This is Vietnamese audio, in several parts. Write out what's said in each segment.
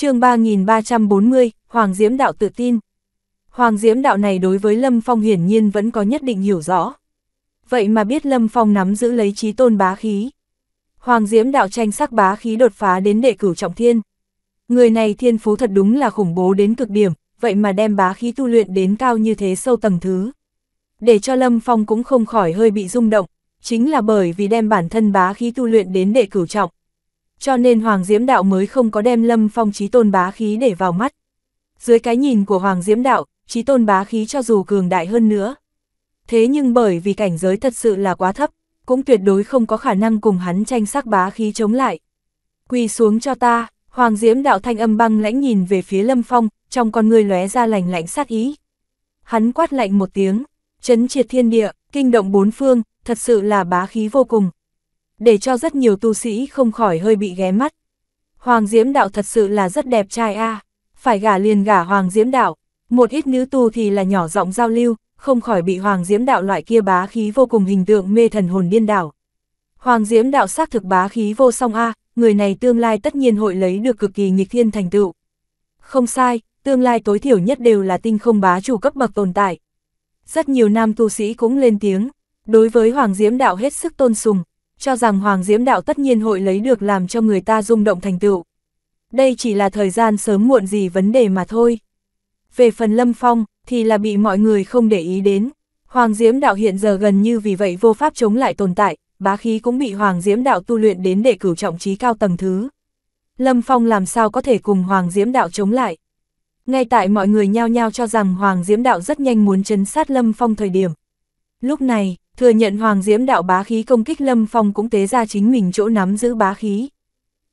chương 3340, Hoàng Diễm Đạo tự tin. Hoàng Diễm Đạo này đối với Lâm Phong hiển nhiên vẫn có nhất định hiểu rõ. Vậy mà biết Lâm Phong nắm giữ lấy trí tôn bá khí. Hoàng Diễm Đạo tranh sắc bá khí đột phá đến đệ cửu trọng thiên. Người này thiên phú thật đúng là khủng bố đến cực điểm, vậy mà đem bá khí tu luyện đến cao như thế sâu tầng thứ. Để cho Lâm Phong cũng không khỏi hơi bị rung động, chính là bởi vì đem bản thân bá khí tu luyện đến đệ cửu trọng, cho nên Hoàng Diễm Đạo mới không có đem Lâm Phong trí tôn bá khí để vào mắt. Dưới cái nhìn của Hoàng Diễm Đạo, trí tôn bá khí cho dù cường đại hơn nữa. Thế nhưng bởi vì cảnh giới thật sự là quá thấp, cũng tuyệt đối không có khả năng cùng hắn tranh sắc bá khí chống lại. Quỳ xuống cho ta, Hoàng Diễm Đạo thanh âm băng lãnh nhìn về phía Lâm Phong, trong con người lóe ra lành lạnh sát ý. Hắn quát lạnh một tiếng, chấn triệt thiên địa, kinh động bốn phương, thật sự là bá khí vô cùng để cho rất nhiều tu sĩ không khỏi hơi bị ghé mắt. Hoàng Diễm Đạo thật sự là rất đẹp trai a phải gả liền gả Hoàng Diễm Đạo, một ít nữ tu thì là nhỏ giọng giao lưu, không khỏi bị Hoàng Diễm Đạo loại kia bá khí vô cùng hình tượng mê thần hồn điên đảo. Hoàng Diễm Đạo xác thực bá khí vô song a người này tương lai tất nhiên hội lấy được cực kỳ nghịch thiên thành tựu. Không sai, tương lai tối thiểu nhất đều là tinh không bá chủ cấp bậc tồn tại. Rất nhiều nam tu sĩ cũng lên tiếng, đối với Hoàng Diễm Đạo hết sức tôn sùng, cho rằng Hoàng Diễm Đạo tất nhiên hội lấy được làm cho người ta rung động thành tựu. Đây chỉ là thời gian sớm muộn gì vấn đề mà thôi. Về phần Lâm Phong, thì là bị mọi người không để ý đến. Hoàng Diễm Đạo hiện giờ gần như vì vậy vô pháp chống lại tồn tại, bá khí cũng bị Hoàng Diễm Đạo tu luyện đến để cửu trọng trí cao tầng thứ. Lâm Phong làm sao có thể cùng Hoàng Diễm Đạo chống lại. Ngay tại mọi người nhao nhao cho rằng Hoàng Diễm Đạo rất nhanh muốn chấn sát Lâm Phong thời điểm. Lúc này, Thừa nhận Hoàng Diễm đạo bá khí công kích Lâm Phong cũng tế ra chính mình chỗ nắm giữ bá khí.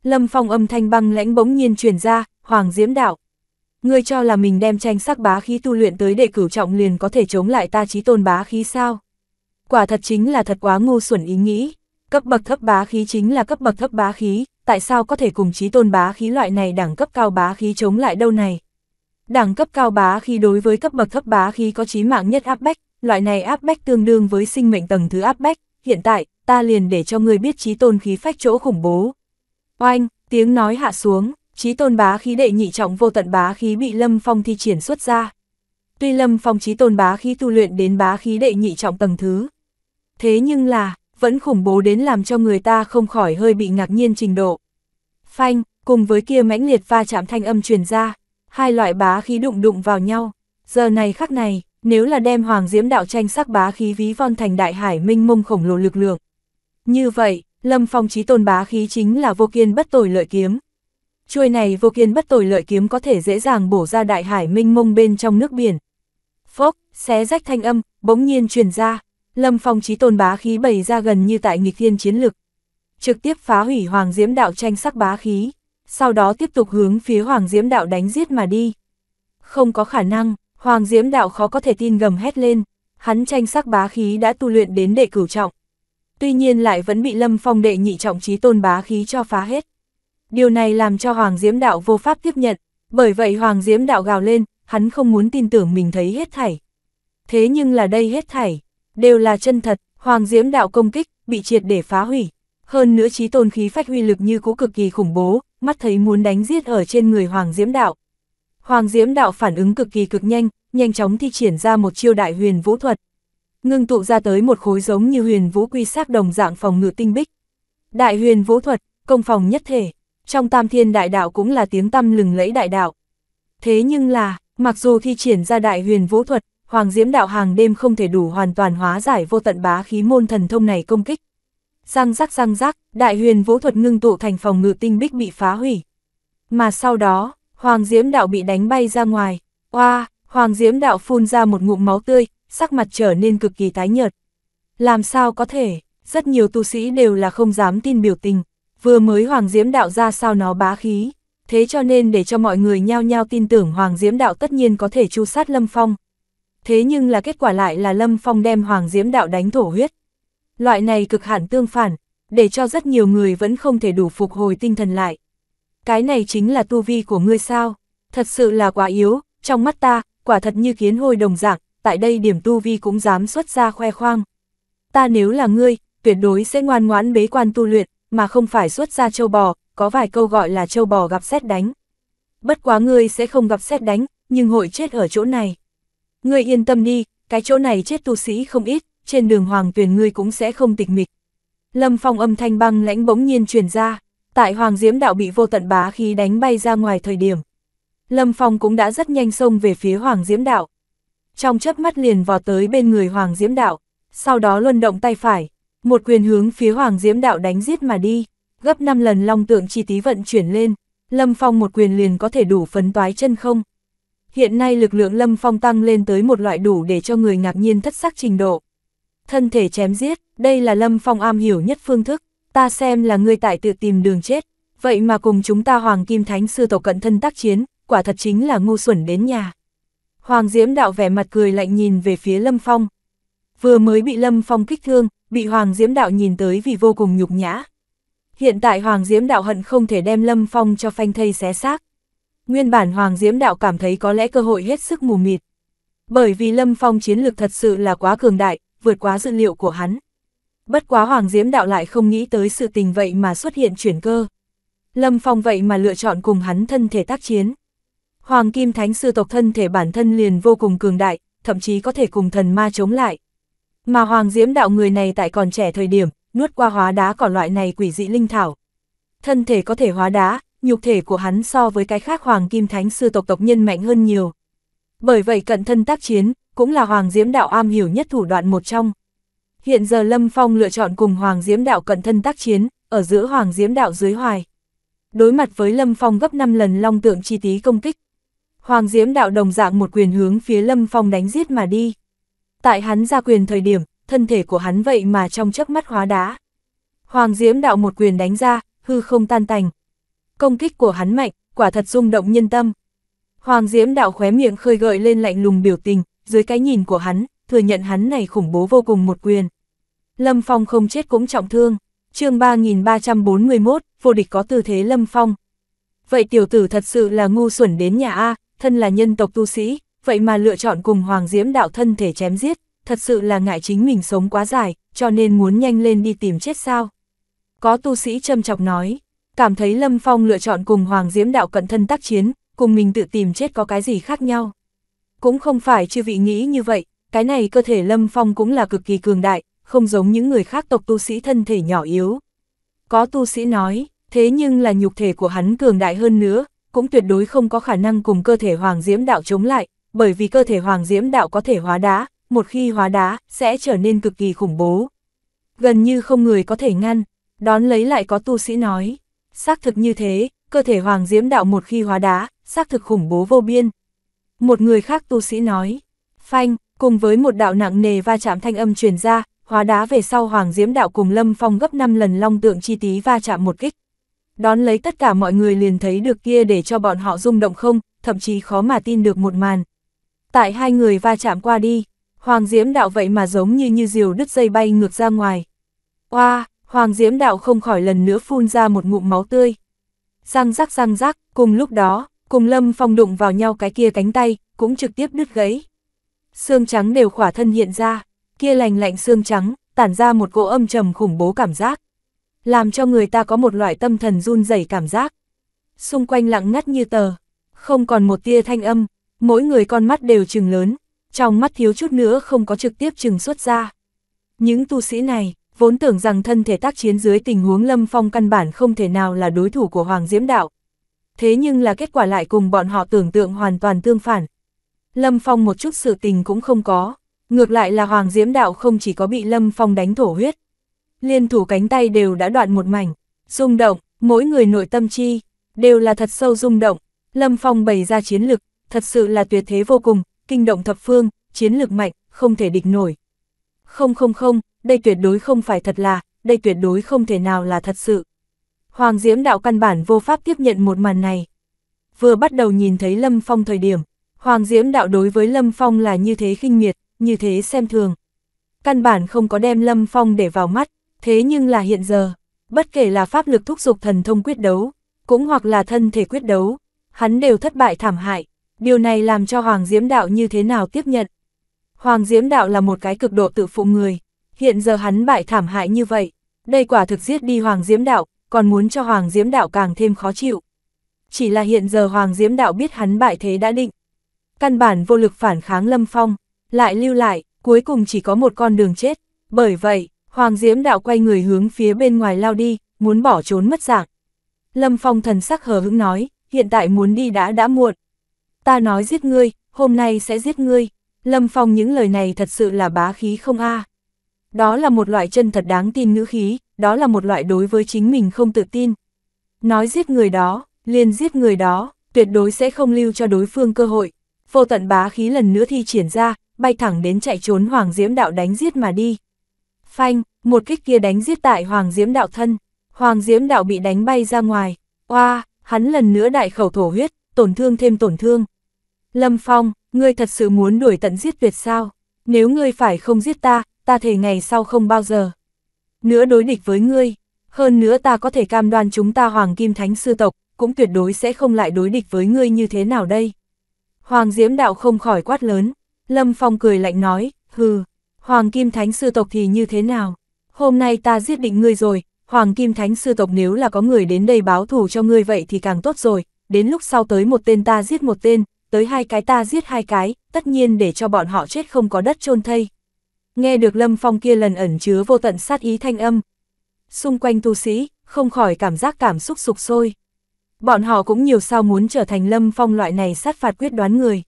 Lâm Phong âm thanh băng lãnh bỗng nhiên truyền ra, Hoàng Diễm đạo. Ngươi cho là mình đem tranh sắc bá khí tu luyện tới để cửu trọng liền có thể chống lại ta trí tôn bá khí sao? Quả thật chính là thật quá ngu xuẩn ý nghĩ. Cấp bậc thấp bá khí chính là cấp bậc thấp bá khí, tại sao có thể cùng trí tôn bá khí loại này đẳng cấp cao bá khí chống lại đâu này? Đẳng cấp cao bá khí đối với cấp bậc thấp bá khí có chí mạng nhất áp bách, loại này áp bách tương đương với sinh mệnh tầng thứ áp bách, hiện tại, ta liền để cho ngươi biết trí tôn khí phách chỗ khủng bố. Oanh, tiếng nói hạ xuống, trí tôn bá khí đệ nhị trọng vô tận bá khí bị Lâm Phong thi triển xuất ra. Tuy Lâm Phong trí tôn bá khí tu luyện đến bá khí đệ nhị trọng tầng thứ. Thế nhưng là, vẫn khủng bố đến làm cho người ta không khỏi hơi bị ngạc nhiên trình độ. Phanh, cùng với kia mãnh liệt va chạm thanh âm truyền ra, hai loại bá khí đụng đụng vào nhau. Giờ này khắc này, nếu là đem Hoàng Diễm Đạo tranh sắc bá khí ví von thành đại hải minh mông khổng lồ lực lượng. Như vậy, Lâm Phong trí tôn bá khí chính là vô kiên bất tồi lợi kiếm. Chuôi này vô kiên bất tồi lợi kiếm có thể dễ dàng bổ ra đại hải minh mông bên trong nước biển. Phốc, xé rách thanh âm, bỗng nhiên truyền ra, Lâm Phong trí tôn bá khí bày ra gần như tại nghịch thiên chiến lực. Trực tiếp phá hủy Hoàng Diễm Đạo tranh sắc bá khí, sau đó tiếp tục hướng phía Hoàng Diễm Đạo đánh giết mà đi. Không có khả năng, Hoàng Diễm Đạo khó có thể tin gầm hét lên, hắn tranh sắc bá khí đã tu luyện đến đệ cửu trọng. Tuy nhiên lại vẫn bị Lâm Phong đệ nhị trọng trí tôn bá khí cho phá hết. Điều này làm cho Hoàng Diễm Đạo vô pháp tiếp nhận, bởi vậy Hoàng Diễm Đạo gào lên, hắn không muốn tin tưởng mình thấy hết thảy. Thế nhưng là đây hết thảy, đều là chân thật, Hoàng Diễm Đạo công kích, bị triệt để phá hủy. Hơn nữa trí tôn khí phách huy lực như cũ cực kỳ khủng bố, mắt thấy muốn đánh giết ở trên người Hoàng Diễm Đạo, Hoàng Diễm Đạo phản ứng cực kỳ cực nhanh, nhanh chóng thi triển ra một chiêu đại huyền vũ thuật. Ngưng tụ ra tới một khối giống như huyền vũ quy sắc đồng dạng phòng ngự tinh bích. Đại huyền vũ thuật, công phòng nhất thể, trong tam thiên đại đạo cũng là tiếng tăm lừng lẫy đại đạo. Thế nhưng là, mặc dù thi triển ra đại huyền vũ thuật, Hoàng Diễm Đạo hàng đêm không thể đủ hoàn toàn hóa giải vô tận bá khí môn thần thông này công kích. Răng rắc răng rắc, đại huyền vũ thuật ngưng tụ thành phòng ngự tinh bích bị phá hủy. Mà sau đó, Hoàng Diễm Đạo bị đánh bay ra ngoài. Oa, wow, Hoàng Diễm Đạo phun ra một ngụm máu tươi, sắc mặt trở nên cực kỳ tái nhợt. Làm sao có thể, rất nhiều tu sĩ đều là không dám tin biểu tình, vừa mới Hoàng Diễm Đạo ra sao nó bá khí, thế cho nên để cho mọi người nhao nhao tin tưởng Hoàng Diễm Đạo tất nhiên có thể chu sát Lâm Phong. Thế nhưng là kết quả lại là Lâm Phong đem Hoàng Diễm Đạo đánh thổ huyết. Loại này cực hẳn tương phản, để cho rất nhiều người vẫn không thể đủ phục hồi tinh thần lại cái này chính là tu vi của ngươi sao, thật sự là quá yếu, trong mắt ta, quả thật như kiến hôi đồng dạng, tại đây điểm tu vi cũng dám xuất ra khoe khoang. Ta nếu là ngươi, tuyệt đối sẽ ngoan ngoãn bế quan tu luyện, mà không phải xuất ra châu bò, có vài câu gọi là châu bò gặp xét đánh. Bất quá ngươi sẽ không gặp xét đánh, nhưng hội chết ở chỗ này. Ngươi yên tâm đi, cái chỗ này chết tu sĩ không ít, trên đường hoàng tuyển ngươi cũng sẽ không tịch mịch. Lâm Phong âm thanh băng lãnh bỗng nhiên truyền ra tại Hoàng Diễm Đạo bị vô tận bá khí đánh bay ra ngoài thời điểm. Lâm Phong cũng đã rất nhanh xông về phía Hoàng Diễm Đạo. Trong chớp mắt liền vào tới bên người Hoàng Diễm Đạo, sau đó luân động tay phải, một quyền hướng phía Hoàng Diễm Đạo đánh giết mà đi, gấp 5 lần long tượng chi tí vận chuyển lên, Lâm Phong một quyền liền có thể đủ phấn toái chân không. Hiện nay lực lượng Lâm Phong tăng lên tới một loại đủ để cho người ngạc nhiên thất sắc trình độ. Thân thể chém giết, đây là Lâm Phong am hiểu nhất phương thức ta xem là ngươi tại tự tìm đường chết, vậy mà cùng chúng ta Hoàng Kim Thánh Sư Tổ cận thân tác chiến, quả thật chính là ngu xuẩn đến nhà. Hoàng Diễm Đạo vẻ mặt cười lạnh nhìn về phía Lâm Phong. Vừa mới bị Lâm Phong kích thương, bị Hoàng Diễm Đạo nhìn tới vì vô cùng nhục nhã. Hiện tại Hoàng Diễm Đạo hận không thể đem Lâm Phong cho phanh thây xé xác. Nguyên bản Hoàng Diễm Đạo cảm thấy có lẽ cơ hội hết sức mù mịt. Bởi vì Lâm Phong chiến lược thật sự là quá cường đại, vượt quá dự liệu của hắn. Bất quá Hoàng Diễm Đạo lại không nghĩ tới sự tình vậy mà xuất hiện chuyển cơ. Lâm Phong vậy mà lựa chọn cùng hắn thân thể tác chiến. Hoàng Kim Thánh Sư tộc thân thể bản thân liền vô cùng cường đại, thậm chí có thể cùng thần ma chống lại. Mà Hoàng Diễm Đạo người này tại còn trẻ thời điểm, nuốt qua hóa đá còn loại này quỷ dị linh thảo. Thân thể có thể hóa đá, nhục thể của hắn so với cái khác Hoàng Kim Thánh Sư tộc tộc nhân mạnh hơn nhiều. Bởi vậy cận thân tác chiến, cũng là Hoàng Diễm Đạo am hiểu nhất thủ đoạn một trong, Hiện giờ Lâm Phong lựa chọn cùng Hoàng Diễm Đạo cận thân tác chiến, ở giữa Hoàng Diễm Đạo dưới hoài. Đối mặt với Lâm Phong gấp 5 lần long tượng chi tí công kích. Hoàng Diễm Đạo đồng dạng một quyền hướng phía Lâm Phong đánh giết mà đi. Tại hắn ra quyền thời điểm, thân thể của hắn vậy mà trong chớp mắt hóa đá. Hoàng Diễm Đạo một quyền đánh ra, hư không tan tành. Công kích của hắn mạnh, quả thật rung động nhân tâm. Hoàng Diễm Đạo khóe miệng khơi gợi lên lạnh lùng biểu tình, dưới cái nhìn của hắn, thừa nhận hắn này khủng bố vô cùng một quyền. Lâm Phong không chết cũng trọng thương. chương 3341, vô địch có tư thế Lâm Phong. Vậy tiểu tử thật sự là ngu xuẩn đến nhà A, thân là nhân tộc tu sĩ, vậy mà lựa chọn cùng Hoàng Diễm đạo thân thể chém giết, thật sự là ngại chính mình sống quá dài, cho nên muốn nhanh lên đi tìm chết sao. Có tu sĩ châm chọc nói, cảm thấy Lâm Phong lựa chọn cùng Hoàng Diễm đạo cận thân tác chiến, cùng mình tự tìm chết có cái gì khác nhau. Cũng không phải chưa vị nghĩ như vậy, cái này cơ thể Lâm Phong cũng là cực kỳ cường đại, không giống những người khác tộc tu sĩ thân thể nhỏ yếu. Có tu sĩ nói, thế nhưng là nhục thể của hắn cường đại hơn nữa, cũng tuyệt đối không có khả năng cùng cơ thể hoàng diễm đạo chống lại, bởi vì cơ thể hoàng diễm đạo có thể hóa đá, một khi hóa đá, sẽ trở nên cực kỳ khủng bố. Gần như không người có thể ngăn, đón lấy lại có tu sĩ nói, xác thực như thế, cơ thể hoàng diễm đạo một khi hóa đá, xác thực khủng bố vô biên. Một người khác tu sĩ nói, phanh, cùng với một đạo nặng nề va chạm thanh âm truyền ra, hóa đá về sau Hoàng Diễm Đạo cùng Lâm Phong gấp 5 lần long tượng chi tí va chạm một kích. Đón lấy tất cả mọi người liền thấy được kia để cho bọn họ rung động không, thậm chí khó mà tin được một màn. Tại hai người va chạm qua đi, Hoàng Diễm Đạo vậy mà giống như như diều đứt dây bay ngược ra ngoài. Oa, Hoàng Diễm Đạo không khỏi lần nữa phun ra một ngụm máu tươi. Răng rắc răng rắc, cùng lúc đó, cùng Lâm Phong đụng vào nhau cái kia cánh tay, cũng trực tiếp đứt gãy. Xương trắng đều khỏa thân hiện ra kia lành lạnh xương trắng, tản ra một cỗ âm trầm khủng bố cảm giác, làm cho người ta có một loại tâm thần run rẩy cảm giác. Xung quanh lặng ngắt như tờ, không còn một tia thanh âm, mỗi người con mắt đều trừng lớn, trong mắt thiếu chút nữa không có trực tiếp trừng xuất ra. Những tu sĩ này, vốn tưởng rằng thân thể tác chiến dưới tình huống lâm phong căn bản không thể nào là đối thủ của Hoàng Diễm Đạo. Thế nhưng là kết quả lại cùng bọn họ tưởng tượng hoàn toàn tương phản. Lâm Phong một chút sự tình cũng không có. Ngược lại là Hoàng Diễm Đạo không chỉ có bị Lâm Phong đánh thổ huyết. Liên thủ cánh tay đều đã đoạn một mảnh, rung động, mỗi người nội tâm chi, đều là thật sâu rung động. Lâm Phong bày ra chiến lực, thật sự là tuyệt thế vô cùng, kinh động thập phương, chiến lực mạnh, không thể địch nổi. Không không không, đây tuyệt đối không phải thật là, đây tuyệt đối không thể nào là thật sự. Hoàng Diễm Đạo căn bản vô pháp tiếp nhận một màn này. Vừa bắt đầu nhìn thấy Lâm Phong thời điểm, Hoàng Diễm Đạo đối với Lâm Phong là như thế khinh miệt, như thế xem thường. Căn bản không có đem Lâm Phong để vào mắt, thế nhưng là hiện giờ, bất kể là pháp lực thúc giục thần thông quyết đấu, cũng hoặc là thân thể quyết đấu, hắn đều thất bại thảm hại, điều này làm cho Hoàng Diễm Đạo như thế nào tiếp nhận. Hoàng Diễm Đạo là một cái cực độ tự phụ người, hiện giờ hắn bại thảm hại như vậy, đây quả thực giết đi Hoàng Diễm Đạo, còn muốn cho Hoàng Diễm Đạo càng thêm khó chịu. Chỉ là hiện giờ Hoàng Diễm Đạo biết hắn bại thế đã định. Căn bản vô lực phản kháng Lâm Phong, lại lưu lại, cuối cùng chỉ có một con đường chết. Bởi vậy, Hoàng Diễm Đạo quay người hướng phía bên ngoài lao đi, muốn bỏ trốn mất dạng. Lâm Phong thần sắc hờ hững nói, hiện tại muốn đi đã đã muộn. Ta nói giết ngươi, hôm nay sẽ giết ngươi. Lâm Phong những lời này thật sự là bá khí không a. Đó là một loại chân thật đáng tin ngữ khí, đó là một loại đối với chính mình không tự tin. Nói giết người đó, liền giết người đó, tuyệt đối sẽ không lưu cho đối phương cơ hội. Vô tận bá khí lần nữa thi triển ra, bay thẳng đến chạy trốn Hoàng Diễm Đạo đánh giết mà đi. Phanh, một kích kia đánh giết tại Hoàng Diễm Đạo thân, Hoàng Diễm Đạo bị đánh bay ra ngoài, oa, hắn lần nữa đại khẩu thổ huyết, tổn thương thêm tổn thương. Lâm Phong, ngươi thật sự muốn đuổi tận giết tuyệt sao? Nếu ngươi phải không giết ta, ta thề ngày sau không bao giờ. Nữa đối địch với ngươi, hơn nữa ta có thể cam đoan chúng ta Hoàng Kim Thánh Sư Tộc, cũng tuyệt đối sẽ không lại đối địch với ngươi như thế nào đây. Hoàng Diễm Đạo không khỏi quát lớn, Lâm Phong cười lạnh nói, hừ, Hoàng Kim Thánh Sư Tộc thì như thế nào? Hôm nay ta giết định ngươi rồi, Hoàng Kim Thánh Sư Tộc nếu là có người đến đây báo thù cho ngươi vậy thì càng tốt rồi, đến lúc sau tới một tên ta giết một tên, tới hai cái ta giết hai cái, tất nhiên để cho bọn họ chết không có đất chôn thây. Nghe được Lâm Phong kia lần ẩn chứa vô tận sát ý thanh âm. Xung quanh tu sĩ, không khỏi cảm giác cảm xúc sục sôi. Bọn họ cũng nhiều sao muốn trở thành Lâm Phong loại này sát phạt quyết đoán người.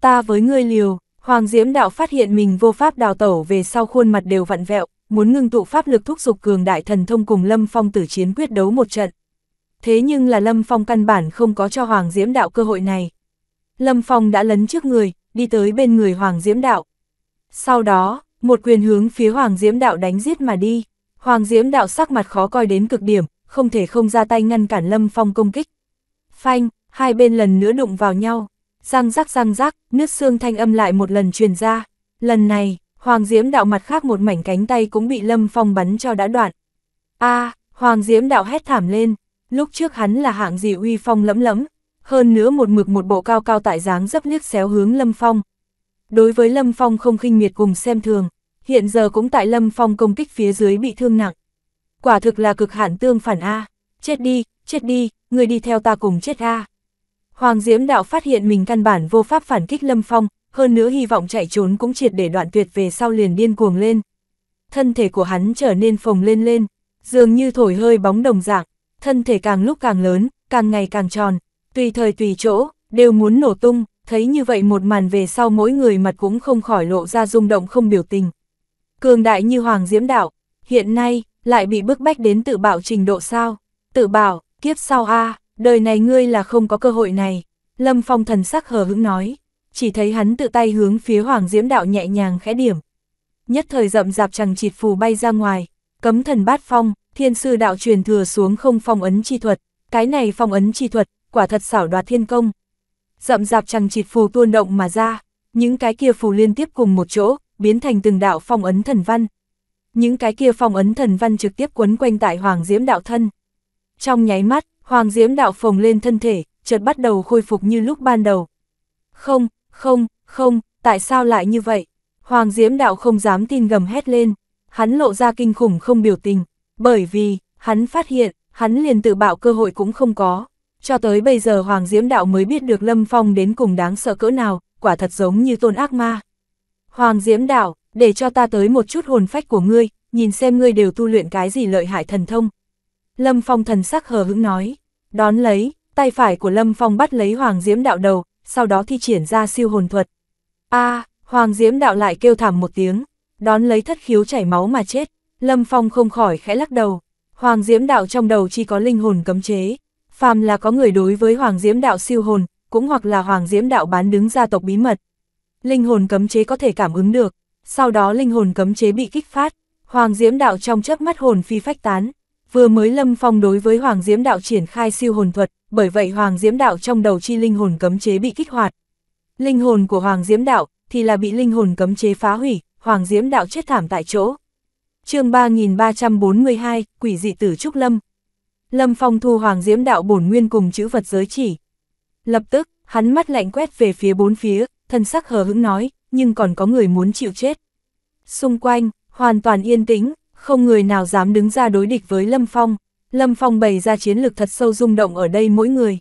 Ta với ngươi liều, Hoàng Diễm Đạo phát hiện mình vô pháp đào tẩu về sau khuôn mặt đều vặn vẹo, muốn ngưng tụ pháp lực thúc giục cường đại thần thông cùng Lâm Phong tử chiến quyết đấu một trận. Thế nhưng là Lâm Phong căn bản không có cho Hoàng Diễm Đạo cơ hội này. Lâm Phong đã lấn trước người, đi tới bên người Hoàng Diễm Đạo. Sau đó, một quyền hướng phía Hoàng Diễm Đạo đánh giết mà đi. Hoàng Diễm Đạo sắc mặt khó coi đến cực điểm, không thể không ra tay ngăn cản Lâm Phong công kích. Phanh, hai bên lần nữa đụng vào nhau. Răng rắc răng rắc, nước xương thanh âm lại một lần truyền ra. Lần này, Hoàng Diễm đạo mặt khác một mảnh cánh tay cũng bị Lâm Phong bắn cho đã đoạn. a Hoàng Diễm đạo hét thảm lên, lúc trước hắn là hạng dị uy phong lẫm lẫm, hơn nữa một mực một bộ cao cao tại dáng dấp liếc xéo hướng Lâm Phong. Đối với Lâm Phong không khinh miệt cùng xem thường, hiện giờ cũng tại Lâm Phong công kích phía dưới bị thương nặng. Quả thực là cực hạn tương phản A, chết đi, chết đi, người đi theo ta cùng chết A. Hoàng Diễm Đạo phát hiện mình căn bản vô pháp phản kích Lâm Phong, hơn nữa hy vọng chạy trốn cũng triệt để đoạn tuyệt về sau liền điên cuồng lên. Thân thể của hắn trở nên phồng lên lên, dường như thổi hơi bóng đồng dạng, thân thể càng lúc càng lớn, càng ngày càng tròn, tùy thời tùy chỗ, đều muốn nổ tung, thấy như vậy một màn về sau mỗi người mặt cũng không khỏi lộ ra rung động không biểu tình. Cường đại như Hoàng Diễm Đạo, hiện nay, lại bị bức bách đến tự bạo trình độ sao, tự bạo, kiếp sau a đời này ngươi là không có cơ hội này, Lâm Phong thần sắc hờ hững nói, chỉ thấy hắn tự tay hướng phía Hoàng Diễm Đạo nhẹ nhàng khẽ điểm. Nhất thời rậm rạp chẳng chịt phù bay ra ngoài, cấm thần bát phong, thiên sư đạo truyền thừa xuống không phong ấn chi thuật, cái này phong ấn chi thuật, quả thật xảo đoạt thiên công. Rậm rạp chẳng chịt phù tuôn động mà ra, những cái kia phù liên tiếp cùng một chỗ, biến thành từng đạo phong ấn thần văn. Những cái kia phong ấn thần văn trực tiếp quấn quanh tại Hoàng Diễm Đạo thân. Trong nháy mắt, Hoàng Diễm Đạo phồng lên thân thể, chợt bắt đầu khôi phục như lúc ban đầu. Không, không, không, tại sao lại như vậy? Hoàng Diễm Đạo không dám tin gầm hét lên. Hắn lộ ra kinh khủng không biểu tình, bởi vì, hắn phát hiện, hắn liền tự bạo cơ hội cũng không có. Cho tới bây giờ Hoàng Diễm Đạo mới biết được Lâm Phong đến cùng đáng sợ cỡ nào, quả thật giống như tôn ác ma. Hoàng Diễm Đạo, để cho ta tới một chút hồn phách của ngươi, nhìn xem ngươi đều tu luyện cái gì lợi hại thần thông. Lâm Phong thần sắc hờ hững nói. Đón lấy, tay phải của Lâm Phong bắt lấy Hoàng Diễm Đạo đầu, sau đó thi triển ra siêu hồn thuật. a Hoàng Diễm Đạo lại kêu thảm một tiếng, đón lấy thất khiếu chảy máu mà chết. Lâm Phong không khỏi khẽ lắc đầu. Hoàng Diễm Đạo trong đầu chỉ có linh hồn cấm chế. Phàm là có người đối với Hoàng Diễm Đạo siêu hồn, cũng hoặc là Hoàng Diễm Đạo bán đứng gia tộc bí mật. Linh hồn cấm chế có thể cảm ứng được, sau đó linh hồn cấm chế bị kích phát, Hoàng Diễm Đạo trong chớp mắt hồn phi phách tán. Vừa mới Lâm Phong đối với Hoàng Diễm Đạo triển khai siêu hồn thuật, bởi vậy Hoàng Diễm Đạo trong đầu chi linh hồn cấm chế bị kích hoạt. Linh hồn của Hoàng Diễm Đạo thì là bị linh hồn cấm chế phá hủy, Hoàng Diễm Đạo chết thảm tại chỗ. chương 3342, Quỷ dị tử Trúc Lâm. Lâm Phong thu Hoàng Diễm Đạo bổn nguyên cùng chữ vật giới chỉ. Lập tức, hắn mắt lạnh quét về phía bốn phía, thân sắc hờ hững nói, nhưng còn có người muốn chịu chết. Xung quanh, hoàn toàn yên tĩnh, không người nào dám đứng ra đối địch với Lâm Phong, Lâm Phong bày ra chiến lược thật sâu rung động ở đây mỗi người.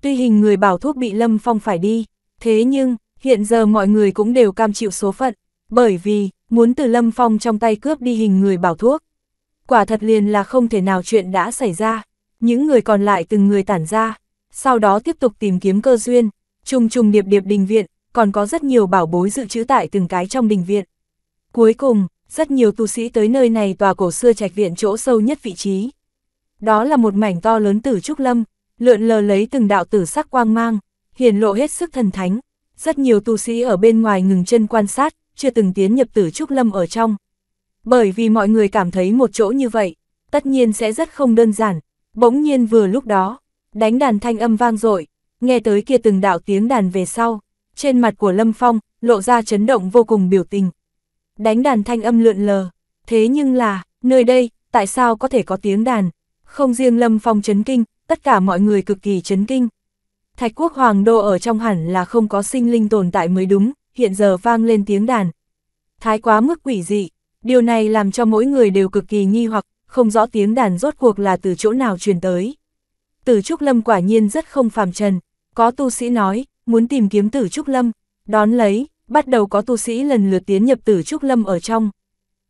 Tuy hình người bảo thuốc bị Lâm Phong phải đi, thế nhưng, hiện giờ mọi người cũng đều cam chịu số phận, bởi vì, muốn từ Lâm Phong trong tay cướp đi hình người bảo thuốc. Quả thật liền là không thể nào chuyện đã xảy ra, những người còn lại từng người tản ra, sau đó tiếp tục tìm kiếm cơ duyên, trùng trùng điệp điệp đình viện, còn có rất nhiều bảo bối dự trữ tại từng cái trong đình viện. Cuối cùng, rất nhiều tu sĩ tới nơi này tòa cổ xưa trạch viện chỗ sâu nhất vị trí. Đó là một mảnh to lớn tử trúc lâm, lượn lờ lấy từng đạo tử sắc quang mang, hiển lộ hết sức thần thánh. Rất nhiều tu sĩ ở bên ngoài ngừng chân quan sát, chưa từng tiến nhập tử trúc lâm ở trong. Bởi vì mọi người cảm thấy một chỗ như vậy, tất nhiên sẽ rất không đơn giản. Bỗng nhiên vừa lúc đó, đánh đàn thanh âm vang dội nghe tới kia từng đạo tiếng đàn về sau. Trên mặt của Lâm Phong, lộ ra chấn động vô cùng biểu tình, đánh đàn thanh âm lượn lờ. Thế nhưng là, nơi đây, tại sao có thể có tiếng đàn? Không riêng Lâm Phong chấn kinh, tất cả mọi người cực kỳ chấn kinh. Thạch quốc hoàng đô ở trong hẳn là không có sinh linh tồn tại mới đúng, hiện giờ vang lên tiếng đàn. Thái quá mức quỷ dị, điều này làm cho mỗi người đều cực kỳ nghi hoặc, không rõ tiếng đàn rốt cuộc là từ chỗ nào truyền tới. Tử Trúc Lâm quả nhiên rất không phàm trần, có tu sĩ nói, muốn tìm kiếm Tử Trúc Lâm, đón lấy, bắt đầu có tu sĩ lần lượt tiến nhập tử trúc lâm ở trong.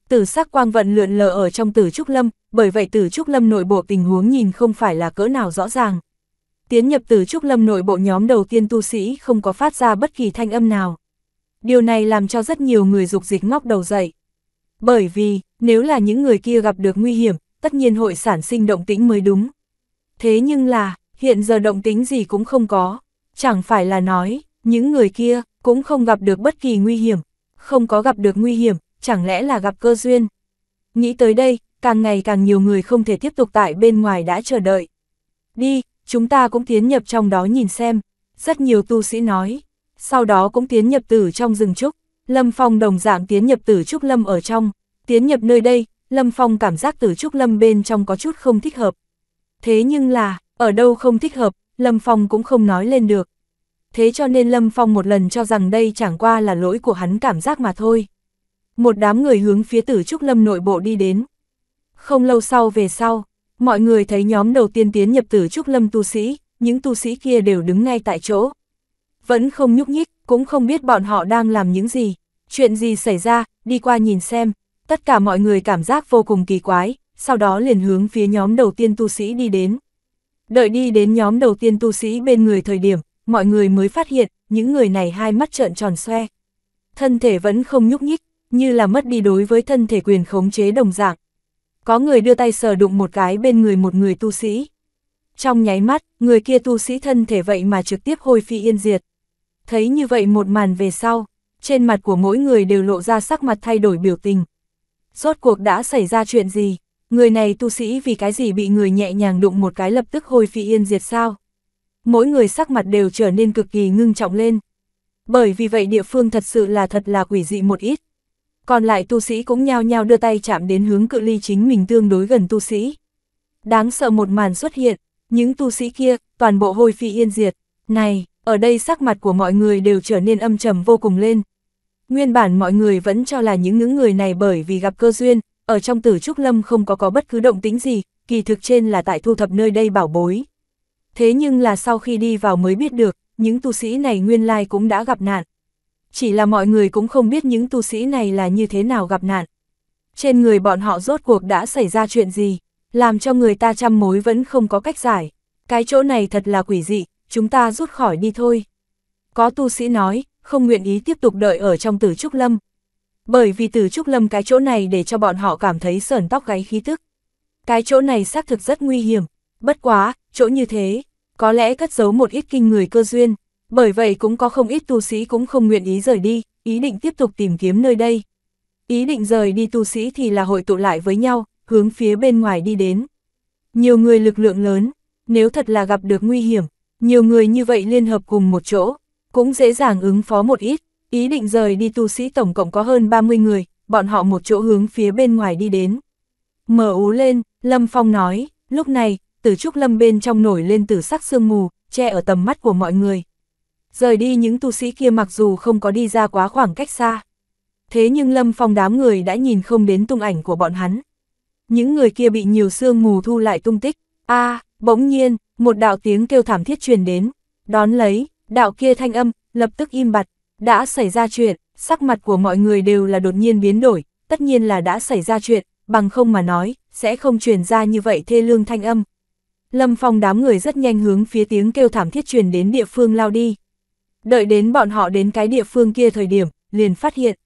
Tử sắc quang vận lượn lờ ở trong tử trúc lâm, bởi vậy tử trúc lâm nội bộ tình huống nhìn không phải là cỡ nào rõ ràng. Tiến nhập tử trúc lâm nội bộ nhóm đầu tiên tu sĩ không có phát ra bất kỳ thanh âm nào. Điều này làm cho rất nhiều người dục dịch ngóc đầu dậy. Bởi vì, nếu là những người kia gặp được nguy hiểm, tất nhiên hội sản sinh động tĩnh mới đúng. Thế nhưng là, hiện giờ động tĩnh gì cũng không có, chẳng phải là nói, những người kia, cũng không gặp được bất kỳ nguy hiểm, không có gặp được nguy hiểm, chẳng lẽ là gặp cơ duyên. Nghĩ tới đây, càng ngày càng nhiều người không thể tiếp tục tại bên ngoài đã chờ đợi. Đi, chúng ta cũng tiến nhập trong đó nhìn xem, rất nhiều tu sĩ nói, sau đó cũng tiến nhập tử trong rừng trúc, Lâm Phong đồng dạng tiến nhập tử trúc lâm ở trong, tiến nhập nơi đây, Lâm Phong cảm giác tử trúc lâm bên trong có chút không thích hợp. Thế nhưng là, ở đâu không thích hợp, Lâm Phong cũng không nói lên được thế cho nên Lâm Phong một lần cho rằng đây chẳng qua là lỗi của hắn cảm giác mà thôi. Một đám người hướng phía tử trúc lâm nội bộ đi đến. Không lâu sau về sau, mọi người thấy nhóm đầu tiên tiến nhập tử trúc lâm tu sĩ, những tu sĩ kia đều đứng ngay tại chỗ. Vẫn không nhúc nhích, cũng không biết bọn họ đang làm những gì, chuyện gì xảy ra, đi qua nhìn xem, tất cả mọi người cảm giác vô cùng kỳ quái, sau đó liền hướng phía nhóm đầu tiên tu sĩ đi đến. Đợi đi đến nhóm đầu tiên tu sĩ bên người thời điểm, mọi người mới phát hiện, những người này hai mắt trợn tròn xoe. Thân thể vẫn không nhúc nhích, như là mất đi đối với thân thể quyền khống chế đồng dạng. Có người đưa tay sờ đụng một cái bên người một người tu sĩ. Trong nháy mắt, người kia tu sĩ thân thể vậy mà trực tiếp hồi phi yên diệt. Thấy như vậy một màn về sau, trên mặt của mỗi người đều lộ ra sắc mặt thay đổi biểu tình. Rốt cuộc đã xảy ra chuyện gì? Người này tu sĩ vì cái gì bị người nhẹ nhàng đụng một cái lập tức hồi phi yên diệt sao? mỗi người sắc mặt đều trở nên cực kỳ ngưng trọng lên. Bởi vì vậy địa phương thật sự là thật là quỷ dị một ít. Còn lại tu sĩ cũng nhao nhao đưa tay chạm đến hướng cự ly chính mình tương đối gần tu sĩ. Đáng sợ một màn xuất hiện, những tu sĩ kia, toàn bộ hôi phi yên diệt. Này, ở đây sắc mặt của mọi người đều trở nên âm trầm vô cùng lên. Nguyên bản mọi người vẫn cho là những những người này bởi vì gặp cơ duyên, ở trong tử trúc lâm không có có bất cứ động tính gì, kỳ thực trên là tại thu thập nơi đây bảo bối thế nhưng là sau khi đi vào mới biết được, những tu sĩ này nguyên lai cũng đã gặp nạn. Chỉ là mọi người cũng không biết những tu sĩ này là như thế nào gặp nạn. Trên người bọn họ rốt cuộc đã xảy ra chuyện gì, làm cho người ta chăm mối vẫn không có cách giải. Cái chỗ này thật là quỷ dị, chúng ta rút khỏi đi thôi. Có tu sĩ nói, không nguyện ý tiếp tục đợi ở trong tử trúc lâm. Bởi vì tử trúc lâm cái chỗ này để cho bọn họ cảm thấy sờn tóc gáy khí tức. Cái chỗ này xác thực rất nguy hiểm, Bất quá, chỗ như thế, có lẽ cất giấu một ít kinh người cơ duyên, bởi vậy cũng có không ít tu sĩ cũng không nguyện ý rời đi, ý định tiếp tục tìm kiếm nơi đây. Ý định rời đi tu sĩ thì là hội tụ lại với nhau, hướng phía bên ngoài đi đến. Nhiều người lực lượng lớn, nếu thật là gặp được nguy hiểm, nhiều người như vậy liên hợp cùng một chỗ, cũng dễ dàng ứng phó một ít. Ý định rời đi tu sĩ tổng cộng có hơn 30 người, bọn họ một chỗ hướng phía bên ngoài đi đến. Mở ú lên, Lâm Phong nói, lúc này, từ trúc lâm bên trong nổi lên từ sắc sương mù, che ở tầm mắt của mọi người. Rời đi những tu sĩ kia mặc dù không có đi ra quá khoảng cách xa. Thế nhưng lâm phong đám người đã nhìn không đến tung ảnh của bọn hắn. Những người kia bị nhiều sương mù thu lại tung tích. a bỗng nhiên, một đạo tiếng kêu thảm thiết truyền đến. Đón lấy, đạo kia thanh âm, lập tức im bặt. Đã xảy ra chuyện, sắc mặt của mọi người đều là đột nhiên biến đổi. Tất nhiên là đã xảy ra chuyện, bằng không mà nói, sẽ không truyền ra như vậy thê lương thanh âm, Lâm Phong đám người rất nhanh hướng phía tiếng kêu thảm thiết truyền đến địa phương lao đi. Đợi đến bọn họ đến cái địa phương kia thời điểm, liền phát hiện.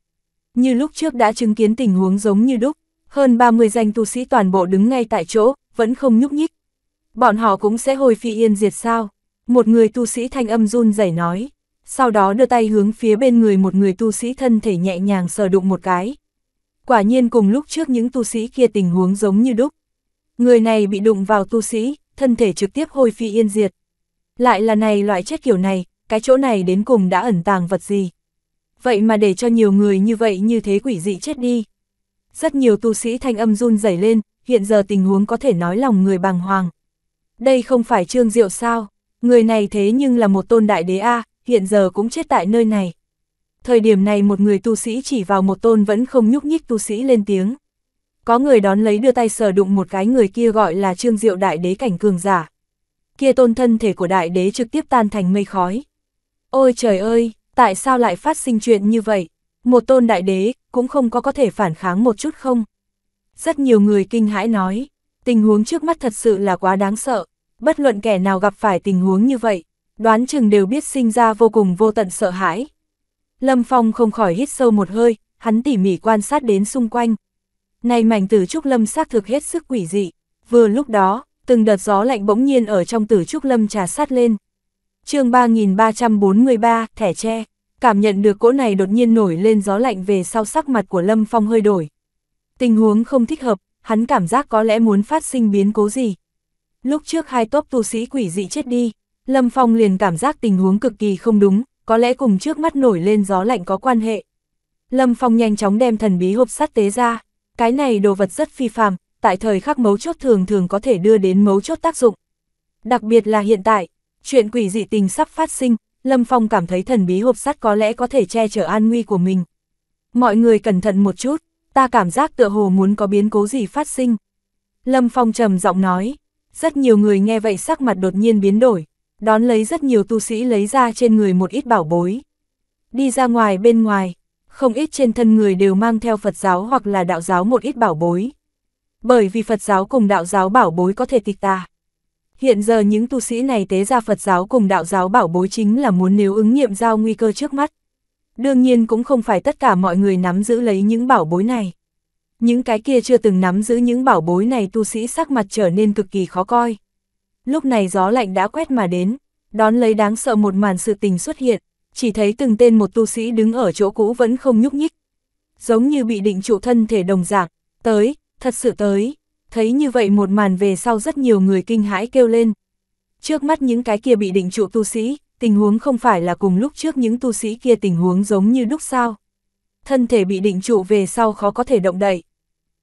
Như lúc trước đã chứng kiến tình huống giống như đúc, hơn 30 danh tu sĩ toàn bộ đứng ngay tại chỗ, vẫn không nhúc nhích. Bọn họ cũng sẽ hồi phi yên diệt sao? Một người tu sĩ thanh âm run rẩy nói, sau đó đưa tay hướng phía bên người một người tu sĩ thân thể nhẹ nhàng sờ đụng một cái. Quả nhiên cùng lúc trước những tu sĩ kia tình huống giống như đúc. Người này bị đụng vào tu sĩ, thân thể trực tiếp hôi phi yên diệt. Lại là này loại chết kiểu này, cái chỗ này đến cùng đã ẩn tàng vật gì. Vậy mà để cho nhiều người như vậy như thế quỷ dị chết đi. Rất nhiều tu sĩ thanh âm run rẩy lên, hiện giờ tình huống có thể nói lòng người bàng hoàng. Đây không phải Trương Diệu sao, người này thế nhưng là một tôn đại đế A, hiện giờ cũng chết tại nơi này. Thời điểm này một người tu sĩ chỉ vào một tôn vẫn không nhúc nhích tu sĩ lên tiếng có người đón lấy đưa tay sờ đụng một cái người kia gọi là Trương Diệu Đại Đế cảnh cường giả. Kia tôn thân thể của Đại Đế trực tiếp tan thành mây khói. Ôi trời ơi, tại sao lại phát sinh chuyện như vậy? Một tôn Đại Đế cũng không có có thể phản kháng một chút không? Rất nhiều người kinh hãi nói, tình huống trước mắt thật sự là quá đáng sợ. Bất luận kẻ nào gặp phải tình huống như vậy, đoán chừng đều biết sinh ra vô cùng vô tận sợ hãi. Lâm Phong không khỏi hít sâu một hơi, hắn tỉ mỉ quan sát đến xung quanh, này mảnh tử trúc lâm xác thực hết sức quỷ dị. Vừa lúc đó, từng đợt gió lạnh bỗng nhiên ở trong tử trúc lâm trà sát lên. chương 3343, thẻ tre, cảm nhận được cỗ này đột nhiên nổi lên gió lạnh về sau sắc mặt của Lâm Phong hơi đổi. Tình huống không thích hợp, hắn cảm giác có lẽ muốn phát sinh biến cố gì. Lúc trước hai tốp tu sĩ quỷ dị chết đi, Lâm Phong liền cảm giác tình huống cực kỳ không đúng, có lẽ cùng trước mắt nổi lên gió lạnh có quan hệ. Lâm Phong nhanh chóng đem thần bí hộp sắt tế ra, cái này đồ vật rất phi phàm, tại thời khắc mấu chốt thường thường có thể đưa đến mấu chốt tác dụng. Đặc biệt là hiện tại, chuyện quỷ dị tình sắp phát sinh, Lâm Phong cảm thấy thần bí hộp sắt có lẽ có thể che chở an nguy của mình. Mọi người cẩn thận một chút, ta cảm giác tựa hồ muốn có biến cố gì phát sinh. Lâm Phong trầm giọng nói, rất nhiều người nghe vậy sắc mặt đột nhiên biến đổi, đón lấy rất nhiều tu sĩ lấy ra trên người một ít bảo bối. Đi ra ngoài bên ngoài, không ít trên thân người đều mang theo Phật giáo hoặc là đạo giáo một ít bảo bối. Bởi vì Phật giáo cùng đạo giáo bảo bối có thể tịch tà. Hiện giờ những tu sĩ này tế ra Phật giáo cùng đạo giáo bảo bối chính là muốn nếu ứng nghiệm giao nguy cơ trước mắt. Đương nhiên cũng không phải tất cả mọi người nắm giữ lấy những bảo bối này. Những cái kia chưa từng nắm giữ những bảo bối này tu sĩ sắc mặt trở nên cực kỳ khó coi. Lúc này gió lạnh đã quét mà đến, đón lấy đáng sợ một màn sự tình xuất hiện chỉ thấy từng tên một tu sĩ đứng ở chỗ cũ vẫn không nhúc nhích. Giống như bị định trụ thân thể đồng dạng, tới, thật sự tới. Thấy như vậy một màn về sau rất nhiều người kinh hãi kêu lên. Trước mắt những cái kia bị định trụ tu sĩ, tình huống không phải là cùng lúc trước những tu sĩ kia tình huống giống như lúc sau Thân thể bị định trụ về sau khó có thể động đậy.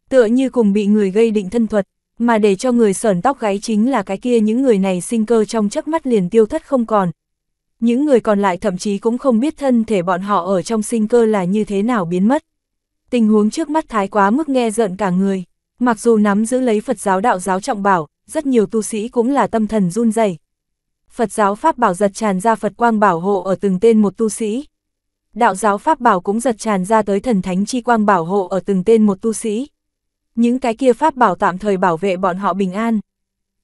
Tựa như cùng bị người gây định thân thuật, mà để cho người sởn tóc gáy chính là cái kia những người này sinh cơ trong chớp mắt liền tiêu thất không còn, những người còn lại thậm chí cũng không biết thân thể bọn họ ở trong sinh cơ là như thế nào biến mất. Tình huống trước mắt thái quá mức nghe giận cả người, mặc dù nắm giữ lấy Phật giáo đạo giáo trọng bảo, rất nhiều tu sĩ cũng là tâm thần run rẩy. Phật giáo pháp bảo giật tràn ra Phật quang bảo hộ ở từng tên một tu sĩ. Đạo giáo pháp bảo cũng giật tràn ra tới thần thánh chi quang bảo hộ ở từng tên một tu sĩ. Những cái kia pháp bảo tạm thời bảo vệ bọn họ bình an.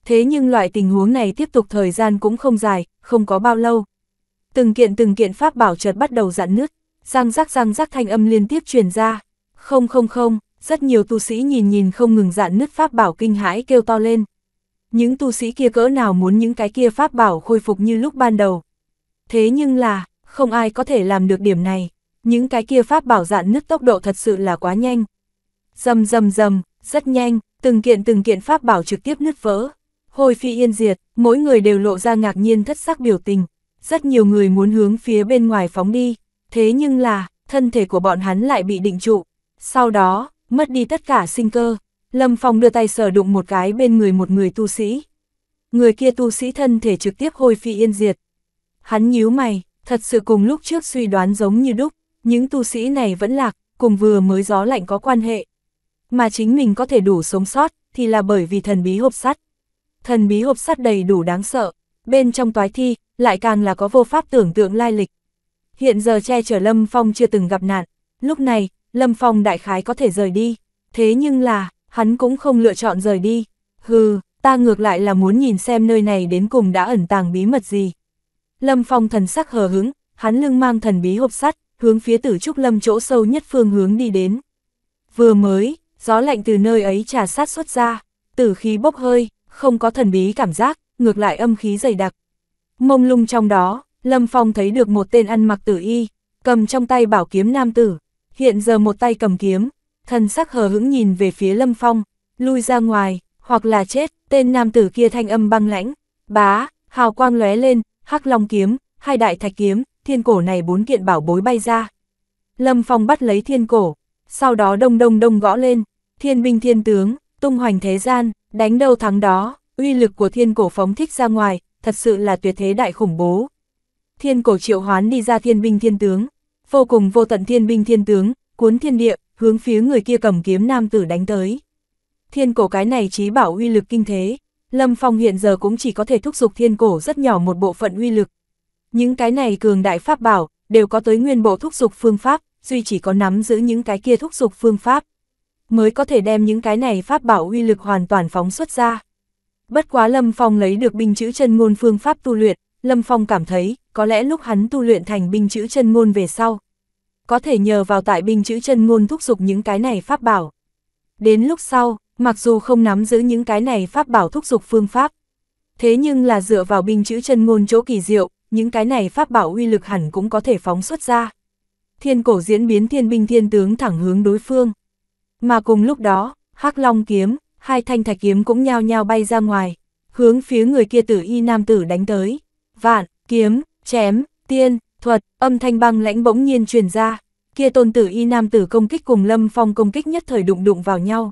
Thế nhưng loại tình huống này tiếp tục thời gian cũng không dài, không có bao lâu. Từng kiện từng kiện pháp bảo chợt bắt đầu dạn nứt, răng rắc răng rắc thanh âm liên tiếp truyền ra. Không không không, rất nhiều tu sĩ nhìn nhìn không ngừng dạn nứt pháp bảo kinh hãi kêu to lên. Những tu sĩ kia cỡ nào muốn những cái kia pháp bảo khôi phục như lúc ban đầu. Thế nhưng là, không ai có thể làm được điểm này. Những cái kia pháp bảo dạn nứt tốc độ thật sự là quá nhanh. Dầm dầm dầm, rất nhanh, từng kiện từng kiện pháp bảo trực tiếp nứt vỡ. Hồi phi yên diệt, mỗi người đều lộ ra ngạc nhiên thất sắc biểu tình, rất nhiều người muốn hướng phía bên ngoài phóng đi, thế nhưng là, thân thể của bọn hắn lại bị định trụ. Sau đó, mất đi tất cả sinh cơ, Lâm Phong đưa tay sờ đụng một cái bên người một người tu sĩ. Người kia tu sĩ thân thể trực tiếp hồi phi yên diệt. Hắn nhíu mày, thật sự cùng lúc trước suy đoán giống như đúc, những tu sĩ này vẫn lạc, cùng vừa mới gió lạnh có quan hệ. Mà chính mình có thể đủ sống sót, thì là bởi vì thần bí hộp sắt. Thần bí hộp sắt đầy đủ đáng sợ, bên trong toái thi, lại càng là có vô pháp tưởng tượng lai lịch. Hiện giờ che chở Lâm Phong chưa từng gặp nạn, lúc này, Lâm Phong đại khái có thể rời đi, thế nhưng là, hắn cũng không lựa chọn rời đi. Hừ, ta ngược lại là muốn nhìn xem nơi này đến cùng đã ẩn tàng bí mật gì. Lâm Phong thần sắc hờ hứng, hắn lưng mang thần bí hộp sắt, hướng phía tử trúc lâm chỗ sâu nhất phương hướng đi đến. Vừa mới, gió lạnh từ nơi ấy trà sát xuất ra, tử khí bốc hơi, không có thần bí cảm giác, ngược lại âm khí dày đặc. Mông lung trong đó, Lâm Phong thấy được một tên ăn mặc tử y, cầm trong tay bảo kiếm nam tử, hiện giờ một tay cầm kiếm, thần sắc hờ hững nhìn về phía Lâm Phong, lui ra ngoài, hoặc là chết, tên nam tử kia thanh âm băng lãnh, bá, hào quang lóe lên, hắc long kiếm, hai đại thạch kiếm, thiên cổ này bốn kiện bảo bối bay ra. Lâm Phong bắt lấy thiên cổ, sau đó đông đông đông gõ lên, thiên binh thiên tướng, tung hoành thế gian, đánh đâu thắng đó uy lực của thiên cổ phóng thích ra ngoài, thật sự là tuyệt thế đại khủng bố. Thiên cổ triệu hoán đi ra thiên binh thiên tướng, vô cùng vô tận thiên binh thiên tướng, cuốn thiên địa, hướng phía người kia cầm kiếm nam tử đánh tới. Thiên cổ cái này trí bảo uy lực kinh thế, Lâm Phong hiện giờ cũng chỉ có thể thúc giục thiên cổ rất nhỏ một bộ phận uy lực. Những cái này cường đại pháp bảo, đều có tới nguyên bộ thúc giục phương pháp, duy chỉ có nắm giữ những cái kia thúc giục phương pháp. Mới có thể đem những cái này pháp bảo uy lực hoàn toàn phóng xuất ra. Bất quá Lâm Phong lấy được binh chữ chân ngôn phương pháp tu luyện, Lâm Phong cảm thấy, có lẽ lúc hắn tu luyện thành binh chữ chân ngôn về sau. Có thể nhờ vào tại binh chữ chân ngôn thúc giục những cái này pháp bảo. Đến lúc sau, mặc dù không nắm giữ những cái này pháp bảo thúc giục phương pháp. Thế nhưng là dựa vào binh chữ chân ngôn chỗ kỳ diệu, những cái này pháp bảo uy lực hẳn cũng có thể phóng xuất ra. Thiên cổ diễn biến thiên binh thiên tướng thẳng hướng đối phương. Mà cùng lúc đó, hắc Long kiếm, hai thanh thạch kiếm cũng nhao nhao bay ra ngoài, hướng phía người kia tử y nam tử đánh tới. Vạn, kiếm, chém, tiên, thuật, âm thanh băng lãnh bỗng nhiên truyền ra, kia tôn tử y nam tử công kích cùng lâm phong công kích nhất thời đụng đụng vào nhau.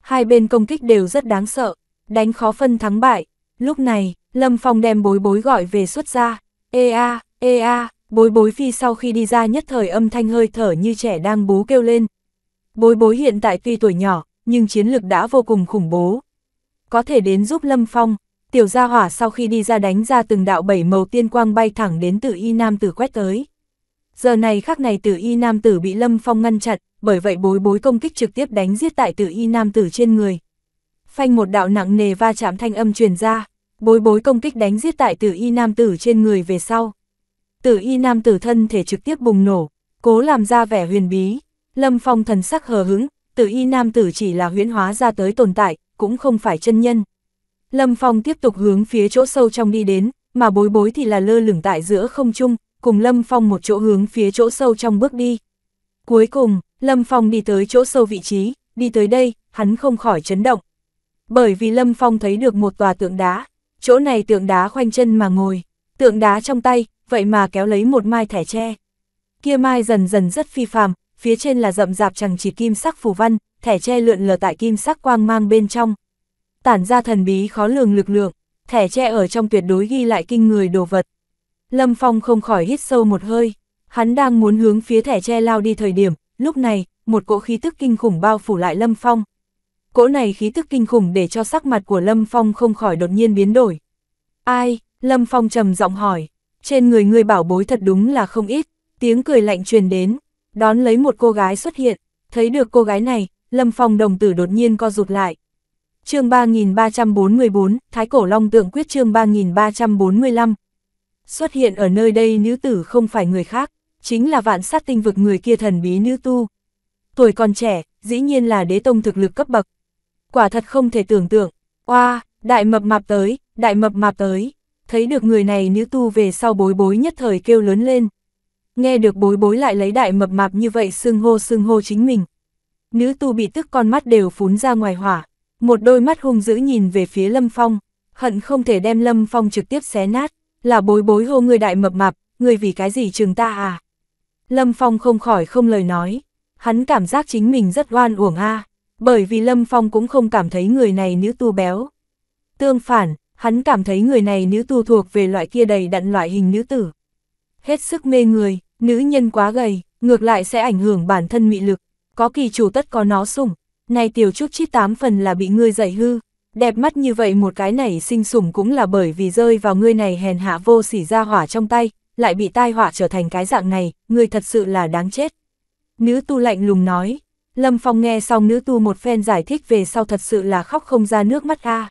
Hai bên công kích đều rất đáng sợ, đánh khó phân thắng bại, lúc này, lâm phong đem bối bối gọi về xuất ra, ê a, ê a, bối bối phi sau khi đi ra nhất thời âm thanh hơi thở như trẻ đang bú kêu lên. Bối bối hiện tại tuy tuổi nhỏ, nhưng chiến lực đã vô cùng khủng bố. Có thể đến giúp Lâm Phong, tiểu gia hỏa sau khi đi ra đánh ra từng đạo bảy màu tiên quang bay thẳng đến tử y nam tử quét tới. Giờ này khắc này tử y nam tử bị Lâm Phong ngăn chặn, bởi vậy bối bối công kích trực tiếp đánh giết tại tử y nam tử trên người. Phanh một đạo nặng nề va chạm thanh âm truyền ra, bối bối công kích đánh giết tại tử y nam tử trên người về sau. Tử y nam tử thân thể trực tiếp bùng nổ, cố làm ra vẻ huyền bí. Lâm Phong thần sắc hờ hững, tử y nam tử chỉ là huyễn hóa ra tới tồn tại, cũng không phải chân nhân. Lâm Phong tiếp tục hướng phía chỗ sâu trong đi đến, mà bối bối thì là lơ lửng tại giữa không trung, cùng Lâm Phong một chỗ hướng phía chỗ sâu trong bước đi. Cuối cùng, Lâm Phong đi tới chỗ sâu vị trí, đi tới đây, hắn không khỏi chấn động. Bởi vì Lâm Phong thấy được một tòa tượng đá, chỗ này tượng đá khoanh chân mà ngồi, tượng đá trong tay, vậy mà kéo lấy một mai thẻ tre. Kia mai dần dần rất phi phàm, phía trên là rậm rạp chẳng chỉ kim sắc phù văn, thẻ tre lượn lờ tại kim sắc quang mang bên trong. Tản ra thần bí khó lường lực lượng, thẻ tre ở trong tuyệt đối ghi lại kinh người đồ vật. Lâm Phong không khỏi hít sâu một hơi, hắn đang muốn hướng phía thẻ tre lao đi thời điểm, lúc này, một cỗ khí tức kinh khủng bao phủ lại Lâm Phong. Cỗ này khí tức kinh khủng để cho sắc mặt của Lâm Phong không khỏi đột nhiên biến đổi. Ai? Lâm Phong trầm giọng hỏi. Trên người người bảo bối thật đúng là không ít. Tiếng cười lạnh truyền đến, Đón lấy một cô gái xuất hiện, thấy được cô gái này, Lâm Phong đồng tử đột nhiên co rụt lại. chương 3344, Thái Cổ Long Tượng Quyết chương 3345. Xuất hiện ở nơi đây nữ tử không phải người khác, chính là vạn sát tinh vực người kia thần bí nữ tu. Tuổi còn trẻ, dĩ nhiên là đế tông thực lực cấp bậc. Quả thật không thể tưởng tượng. Oa, đại mập mạp tới, đại mập mạp tới. Thấy được người này nữ tu về sau bối bối nhất thời kêu lớn lên nghe được bối bối lại lấy đại mập mạp như vậy xưng hô xưng hô chính mình. Nữ tu bị tức con mắt đều phún ra ngoài hỏa, một đôi mắt hung dữ nhìn về phía Lâm Phong, hận không thể đem Lâm Phong trực tiếp xé nát, là bối bối hô người đại mập mạp, người vì cái gì trường ta à? Lâm Phong không khỏi không lời nói, hắn cảm giác chính mình rất oan uổng a bởi vì Lâm Phong cũng không cảm thấy người này nữ tu béo. Tương phản, hắn cảm thấy người này nữ tu thuộc về loại kia đầy đặn loại hình nữ tử. Hết sức mê người, Nữ nhân quá gầy, ngược lại sẽ ảnh hưởng bản thân mị lực, có kỳ chủ tất có nó sủng, nay tiểu trúc chít tám phần là bị ngươi dạy hư, đẹp mắt như vậy một cái này sinh sủng cũng là bởi vì rơi vào ngươi này hèn hạ vô sỉ ra hỏa trong tay, lại bị tai họa trở thành cái dạng này, ngươi thật sự là đáng chết. Nữ tu lạnh lùng nói, Lâm Phong nghe xong nữ tu một phen giải thích về sau thật sự là khóc không ra nước mắt a.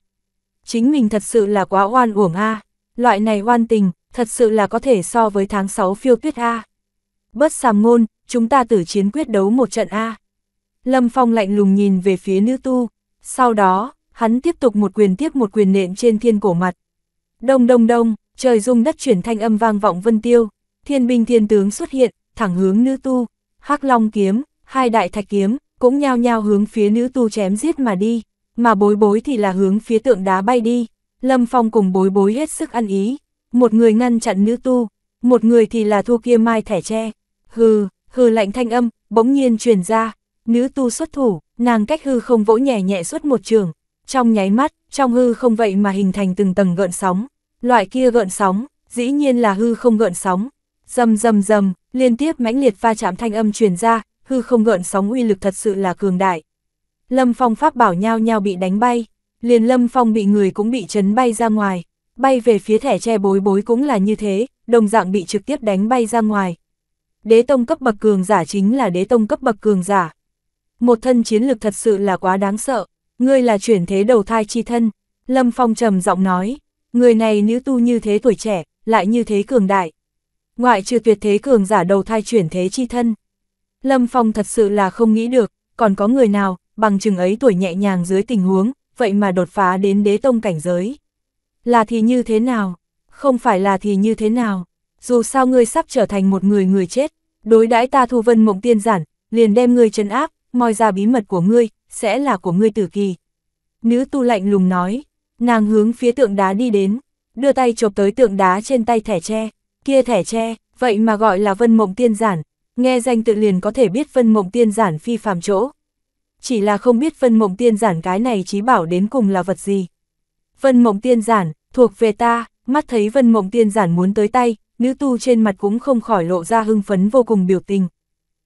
Chính mình thật sự là quá oan uổng a, loại này oan tình, thật sự là có thể so với tháng 6 phiêu tuyết a. Bất sàm ngôn, chúng ta tử chiến quyết đấu một trận A. Lâm Phong lạnh lùng nhìn về phía nữ tu, sau đó, hắn tiếp tục một quyền tiếp một quyền nện trên thiên cổ mặt. Đông đông đông, trời rung đất chuyển thanh âm vang vọng vân tiêu, thiên binh thiên tướng xuất hiện, thẳng hướng nữ tu, hắc long kiếm, hai đại thạch kiếm, cũng nhao nhao hướng phía nữ tu chém giết mà đi, mà bối bối thì là hướng phía tượng đá bay đi. Lâm Phong cùng bối bối hết sức ăn ý, một người ngăn chặn nữ tu, một người thì là thu kia mai thẻ tre hừ, hừ lạnh thanh âm, bỗng nhiên truyền ra, nữ tu xuất thủ, nàng cách hư không vỗ nhẹ nhẹ xuất một trường, trong nháy mắt, trong hư không vậy mà hình thành từng tầng gợn sóng, loại kia gợn sóng, dĩ nhiên là hư không gợn sóng, dầm dầm dầm, liên tiếp mãnh liệt va chạm thanh âm truyền ra, hư không gợn sóng uy lực thật sự là cường đại. Lâm Phong pháp bảo nhau nhau bị đánh bay, liền Lâm Phong bị người cũng bị chấn bay ra ngoài, bay về phía thẻ che bối bối cũng là như thế, đồng dạng bị trực tiếp đánh bay ra ngoài, đế tông cấp bậc cường giả chính là đế tông cấp bậc cường giả. Một thân chiến lực thật sự là quá đáng sợ, ngươi là chuyển thế đầu thai chi thân, Lâm Phong trầm giọng nói, người này nữ tu như thế tuổi trẻ, lại như thế cường đại. Ngoại trừ tuyệt thế cường giả đầu thai chuyển thế chi thân. Lâm Phong thật sự là không nghĩ được, còn có người nào, bằng chừng ấy tuổi nhẹ nhàng dưới tình huống, vậy mà đột phá đến đế tông cảnh giới. Là thì như thế nào? Không phải là thì như thế nào? dù sao ngươi sắp trở thành một người người chết, đối đãi ta Thu Vân Mộng Tiên giản, liền đem ngươi trấn áp, moi ra bí mật của ngươi, sẽ là của ngươi tử kỳ. Nữ tu lạnh lùng nói, nàng hướng phía tượng đá đi đến, đưa tay chộp tới tượng đá trên tay thẻ tre, kia thẻ tre, vậy mà gọi là Vân Mộng Tiên giản, nghe danh tự liền có thể biết Vân Mộng Tiên giản phi phàm chỗ. Chỉ là không biết Vân Mộng Tiên giản cái này chí bảo đến cùng là vật gì. Vân Mộng Tiên giản, thuộc về ta, mắt thấy Vân Mộng Tiên giản muốn tới tay, nữ tu trên mặt cũng không khỏi lộ ra hưng phấn vô cùng biểu tình.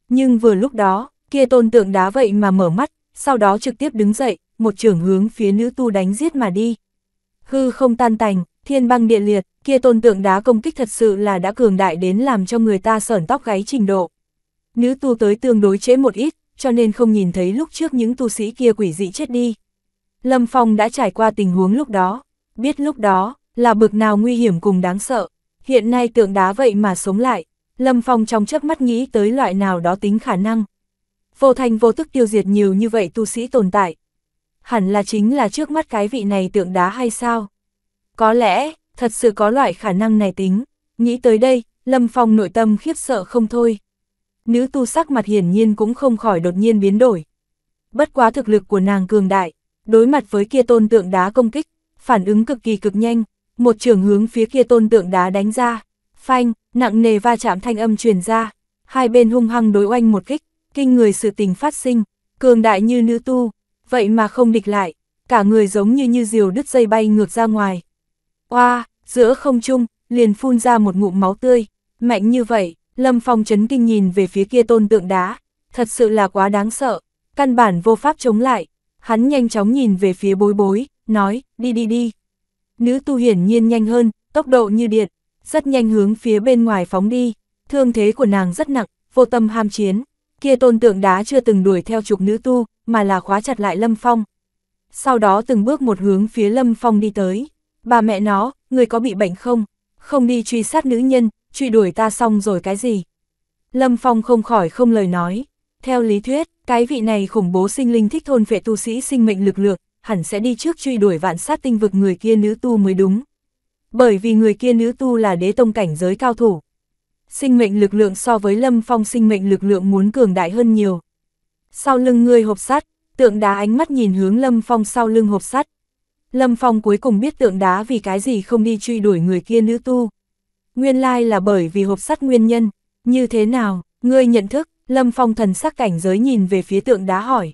Nhưng vừa lúc đó, kia tôn tượng đá vậy mà mở mắt, sau đó trực tiếp đứng dậy, một trưởng hướng phía nữ tu đánh giết mà đi. Hư không tan tành, thiên băng địa liệt, kia tôn tượng đá công kích thật sự là đã cường đại đến làm cho người ta sởn tóc gáy trình độ. Nữ tu tới tương đối chế một ít, cho nên không nhìn thấy lúc trước những tu sĩ kia quỷ dị chết đi. Lâm Phong đã trải qua tình huống lúc đó, biết lúc đó là bực nào nguy hiểm cùng đáng sợ. Hiện nay tượng đá vậy mà sống lại, Lâm Phong trong chớp mắt nghĩ tới loại nào đó tính khả năng. Vô thành vô tức tiêu diệt nhiều như vậy tu sĩ tồn tại. Hẳn là chính là trước mắt cái vị này tượng đá hay sao? Có lẽ, thật sự có loại khả năng này tính. Nghĩ tới đây, Lâm Phong nội tâm khiếp sợ không thôi. Nữ tu sắc mặt hiển nhiên cũng không khỏi đột nhiên biến đổi. Bất quá thực lực của nàng cường đại, đối mặt với kia tôn tượng đá công kích, phản ứng cực kỳ cực nhanh, một trường hướng phía kia tôn tượng đá đánh ra, phanh, nặng nề va chạm thanh âm truyền ra, hai bên hung hăng đối oanh một kích, kinh người sự tình phát sinh, cường đại như nữ tu, vậy mà không địch lại, cả người giống như như diều đứt dây bay ngược ra ngoài. Oa, giữa không trung, liền phun ra một ngụm máu tươi, mạnh như vậy, Lâm Phong chấn kinh nhìn về phía kia tôn tượng đá, thật sự là quá đáng sợ, căn bản vô pháp chống lại, hắn nhanh chóng nhìn về phía bối bối, nói, đi đi đi, nữ tu hiển nhiên nhanh hơn, tốc độ như điện, rất nhanh hướng phía bên ngoài phóng đi, thương thế của nàng rất nặng, vô tâm ham chiến, kia tôn tượng đá chưa từng đuổi theo trục nữ tu, mà là khóa chặt lại Lâm Phong. Sau đó từng bước một hướng phía Lâm Phong đi tới, bà mẹ nó, người có bị bệnh không? Không đi truy sát nữ nhân, truy đuổi ta xong rồi cái gì? Lâm Phong không khỏi không lời nói. Theo lý thuyết, cái vị này khủng bố sinh linh thích thôn phệ tu sĩ sinh mệnh lực lượng, hẳn sẽ đi trước truy đuổi vạn sát tinh vực người kia nữ tu mới đúng. Bởi vì người kia nữ tu là đế tông cảnh giới cao thủ. Sinh mệnh lực lượng so với lâm phong sinh mệnh lực lượng muốn cường đại hơn nhiều. Sau lưng người hộp sắt, tượng đá ánh mắt nhìn hướng lâm phong sau lưng hộp sắt. Lâm phong cuối cùng biết tượng đá vì cái gì không đi truy đuổi người kia nữ tu. Nguyên lai là bởi vì hộp sắt nguyên nhân, như thế nào, ngươi nhận thức, lâm phong thần sắc cảnh giới nhìn về phía tượng đá hỏi.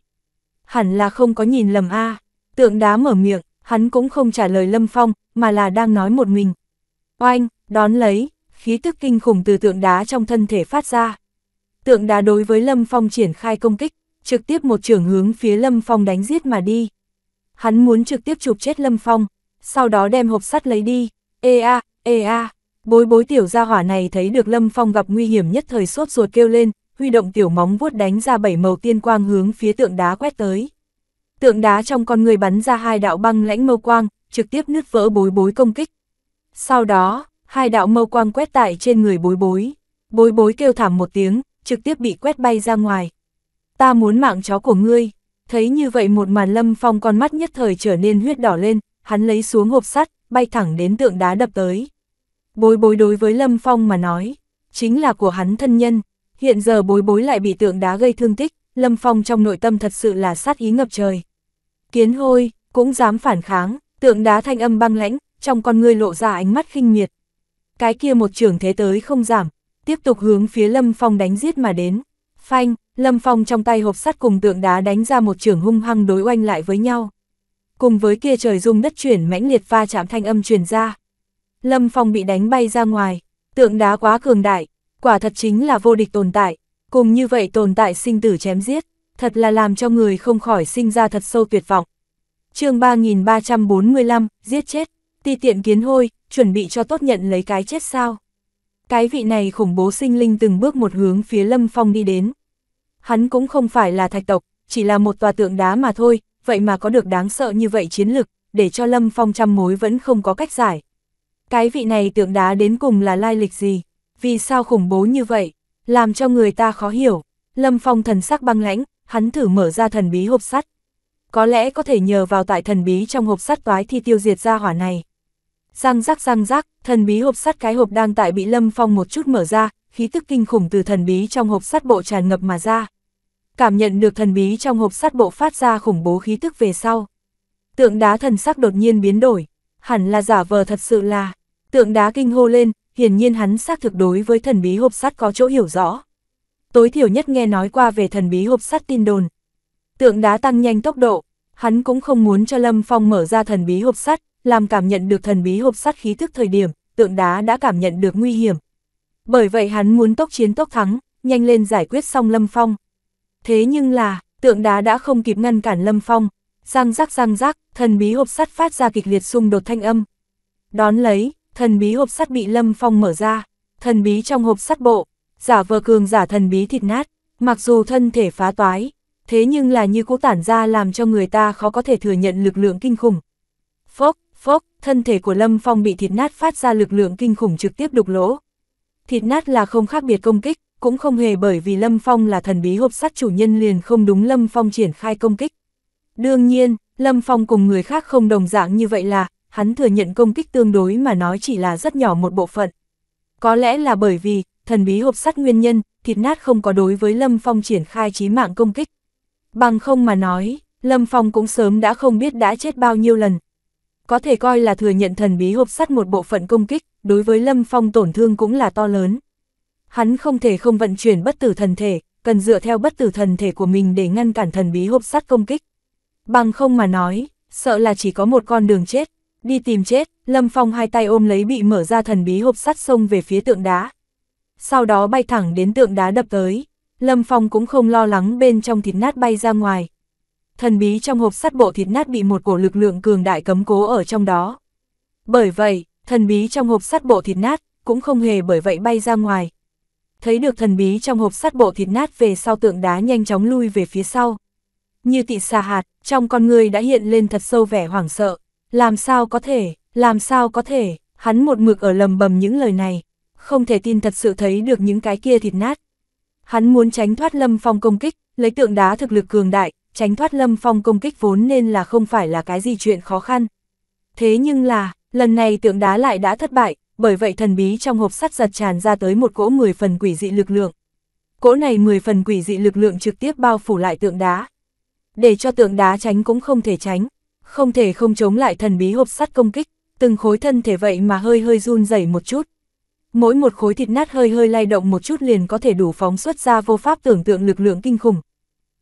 Hẳn là không có nhìn lầm a à. Tượng đá mở miệng, hắn cũng không trả lời Lâm Phong, mà là đang nói một mình. Oanh, đón lấy, khí tức kinh khủng từ tượng đá trong thân thể phát ra. Tượng đá đối với Lâm Phong triển khai công kích, trực tiếp một trường hướng phía Lâm Phong đánh giết mà đi. Hắn muốn trực tiếp chụp chết Lâm Phong, sau đó đem hộp sắt lấy đi. Ê a, ê a, bối bối tiểu gia hỏa này thấy được Lâm Phong gặp nguy hiểm nhất thời sốt ruột kêu lên, huy động tiểu móng vuốt đánh ra bảy màu tiên quang hướng phía tượng đá quét tới tượng đá trong con người bắn ra hai đạo băng lãnh mâu quang, trực tiếp nứt vỡ bối bối công kích. Sau đó, hai đạo mâu quang quét tại trên người bối bối. Bối bối kêu thảm một tiếng, trực tiếp bị quét bay ra ngoài. Ta muốn mạng chó của ngươi. Thấy như vậy một màn lâm phong con mắt nhất thời trở nên huyết đỏ lên, hắn lấy xuống hộp sắt, bay thẳng đến tượng đá đập tới. Bối bối đối với lâm phong mà nói, chính là của hắn thân nhân. Hiện giờ bối bối lại bị tượng đá gây thương tích, lâm phong trong nội tâm thật sự là sát ý ngập trời. Kiến hôi, cũng dám phản kháng, tượng đá thanh âm băng lãnh, trong con ngươi lộ ra ánh mắt khinh miệt. Cái kia một trường thế tới không giảm, tiếp tục hướng phía Lâm Phong đánh giết mà đến. Phanh, Lâm Phong trong tay hộp sắt cùng tượng đá đánh ra một trường hung hăng đối oanh lại với nhau. Cùng với kia trời rung đất chuyển mãnh liệt pha chạm thanh âm truyền ra. Lâm Phong bị đánh bay ra ngoài, tượng đá quá cường đại, quả thật chính là vô địch tồn tại, cùng như vậy tồn tại sinh tử chém giết thật là làm cho người không khỏi sinh ra thật sâu tuyệt vọng. chương 3345, giết chết, ti tiện kiến hôi, chuẩn bị cho tốt nhận lấy cái chết sao. Cái vị này khủng bố sinh linh từng bước một hướng phía lâm phong đi đến. Hắn cũng không phải là thạch tộc, chỉ là một tòa tượng đá mà thôi, vậy mà có được đáng sợ như vậy chiến lực, để cho lâm phong trăm mối vẫn không có cách giải. Cái vị này tượng đá đến cùng là lai lịch gì? Vì sao khủng bố như vậy? Làm cho người ta khó hiểu. Lâm Phong thần sắc băng lãnh, hắn thử mở ra thần bí hộp sắt. Có lẽ có thể nhờ vào tại thần bí trong hộp sắt toái thì tiêu diệt ra hỏa này. Răng rắc răng rắc, thần bí hộp sắt cái hộp đang tại bị Lâm Phong một chút mở ra, khí tức kinh khủng từ thần bí trong hộp sắt bộ tràn ngập mà ra. Cảm nhận được thần bí trong hộp sắt bộ phát ra khủng bố khí tức về sau. Tượng đá thần sắc đột nhiên biến đổi, hẳn là giả vờ thật sự là. Tượng đá kinh hô lên, hiển nhiên hắn xác thực đối với thần bí hộp sắt có chỗ hiểu rõ tối thiểu nhất nghe nói qua về thần bí hộp sắt tin đồn. Tượng đá tăng nhanh tốc độ, hắn cũng không muốn cho Lâm Phong mở ra thần bí hộp sắt, làm cảm nhận được thần bí hộp sắt khí thức thời điểm, tượng đá đã cảm nhận được nguy hiểm. Bởi vậy hắn muốn tốc chiến tốc thắng, nhanh lên giải quyết xong Lâm Phong. Thế nhưng là, tượng đá đã không kịp ngăn cản Lâm Phong, răng rắc răng rắc, thần bí hộp sắt phát ra kịch liệt xung đột thanh âm. Đón lấy, thần bí hộp sắt bị Lâm Phong mở ra, thần bí trong hộp sắt bộ, giả vờ cường giả thần bí thịt nát, mặc dù thân thể phá toái, thế nhưng là như cố tản ra làm cho người ta khó có thể thừa nhận lực lượng kinh khủng. Phốc, phốc, thân thể của Lâm Phong bị thịt nát phát ra lực lượng kinh khủng trực tiếp đục lỗ. Thịt nát là không khác biệt công kích, cũng không hề bởi vì Lâm Phong là thần bí hộp sắt chủ nhân liền không đúng Lâm Phong triển khai công kích. Đương nhiên, Lâm Phong cùng người khác không đồng dạng như vậy là, hắn thừa nhận công kích tương đối mà nói chỉ là rất nhỏ một bộ phận. Có lẽ là bởi vì, thần bí hộp sắt nguyên nhân, thịt nát không có đối với Lâm Phong triển khai trí mạng công kích. Bằng không mà nói, Lâm Phong cũng sớm đã không biết đã chết bao nhiêu lần. Có thể coi là thừa nhận thần bí hộp sắt một bộ phận công kích, đối với Lâm Phong tổn thương cũng là to lớn. Hắn không thể không vận chuyển bất tử thần thể, cần dựa theo bất tử thần thể của mình để ngăn cản thần bí hộp sắt công kích. Bằng không mà nói, sợ là chỉ có một con đường chết. Đi tìm chết, Lâm Phong hai tay ôm lấy bị mở ra thần bí hộp sắt xông về phía tượng đá, sau đó bay thẳng đến tượng đá đập tới. Lâm Phong cũng không lo lắng bên trong thịt nát bay ra ngoài. Thần bí trong hộp sắt bộ thịt nát bị một cổ lực lượng cường đại cấm cố ở trong đó. Bởi vậy, thần bí trong hộp sắt bộ thịt nát cũng không hề bởi vậy bay ra ngoài. Thấy được thần bí trong hộp sắt bộ thịt nát về sau tượng đá nhanh chóng lui về phía sau. Như tị xà hạt, trong con người đã hiện lên thật sâu vẻ hoảng sợ. Làm sao có thể, làm sao có thể, hắn một mực ở lầm bầm những lời này không thể tin thật sự thấy được những cái kia thịt nát. Hắn muốn tránh thoát Lâm Phong công kích, lấy tượng đá thực lực cường đại, tránh thoát Lâm Phong công kích vốn nên là không phải là cái gì chuyện khó khăn. Thế nhưng là, lần này tượng đá lại đã thất bại, bởi vậy thần bí trong hộp sắt giật tràn ra tới một cỗ 10 phần quỷ dị lực lượng. Cỗ này 10 phần quỷ dị lực lượng trực tiếp bao phủ lại tượng đá. Để cho tượng đá tránh cũng không thể tránh, không thể không chống lại thần bí hộp sắt công kích, từng khối thân thể vậy mà hơi hơi run rẩy một chút. Mỗi một khối thịt nát hơi hơi lay động một chút liền có thể đủ phóng xuất ra vô pháp tưởng tượng lực lượng kinh khủng.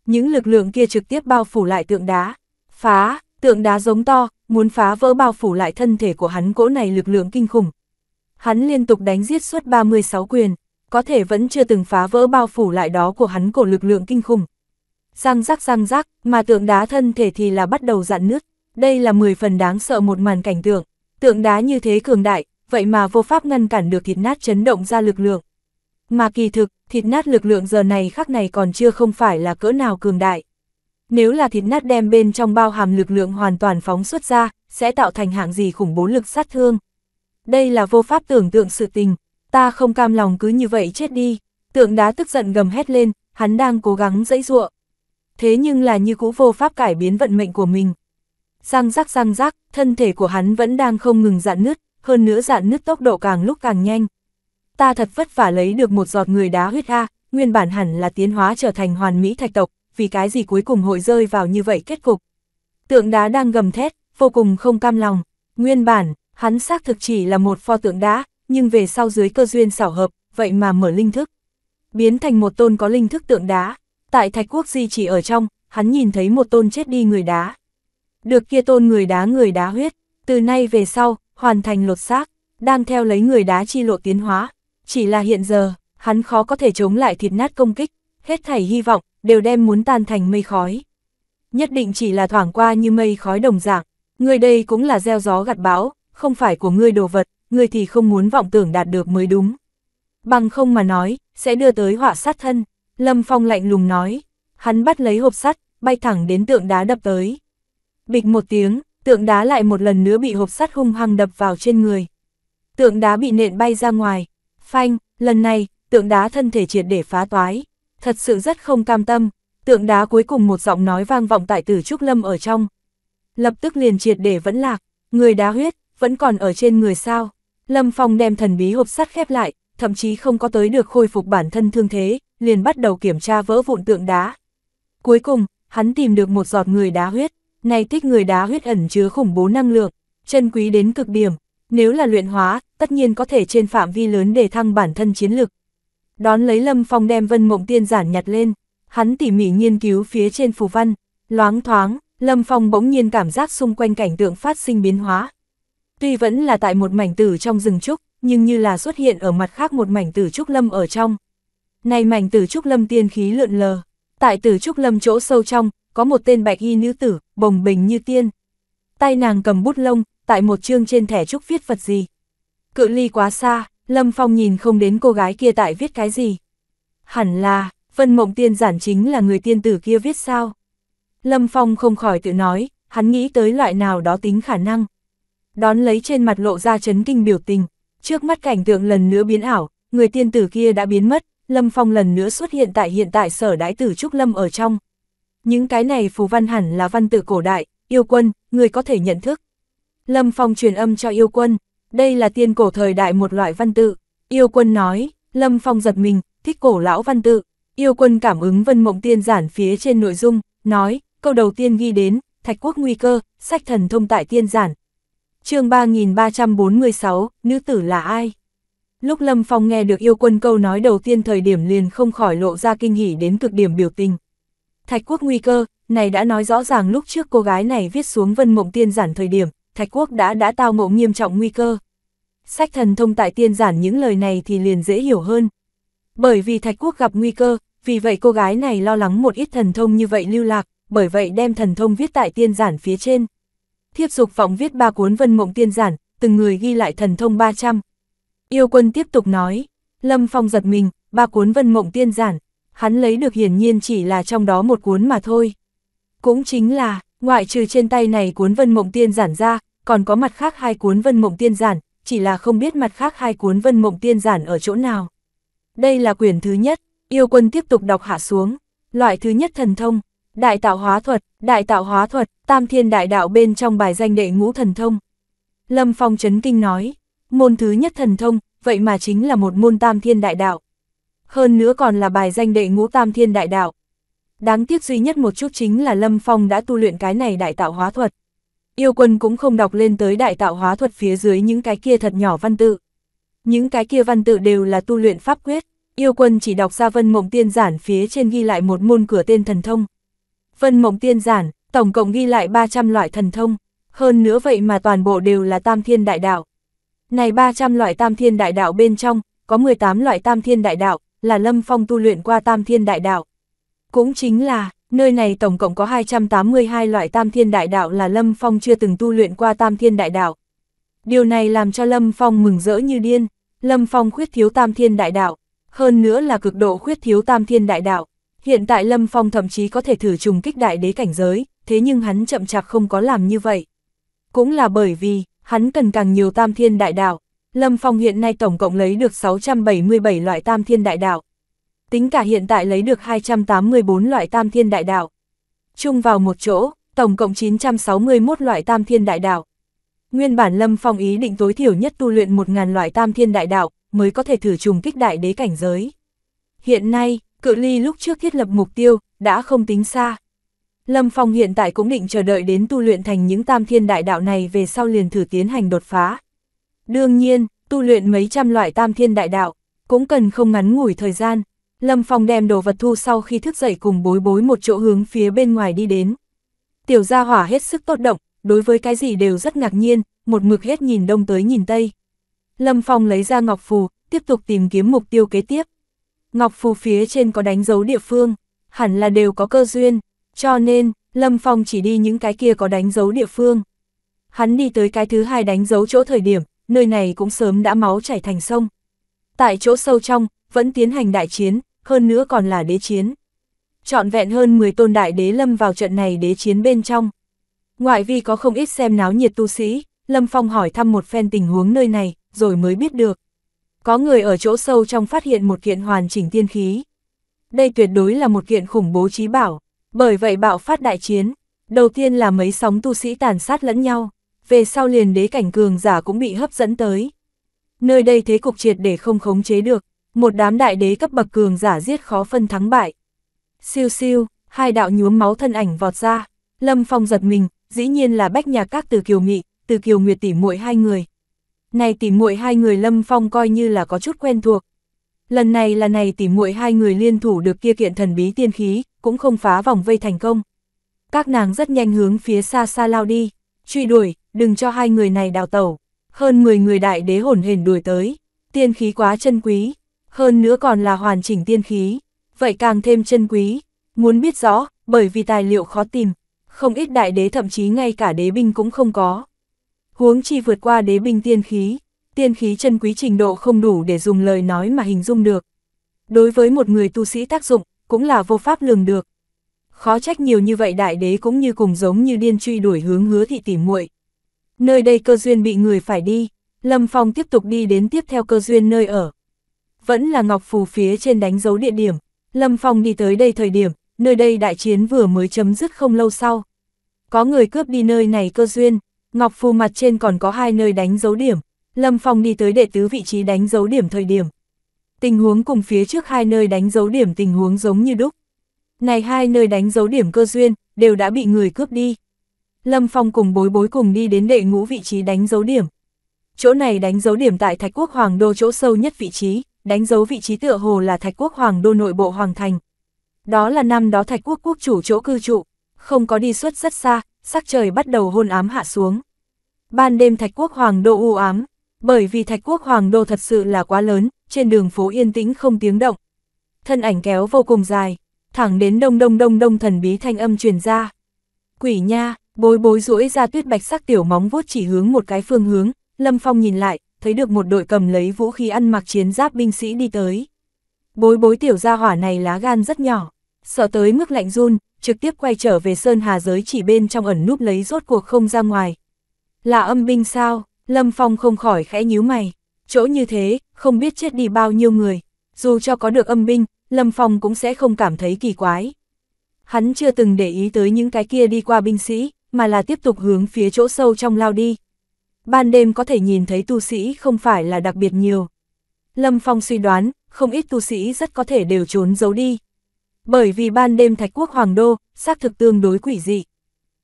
Những lực lượng kia trực tiếp bao phủ lại tượng đá. Phá, tượng đá giống to, muốn phá vỡ bao phủ lại thân thể của hắn cỗ này lực lượng kinh khủng. Hắn liên tục đánh giết suốt 36 quyền, có thể vẫn chưa từng phá vỡ bao phủ lại đó của hắn cổ lực lượng kinh khủng. Răng rắc răng rắc, mà tượng đá thân thể thì là bắt đầu dạn nứt. Đây là 10 phần đáng sợ một màn cảnh tượng. Tượng đá như thế cường đại, vậy mà vô pháp ngăn cản được thịt nát chấn động ra lực lượng. Mà kỳ thực, thịt nát lực lượng giờ này khắc này còn chưa không phải là cỡ nào cường đại. Nếu là thịt nát đem bên trong bao hàm lực lượng hoàn toàn phóng xuất ra, sẽ tạo thành hạng gì khủng bố lực sát thương. Đây là vô pháp tưởng tượng sự tình, ta không cam lòng cứ như vậy chết đi. Tượng đá tức giận gầm hét lên, hắn đang cố gắng dẫy dụa. Thế nhưng là như cũ vô pháp cải biến vận mệnh của mình. Răng rắc răng rắc, thân thể của hắn vẫn đang không ngừng dạn nứt, hơn nữa dạn nứt tốc độ càng lúc càng nhanh. Ta thật vất vả lấy được một giọt người đá huyết A, nguyên bản hẳn là tiến hóa trở thành hoàn mỹ thạch tộc, vì cái gì cuối cùng hội rơi vào như vậy kết cục. Tượng đá đang gầm thét, vô cùng không cam lòng. Nguyên bản, hắn xác thực chỉ là một pho tượng đá, nhưng về sau dưới cơ duyên xảo hợp, vậy mà mở linh thức. Biến thành một tôn có linh thức tượng đá. Tại thạch quốc di chỉ ở trong, hắn nhìn thấy một tôn chết đi người đá. Được kia tôn người đá người đá huyết, từ nay về sau, hoàn thành lột xác, đang theo lấy người đá chi lộ tiến hóa. Chỉ là hiện giờ, hắn khó có thể chống lại thịt nát công kích, hết thảy hy vọng, đều đem muốn tan thành mây khói. Nhất định chỉ là thoảng qua như mây khói đồng dạng, người đây cũng là gieo gió gặt bão, không phải của ngươi đồ vật, ngươi thì không muốn vọng tưởng đạt được mới đúng. Bằng không mà nói, sẽ đưa tới họa sát thân, Lâm Phong lạnh lùng nói, hắn bắt lấy hộp sắt, bay thẳng đến tượng đá đập tới. Bịch một tiếng, tượng đá lại một lần nữa bị hộp sắt hung hăng đập vào trên người. Tượng đá bị nện bay ra ngoài, phanh, lần này, tượng đá thân thể triệt để phá toái, thật sự rất không cam tâm, tượng đá cuối cùng một giọng nói vang vọng tại tử trúc lâm ở trong. Lập tức liền triệt để vẫn lạc, người đá huyết, vẫn còn ở trên người sao. Lâm Phong đem thần bí hộp sắt khép lại, thậm chí không có tới được khôi phục bản thân thương thế, liền bắt đầu kiểm tra vỡ vụn tượng đá. Cuối cùng, hắn tìm được một giọt người đá huyết. Này tích người đá huyết ẩn chứa khủng bố năng lượng, chân quý đến cực điểm, nếu là luyện hóa, tất nhiên có thể trên phạm vi lớn để thăng bản thân chiến lực. Đón lấy Lâm Phong đem Vân Mộng Tiên giản nhặt lên, hắn tỉ mỉ nghiên cứu phía trên phù văn, loáng thoáng, Lâm Phong bỗng nhiên cảm giác xung quanh cảnh tượng phát sinh biến hóa. Tuy vẫn là tại một mảnh tử trong rừng trúc, nhưng như là xuất hiện ở mặt khác một mảnh tử trúc lâm ở trong. Này mảnh tử trúc lâm tiên khí lượn lờ, tại tử trúc lâm chỗ sâu trong, có một tên bạch y nữ tử, bồng bình như tiên. Tay nàng cầm bút lông, tại một chương trên thẻ trúc viết vật gì. Cự ly quá xa, Lâm Phong nhìn không đến cô gái kia tại viết cái gì. Hẳn là, Vân Mộng Tiên giản chính là người tiên tử kia viết sao. Lâm Phong không khỏi tự nói, hắn nghĩ tới loại nào đó tính khả năng. Đón lấy trên mặt lộ ra chấn kinh biểu tình, trước mắt cảnh tượng lần nữa biến ảo, người tiên tử kia đã biến mất, Lâm Phong lần nữa xuất hiện tại hiện tại sở đái tử Trúc Lâm ở trong, những cái này phù văn hẳn là văn tự cổ đại, yêu quân, người có thể nhận thức. Lâm Phong truyền âm cho yêu quân, đây là tiên cổ thời đại một loại văn tự. Yêu quân nói, Lâm Phong giật mình, thích cổ lão văn tự. Yêu quân cảm ứng vân mộng tiên giản phía trên nội dung, nói, câu đầu tiên ghi đến, thạch quốc nguy cơ, sách thần thông tại tiên giản. chương 3346, nữ tử là ai? Lúc Lâm Phong nghe được yêu quân câu nói đầu tiên thời điểm liền không khỏi lộ ra kinh hỉ đến cực điểm biểu tình, Thạch Quốc nguy cơ, này đã nói rõ ràng lúc trước cô gái này viết xuống vân mộng tiên giản thời điểm, Thạch Quốc đã đã tao ngộ nghiêm trọng nguy cơ. Sách thần thông tại tiên giản những lời này thì liền dễ hiểu hơn. Bởi vì Thạch Quốc gặp nguy cơ, vì vậy cô gái này lo lắng một ít thần thông như vậy lưu lạc, bởi vậy đem thần thông viết tại tiên giản phía trên. Thiếp dục vọng viết ba cuốn vân mộng tiên giản, từng người ghi lại thần thông 300. Yêu quân tiếp tục nói, Lâm Phong giật mình, ba cuốn vân mộng tiên giản, hắn lấy được hiển nhiên chỉ là trong đó một cuốn mà thôi. Cũng chính là, ngoại trừ trên tay này cuốn Vân Mộng Tiên Giản ra, còn có mặt khác hai cuốn Vân Mộng Tiên Giản, chỉ là không biết mặt khác hai cuốn Vân Mộng Tiên Giản ở chỗ nào. Đây là quyển thứ nhất, yêu quân tiếp tục đọc hạ xuống, loại thứ nhất thần thông, đại tạo hóa thuật, đại tạo hóa thuật, tam thiên đại đạo bên trong bài danh đệ ngũ thần thông. Lâm Phong chấn kinh nói, môn thứ nhất thần thông, vậy mà chính là một môn tam thiên đại đạo hơn nữa còn là bài danh đệ ngũ tam thiên đại đạo. Đáng tiếc duy nhất một chút chính là Lâm Phong đã tu luyện cái này đại tạo hóa thuật. Yêu quân cũng không đọc lên tới đại tạo hóa thuật phía dưới những cái kia thật nhỏ văn tự. Những cái kia văn tự đều là tu luyện pháp quyết, yêu quân chỉ đọc ra vân mộng tiên giản phía trên ghi lại một môn cửa tên thần thông. Vân mộng tiên giản, tổng cộng ghi lại 300 loại thần thông, hơn nữa vậy mà toàn bộ đều là tam thiên đại đạo. Này 300 loại tam thiên đại đạo bên trong, có 18 loại tam thiên đại đạo, là Lâm Phong tu luyện qua tam thiên đại đạo. Cũng chính là, nơi này tổng cộng có 282 loại tam thiên đại đạo là Lâm Phong chưa từng tu luyện qua tam thiên đại đạo. Điều này làm cho Lâm Phong mừng rỡ như điên, Lâm Phong khuyết thiếu tam thiên đại đạo, hơn nữa là cực độ khuyết thiếu tam thiên đại đạo. Hiện tại Lâm Phong thậm chí có thể thử trùng kích đại đế cảnh giới, thế nhưng hắn chậm chạp không có làm như vậy. Cũng là bởi vì, hắn cần càng nhiều tam thiên đại đạo, Lâm Phong hiện nay tổng cộng lấy được 677 loại tam thiên đại đạo. Tính cả hiện tại lấy được 284 loại tam thiên đại đạo. Chung vào một chỗ, tổng cộng 961 loại tam thiên đại đạo. Nguyên bản Lâm Phong ý định tối thiểu nhất tu luyện 1.000 loại tam thiên đại đạo, mới có thể thử trùng kích đại đế cảnh giới. Hiện nay, cự ly lúc trước thiết lập mục tiêu, đã không tính xa. Lâm Phong hiện tại cũng định chờ đợi đến tu luyện thành những tam thiên đại đạo này về sau liền thử tiến hành đột phá. Đương nhiên, tu luyện mấy trăm loại tam thiên đại đạo, cũng cần không ngắn ngủi thời gian. Lâm Phong đem đồ vật thu sau khi thức dậy cùng bối bối một chỗ hướng phía bên ngoài đi đến. Tiểu gia hỏa hết sức tốt động, đối với cái gì đều rất ngạc nhiên, một mực hết nhìn đông tới nhìn tây. Lâm Phong lấy ra ngọc phù, tiếp tục tìm kiếm mục tiêu kế tiếp. Ngọc phù phía trên có đánh dấu địa phương, hẳn là đều có cơ duyên, cho nên, Lâm Phong chỉ đi những cái kia có đánh dấu địa phương. Hắn đi tới cái thứ hai đánh dấu chỗ thời điểm, nơi này cũng sớm đã máu chảy thành sông. Tại chỗ sâu trong, vẫn tiến hành đại chiến, hơn nữa còn là đế chiến. Chọn vẹn hơn 10 tôn đại đế lâm vào trận này đế chiến bên trong. Ngoại vi có không ít xem náo nhiệt tu sĩ, Lâm Phong hỏi thăm một phen tình huống nơi này, rồi mới biết được. Có người ở chỗ sâu trong phát hiện một kiện hoàn chỉnh tiên khí. Đây tuyệt đối là một kiện khủng bố trí bảo, bởi vậy bạo phát đại chiến. Đầu tiên là mấy sóng tu sĩ tàn sát lẫn nhau, về sau liền đế cảnh cường giả cũng bị hấp dẫn tới. Nơi đây thế cục triệt để không khống chế được, một đám đại đế cấp bậc cường giả giết khó phân thắng bại. Siêu siêu, hai đạo nhuốm máu thân ảnh vọt ra, Lâm Phong giật mình, dĩ nhiên là bách nhà các từ kiều nghị, từ kiều nguyệt tỉ muội hai người. Này tỉ muội hai người Lâm Phong coi như là có chút quen thuộc. Lần này là này tỉ muội hai người liên thủ được kia kiện thần bí tiên khí, cũng không phá vòng vây thành công. Các nàng rất nhanh hướng phía xa xa lao đi, truy đuổi, đừng cho hai người này đào tẩu. Hơn 10 người đại đế hồn hển đuổi tới, tiên khí quá chân quý, hơn nữa còn là hoàn chỉnh tiên khí, vậy càng thêm chân quý. Muốn biết rõ, bởi vì tài liệu khó tìm, không ít đại đế thậm chí ngay cả đế binh cũng không có. Huống chi vượt qua đế binh tiên khí, tiên khí chân quý trình độ không đủ để dùng lời nói mà hình dung được. Đối với một người tu sĩ tác dụng, cũng là vô pháp lường được. Khó trách nhiều như vậy đại đế cũng như cùng giống như điên truy đuổi hướng hứa thị tỉ muội Nơi đây cơ duyên bị người phải đi, Lâm Phong tiếp tục đi đến tiếp theo cơ duyên nơi ở. Vẫn là ngọc phù phía trên đánh dấu địa điểm, Lâm Phong đi tới đây thời điểm, nơi đây đại chiến vừa mới chấm dứt không lâu sau. Có người cướp đi nơi này cơ duyên, ngọc phù mặt trên còn có hai nơi đánh dấu điểm, Lâm Phong đi tới đệ tứ vị trí đánh dấu điểm thời điểm. Tình huống cùng phía trước hai nơi đánh dấu điểm tình huống giống như đúc. Này hai nơi đánh dấu điểm cơ duyên, đều đã bị người cướp đi. Lâm Phong cùng bối bối cùng đi đến đệ ngũ vị trí đánh dấu điểm. Chỗ này đánh dấu điểm tại Thạch Quốc Hoàng Đô chỗ sâu nhất vị trí, đánh dấu vị trí tựa hồ là Thạch Quốc Hoàng Đô nội bộ Hoàng Thành. Đó là năm đó Thạch Quốc Quốc chủ chỗ cư trụ, không có đi xuất rất xa, sắc trời bắt đầu hôn ám hạ xuống. Ban đêm Thạch Quốc Hoàng Đô u ám, bởi vì Thạch Quốc Hoàng Đô thật sự là quá lớn, trên đường phố yên tĩnh không tiếng động. Thân ảnh kéo vô cùng dài, thẳng đến đông đông đông đông thần bí thanh âm truyền ra. Quỷ nha, Bối bối rũi ra tuyết bạch sắc tiểu móng vuốt chỉ hướng một cái phương hướng, Lâm Phong nhìn lại, thấy được một đội cầm lấy vũ khí ăn mặc chiến giáp binh sĩ đi tới. Bối bối tiểu gia hỏa này lá gan rất nhỏ, sợ tới mức lạnh run, trực tiếp quay trở về Sơn Hà giới chỉ bên trong ẩn núp lấy rốt cuộc không ra ngoài. Là âm binh sao, Lâm Phong không khỏi khẽ nhíu mày, chỗ như thế, không biết chết đi bao nhiêu người, dù cho có được âm binh, Lâm Phong cũng sẽ không cảm thấy kỳ quái. Hắn chưa từng để ý tới những cái kia đi qua binh sĩ, mà là tiếp tục hướng phía chỗ sâu trong lao đi. Ban đêm có thể nhìn thấy tu sĩ không phải là đặc biệt nhiều. Lâm Phong suy đoán, không ít tu sĩ rất có thể đều trốn giấu đi. Bởi vì ban đêm Thạch Quốc Hoàng Đô, xác thực tương đối quỷ dị.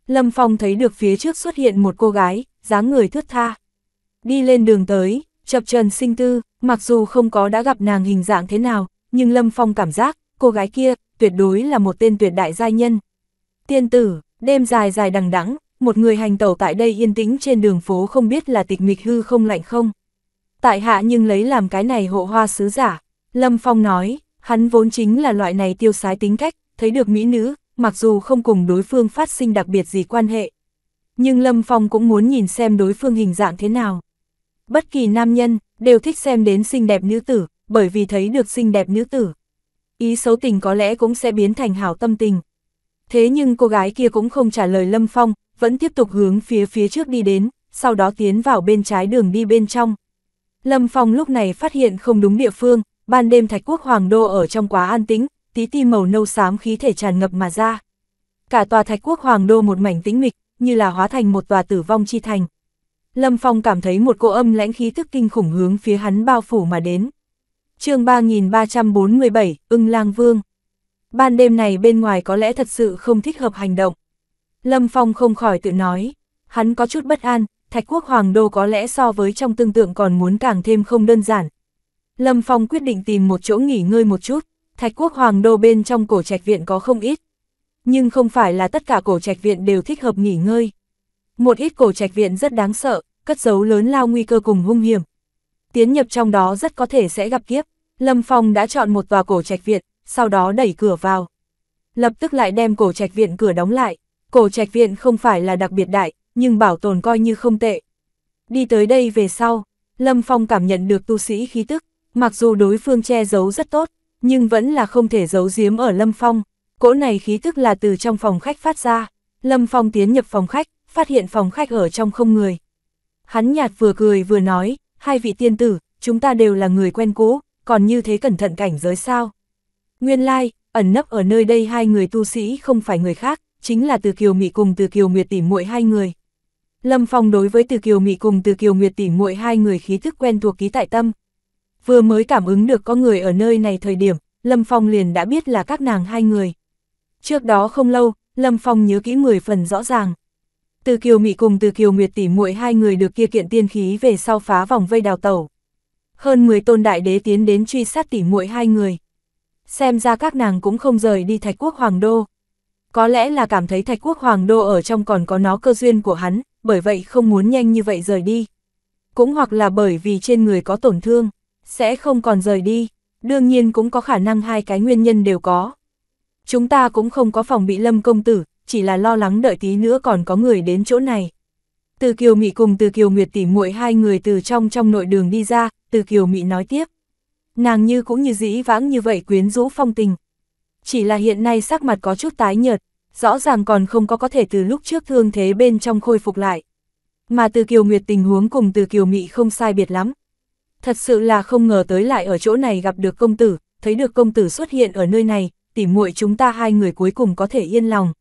Lâm Phong thấy được phía trước xuất hiện một cô gái, dáng người thướt tha. Đi lên đường tới, chập trần sinh tư, mặc dù không có đã gặp nàng hình dạng thế nào, nhưng Lâm Phong cảm giác, cô gái kia, tuyệt đối là một tên tuyệt đại giai nhân. Tiên tử, Đêm dài dài đằng đẵng, một người hành tẩu tại đây yên tĩnh trên đường phố không biết là tịch mịch hư không lạnh không. Tại hạ nhưng lấy làm cái này hộ hoa sứ giả, Lâm Phong nói, hắn vốn chính là loại này tiêu sái tính cách, thấy được mỹ nữ, mặc dù không cùng đối phương phát sinh đặc biệt gì quan hệ. Nhưng Lâm Phong cũng muốn nhìn xem đối phương hình dạng thế nào. Bất kỳ nam nhân, đều thích xem đến xinh đẹp nữ tử, bởi vì thấy được xinh đẹp nữ tử. Ý xấu tình có lẽ cũng sẽ biến thành hảo tâm tình, Thế nhưng cô gái kia cũng không trả lời Lâm Phong, vẫn tiếp tục hướng phía phía trước đi đến, sau đó tiến vào bên trái đường đi bên trong. Lâm Phong lúc này phát hiện không đúng địa phương, ban đêm Thạch Quốc Hoàng Đô ở trong quá an tĩnh, tí ti màu nâu xám khí thể tràn ngập mà ra. Cả tòa Thạch Quốc Hoàng Đô một mảnh tĩnh mịch, như là hóa thành một tòa tử vong chi thành. Lâm Phong cảm thấy một cỗ âm lãnh khí thức kinh khủng hướng phía hắn bao phủ mà đến. chương 3347, ưng lang vương. Ban đêm này bên ngoài có lẽ thật sự không thích hợp hành động. Lâm Phong không khỏi tự nói, hắn có chút bất an, Thạch Quốc Hoàng Đô có lẽ so với trong tương tượng còn muốn càng thêm không đơn giản. Lâm Phong quyết định tìm một chỗ nghỉ ngơi một chút, Thạch Quốc Hoàng Đô bên trong cổ trạch viện có không ít. Nhưng không phải là tất cả cổ trạch viện đều thích hợp nghỉ ngơi. Một ít cổ trạch viện rất đáng sợ, cất giấu lớn lao nguy cơ cùng hung hiểm. Tiến nhập trong đó rất có thể sẽ gặp kiếp. Lâm Phong đã chọn một tòa cổ trạch viện, sau đó đẩy cửa vào. Lập tức lại đem cổ trạch viện cửa đóng lại, cổ trạch viện không phải là đặc biệt đại, nhưng bảo tồn coi như không tệ. Đi tới đây về sau, Lâm Phong cảm nhận được tu sĩ khí tức, mặc dù đối phương che giấu rất tốt, nhưng vẫn là không thể giấu giếm ở Lâm Phong. Cỗ này khí tức là từ trong phòng khách phát ra, Lâm Phong tiến nhập phòng khách, phát hiện phòng khách ở trong không người. Hắn nhạt vừa cười vừa nói, hai vị tiên tử, chúng ta đều là người quen cũ, còn như thế cẩn thận cảnh giới sao. Nguyên lai, ẩn nấp ở nơi đây hai người tu sĩ không phải người khác, chính là Từ Kiều Mị cùng Từ Kiều Nguyệt Tỷ muội hai người. Lâm Phong đối với Từ Kiều Mị cùng Từ Kiều Nguyệt Tỷ muội hai người khí thức quen thuộc ký tại tâm. Vừa mới cảm ứng được có người ở nơi này thời điểm, Lâm Phong liền đã biết là các nàng hai người. Trước đó không lâu, Lâm Phong nhớ kỹ 10 phần rõ ràng. Từ Kiều Mị cùng Từ Kiều Nguyệt Tỷ muội hai người được kia kiện tiên khí về sau phá vòng vây đào tẩu. Hơn 10 tôn đại đế tiến đến truy sát tỷ muội hai người xem ra các nàng cũng không rời đi Thạch Quốc Hoàng Đô. Có lẽ là cảm thấy Thạch Quốc Hoàng Đô ở trong còn có nó cơ duyên của hắn, bởi vậy không muốn nhanh như vậy rời đi. Cũng hoặc là bởi vì trên người có tổn thương, sẽ không còn rời đi, đương nhiên cũng có khả năng hai cái nguyên nhân đều có. Chúng ta cũng không có phòng bị lâm công tử, chỉ là lo lắng đợi tí nữa còn có người đến chỗ này. Từ Kiều Mị cùng Từ Kiều Nguyệt tỉ muội hai người từ trong trong nội đường đi ra, Từ Kiều Mị nói tiếp nàng như cũng như dĩ vãng như vậy quyến rũ phong tình. Chỉ là hiện nay sắc mặt có chút tái nhợt, rõ ràng còn không có có thể từ lúc trước thương thế bên trong khôi phục lại. Mà từ kiều nguyệt tình huống cùng từ kiều mị không sai biệt lắm. Thật sự là không ngờ tới lại ở chỗ này gặp được công tử, thấy được công tử xuất hiện ở nơi này, tỉ muội chúng ta hai người cuối cùng có thể yên lòng.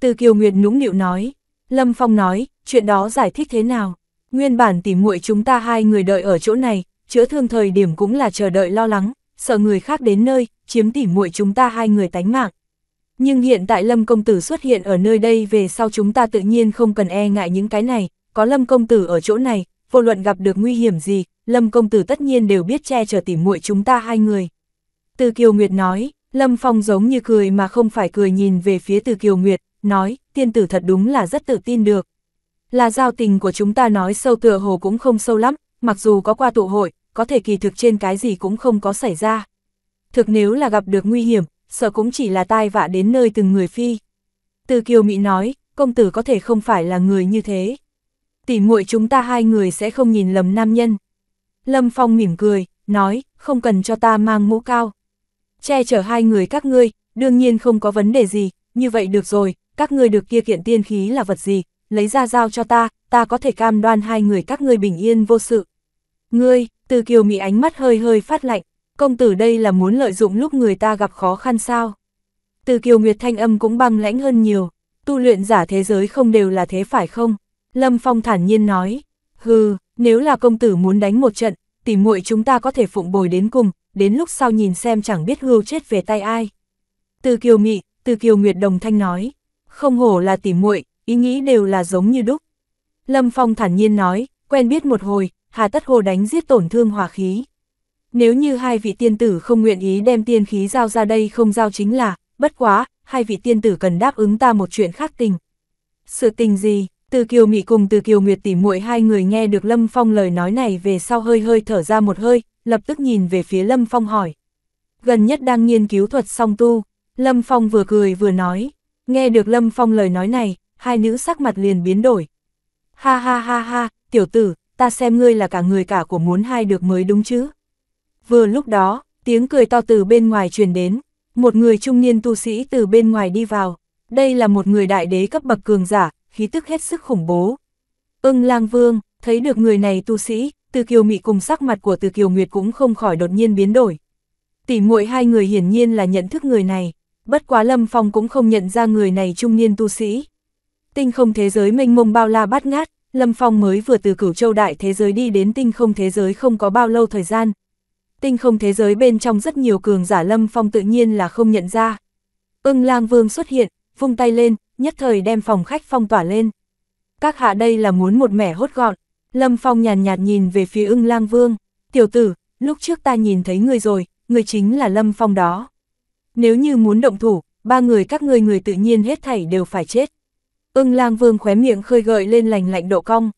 Từ kiều nguyệt nũng nịu nói, Lâm Phong nói, chuyện đó giải thích thế nào? Nguyên bản tỉ muội chúng ta hai người đợi ở chỗ này, chữa thương thời điểm cũng là chờ đợi lo lắng, sợ người khác đến nơi, chiếm tỉ muội chúng ta hai người tánh mạng. Nhưng hiện tại Lâm Công Tử xuất hiện ở nơi đây về sau chúng ta tự nhiên không cần e ngại những cái này, có Lâm Công Tử ở chỗ này, vô luận gặp được nguy hiểm gì, Lâm Công Tử tất nhiên đều biết che chở tỉ muội chúng ta hai người. Từ Kiều Nguyệt nói, Lâm Phong giống như cười mà không phải cười nhìn về phía Từ Kiều Nguyệt, nói, tiên tử thật đúng là rất tự tin được. Là giao tình của chúng ta nói sâu tựa hồ cũng không sâu lắm, mặc dù có qua tụ hội, có thể kỳ thực trên cái gì cũng không có xảy ra. Thực nếu là gặp được nguy hiểm, sợ cũng chỉ là tai vạ đến nơi từng người phi. Từ Kiều Mỹ nói, công tử có thể không phải là người như thế. Tỉ muội chúng ta hai người sẽ không nhìn lầm nam nhân. Lâm Phong mỉm cười, nói, không cần cho ta mang mũ cao. Che chở hai người các ngươi, đương nhiên không có vấn đề gì, như vậy được rồi, các ngươi được kia kiện tiên khí là vật gì, lấy ra giao cho ta, ta có thể cam đoan hai người các ngươi bình yên vô sự. Ngươi, từ kiều mị ánh mắt hơi hơi phát lạnh, công tử đây là muốn lợi dụng lúc người ta gặp khó khăn sao. Từ kiều nguyệt thanh âm cũng băng lãnh hơn nhiều, tu luyện giả thế giới không đều là thế phải không? Lâm Phong thản nhiên nói, hừ, nếu là công tử muốn đánh một trận, tỉ muội chúng ta có thể phụng bồi đến cùng, đến lúc sau nhìn xem chẳng biết hưu chết về tay ai. Từ kiều mị, từ kiều nguyệt đồng thanh nói, không hổ là tỉ muội ý nghĩ đều là giống như đúc. Lâm Phong thản nhiên nói, quen biết một hồi, hà tất hồ đánh giết tổn thương hòa khí. Nếu như hai vị tiên tử không nguyện ý đem tiên khí giao ra đây không giao chính là, bất quá, hai vị tiên tử cần đáp ứng ta một chuyện khác tình. Sự tình gì, từ Kiều Mị cùng từ Kiều Nguyệt tỉ muội hai người nghe được Lâm Phong lời nói này về sau hơi hơi thở ra một hơi, lập tức nhìn về phía Lâm Phong hỏi. Gần nhất đang nghiên cứu thuật song tu, Lâm Phong vừa cười vừa nói, nghe được Lâm Phong lời nói này, hai nữ sắc mặt liền biến đổi. Ha ha ha ha, tiểu tử, ta xem ngươi là cả người cả của muốn hai được mới đúng chứ. Vừa lúc đó, tiếng cười to từ bên ngoài truyền đến, một người trung niên tu sĩ từ bên ngoài đi vào, đây là một người đại đế cấp bậc cường giả, khí tức hết sức khủng bố. Ưng lang vương, thấy được người này tu sĩ, từ kiều mị cùng sắc mặt của từ kiều nguyệt cũng không khỏi đột nhiên biến đổi. Tỉ muội hai người hiển nhiên là nhận thức người này, bất quá lâm phong cũng không nhận ra người này trung niên tu sĩ. Tinh không thế giới mênh mông bao la bát ngát, Lâm Phong mới vừa từ cửu châu đại thế giới đi đến tinh không thế giới không có bao lâu thời gian. Tinh không thế giới bên trong rất nhiều cường giả Lâm Phong tự nhiên là không nhận ra. Ưng lang vương xuất hiện, vung tay lên, nhất thời đem phòng khách phong tỏa lên. Các hạ đây là muốn một mẻ hốt gọn. Lâm Phong nhàn nhạt, nhìn về phía ưng lang vương. Tiểu tử, lúc trước ta nhìn thấy người rồi, người chính là Lâm Phong đó. Nếu như muốn động thủ, ba người các người người tự nhiên hết thảy đều phải chết. Ưng lang vương khóe miệng khơi gợi lên lành lạnh độ cong.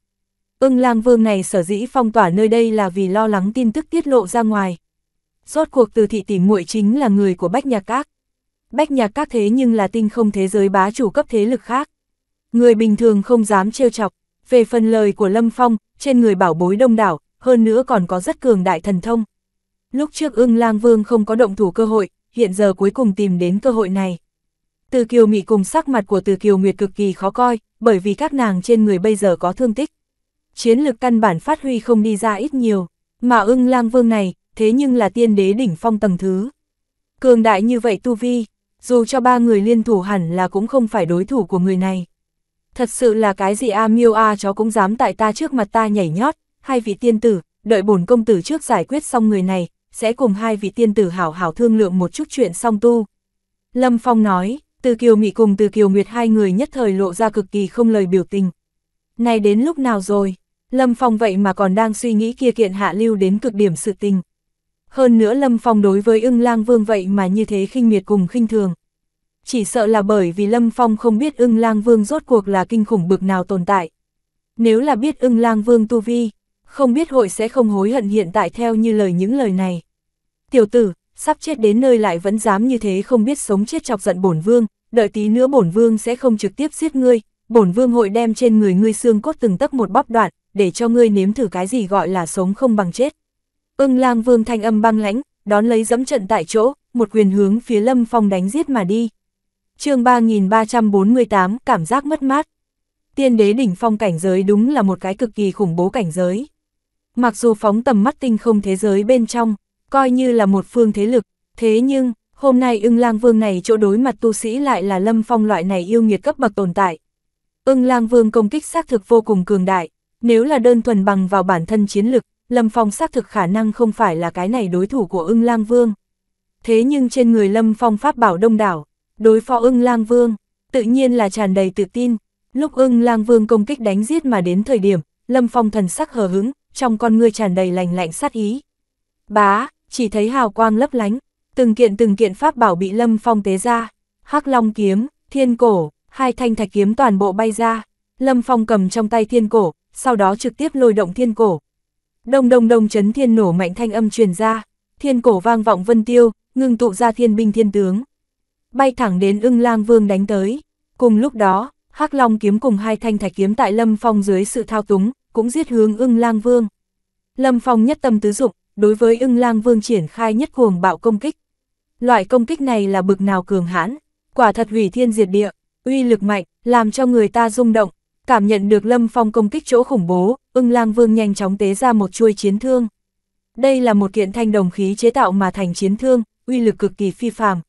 Ưng lang vương này sở dĩ phong tỏa nơi đây là vì lo lắng tin tức tiết lộ ra ngoài. Rốt cuộc từ thị tỷ muội chính là người của Bách Nhạc Các. Bách Nhạc Các thế nhưng là tinh không thế giới bá chủ cấp thế lực khác. Người bình thường không dám trêu chọc. Về phần lời của Lâm Phong, trên người bảo bối đông đảo, hơn nữa còn có rất cường đại thần thông. Lúc trước ưng lang vương không có động thủ cơ hội, hiện giờ cuối cùng tìm đến cơ hội này. Từ Kiều Mị cùng sắc mặt của Từ Kiều Nguyệt cực kỳ khó coi, bởi vì các nàng trên người bây giờ có thương tích. Chiến lực căn bản phát huy không đi ra ít nhiều, mà ưng lang vương này, thế nhưng là tiên đế đỉnh phong tầng thứ. Cường đại như vậy Tu Vi, dù cho ba người liên thủ hẳn là cũng không phải đối thủ của người này. Thật sự là cái gì a à, a chó cũng dám tại ta trước mặt ta nhảy nhót, hai vị tiên tử, đợi bổn công tử trước giải quyết xong người này, sẽ cùng hai vị tiên tử hảo hảo thương lượng một chút chuyện song tu. Lâm Phong nói, từ Kiều Mị cùng Từ Kiều Nguyệt hai người nhất thời lộ ra cực kỳ không lời biểu tình. Này đến lúc nào rồi, Lâm Phong vậy mà còn đang suy nghĩ kia kiện hạ lưu đến cực điểm sự tình. Hơn nữa Lâm Phong đối với ưng lang vương vậy mà như thế khinh miệt cùng khinh thường. Chỉ sợ là bởi vì Lâm Phong không biết ưng lang vương rốt cuộc là kinh khủng bực nào tồn tại. Nếu là biết ưng lang vương tu vi, không biết hội sẽ không hối hận hiện tại theo như lời những lời này. Tiểu tử, sắp chết đến nơi lại vẫn dám như thế không biết sống chết chọc giận bổn vương, đợi tí nữa bổn vương sẽ không trực tiếp giết ngươi, bổn vương hội đem trên người ngươi xương cốt từng tấc một bóp đoạn, để cho ngươi nếm thử cái gì gọi là sống không bằng chết. Ưng lang vương thanh âm băng lãnh, đón lấy dẫm trận tại chỗ, một quyền hướng phía lâm phong đánh giết mà đi. chương 3348, cảm giác mất mát. Tiên đế đỉnh phong cảnh giới đúng là một cái cực kỳ khủng bố cảnh giới. Mặc dù phóng tầm mắt tinh không thế giới bên trong, coi như là một phương thế lực, thế nhưng, hôm nay ưng lang vương này chỗ đối mặt tu sĩ lại là lâm phong loại này yêu nghiệt cấp bậc tồn tại. Ưng lang vương công kích xác thực vô cùng cường đại, nếu là đơn thuần bằng vào bản thân chiến lực, lâm phong xác thực khả năng không phải là cái này đối thủ của ưng lang vương. Thế nhưng trên người lâm phong pháp bảo đông đảo, đối phó ưng lang vương, tự nhiên là tràn đầy tự tin. Lúc ưng lang vương công kích đánh giết mà đến thời điểm, lâm phong thần sắc hờ hứng, trong con ngươi tràn đầy lành lạnh sát ý. Bá, chỉ thấy hào quang lấp lánh, từng kiện từng kiện pháp bảo bị Lâm Phong tế ra, hắc long kiếm, thiên cổ, hai thanh thạch kiếm toàn bộ bay ra, Lâm Phong cầm trong tay thiên cổ, sau đó trực tiếp lôi động thiên cổ. Đông đông đông chấn thiên nổ mạnh thanh âm truyền ra, thiên cổ vang vọng vân tiêu, ngưng tụ ra thiên binh thiên tướng. Bay thẳng đến ưng lang vương đánh tới, cùng lúc đó, hắc long kiếm cùng hai thanh thạch kiếm tại Lâm Phong dưới sự thao túng, cũng giết hướng ưng lang vương. Lâm Phong nhất tâm tứ dụng, đối với ưng lang vương triển khai nhất cuồng bạo công kích. Loại công kích này là bực nào cường hãn, quả thật hủy thiên diệt địa, uy lực mạnh, làm cho người ta rung động, cảm nhận được lâm phong công kích chỗ khủng bố, ưng lang vương nhanh chóng tế ra một chuôi chiến thương. Đây là một kiện thanh đồng khí chế tạo mà thành chiến thương, uy lực cực kỳ phi phàm.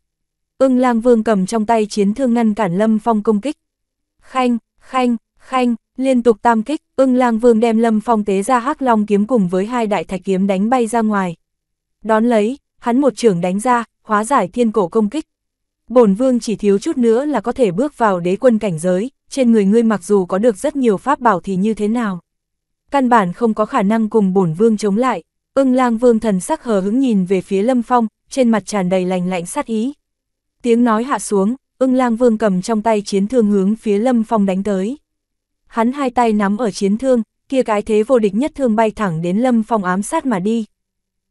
Ưng lang vương cầm trong tay chiến thương ngăn cản lâm phong công kích. Khanh, khanh, khanh, Liên tục tam kích, ưng lang vương đem lâm phong tế ra hắc long kiếm cùng với hai đại thạch kiếm đánh bay ra ngoài. Đón lấy, hắn một trưởng đánh ra, hóa giải thiên cổ công kích. Bổn vương chỉ thiếu chút nữa là có thể bước vào đế quân cảnh giới, trên người ngươi mặc dù có được rất nhiều pháp bảo thì như thế nào. Căn bản không có khả năng cùng bổn vương chống lại, ưng lang vương thần sắc hờ hững nhìn về phía lâm phong, trên mặt tràn đầy lành lạnh sát ý. Tiếng nói hạ xuống, ưng lang vương cầm trong tay chiến thương hướng phía lâm phong đánh tới hắn hai tay nắm ở chiến thương, kia cái thế vô địch nhất thương bay thẳng đến lâm phong ám sát mà đi.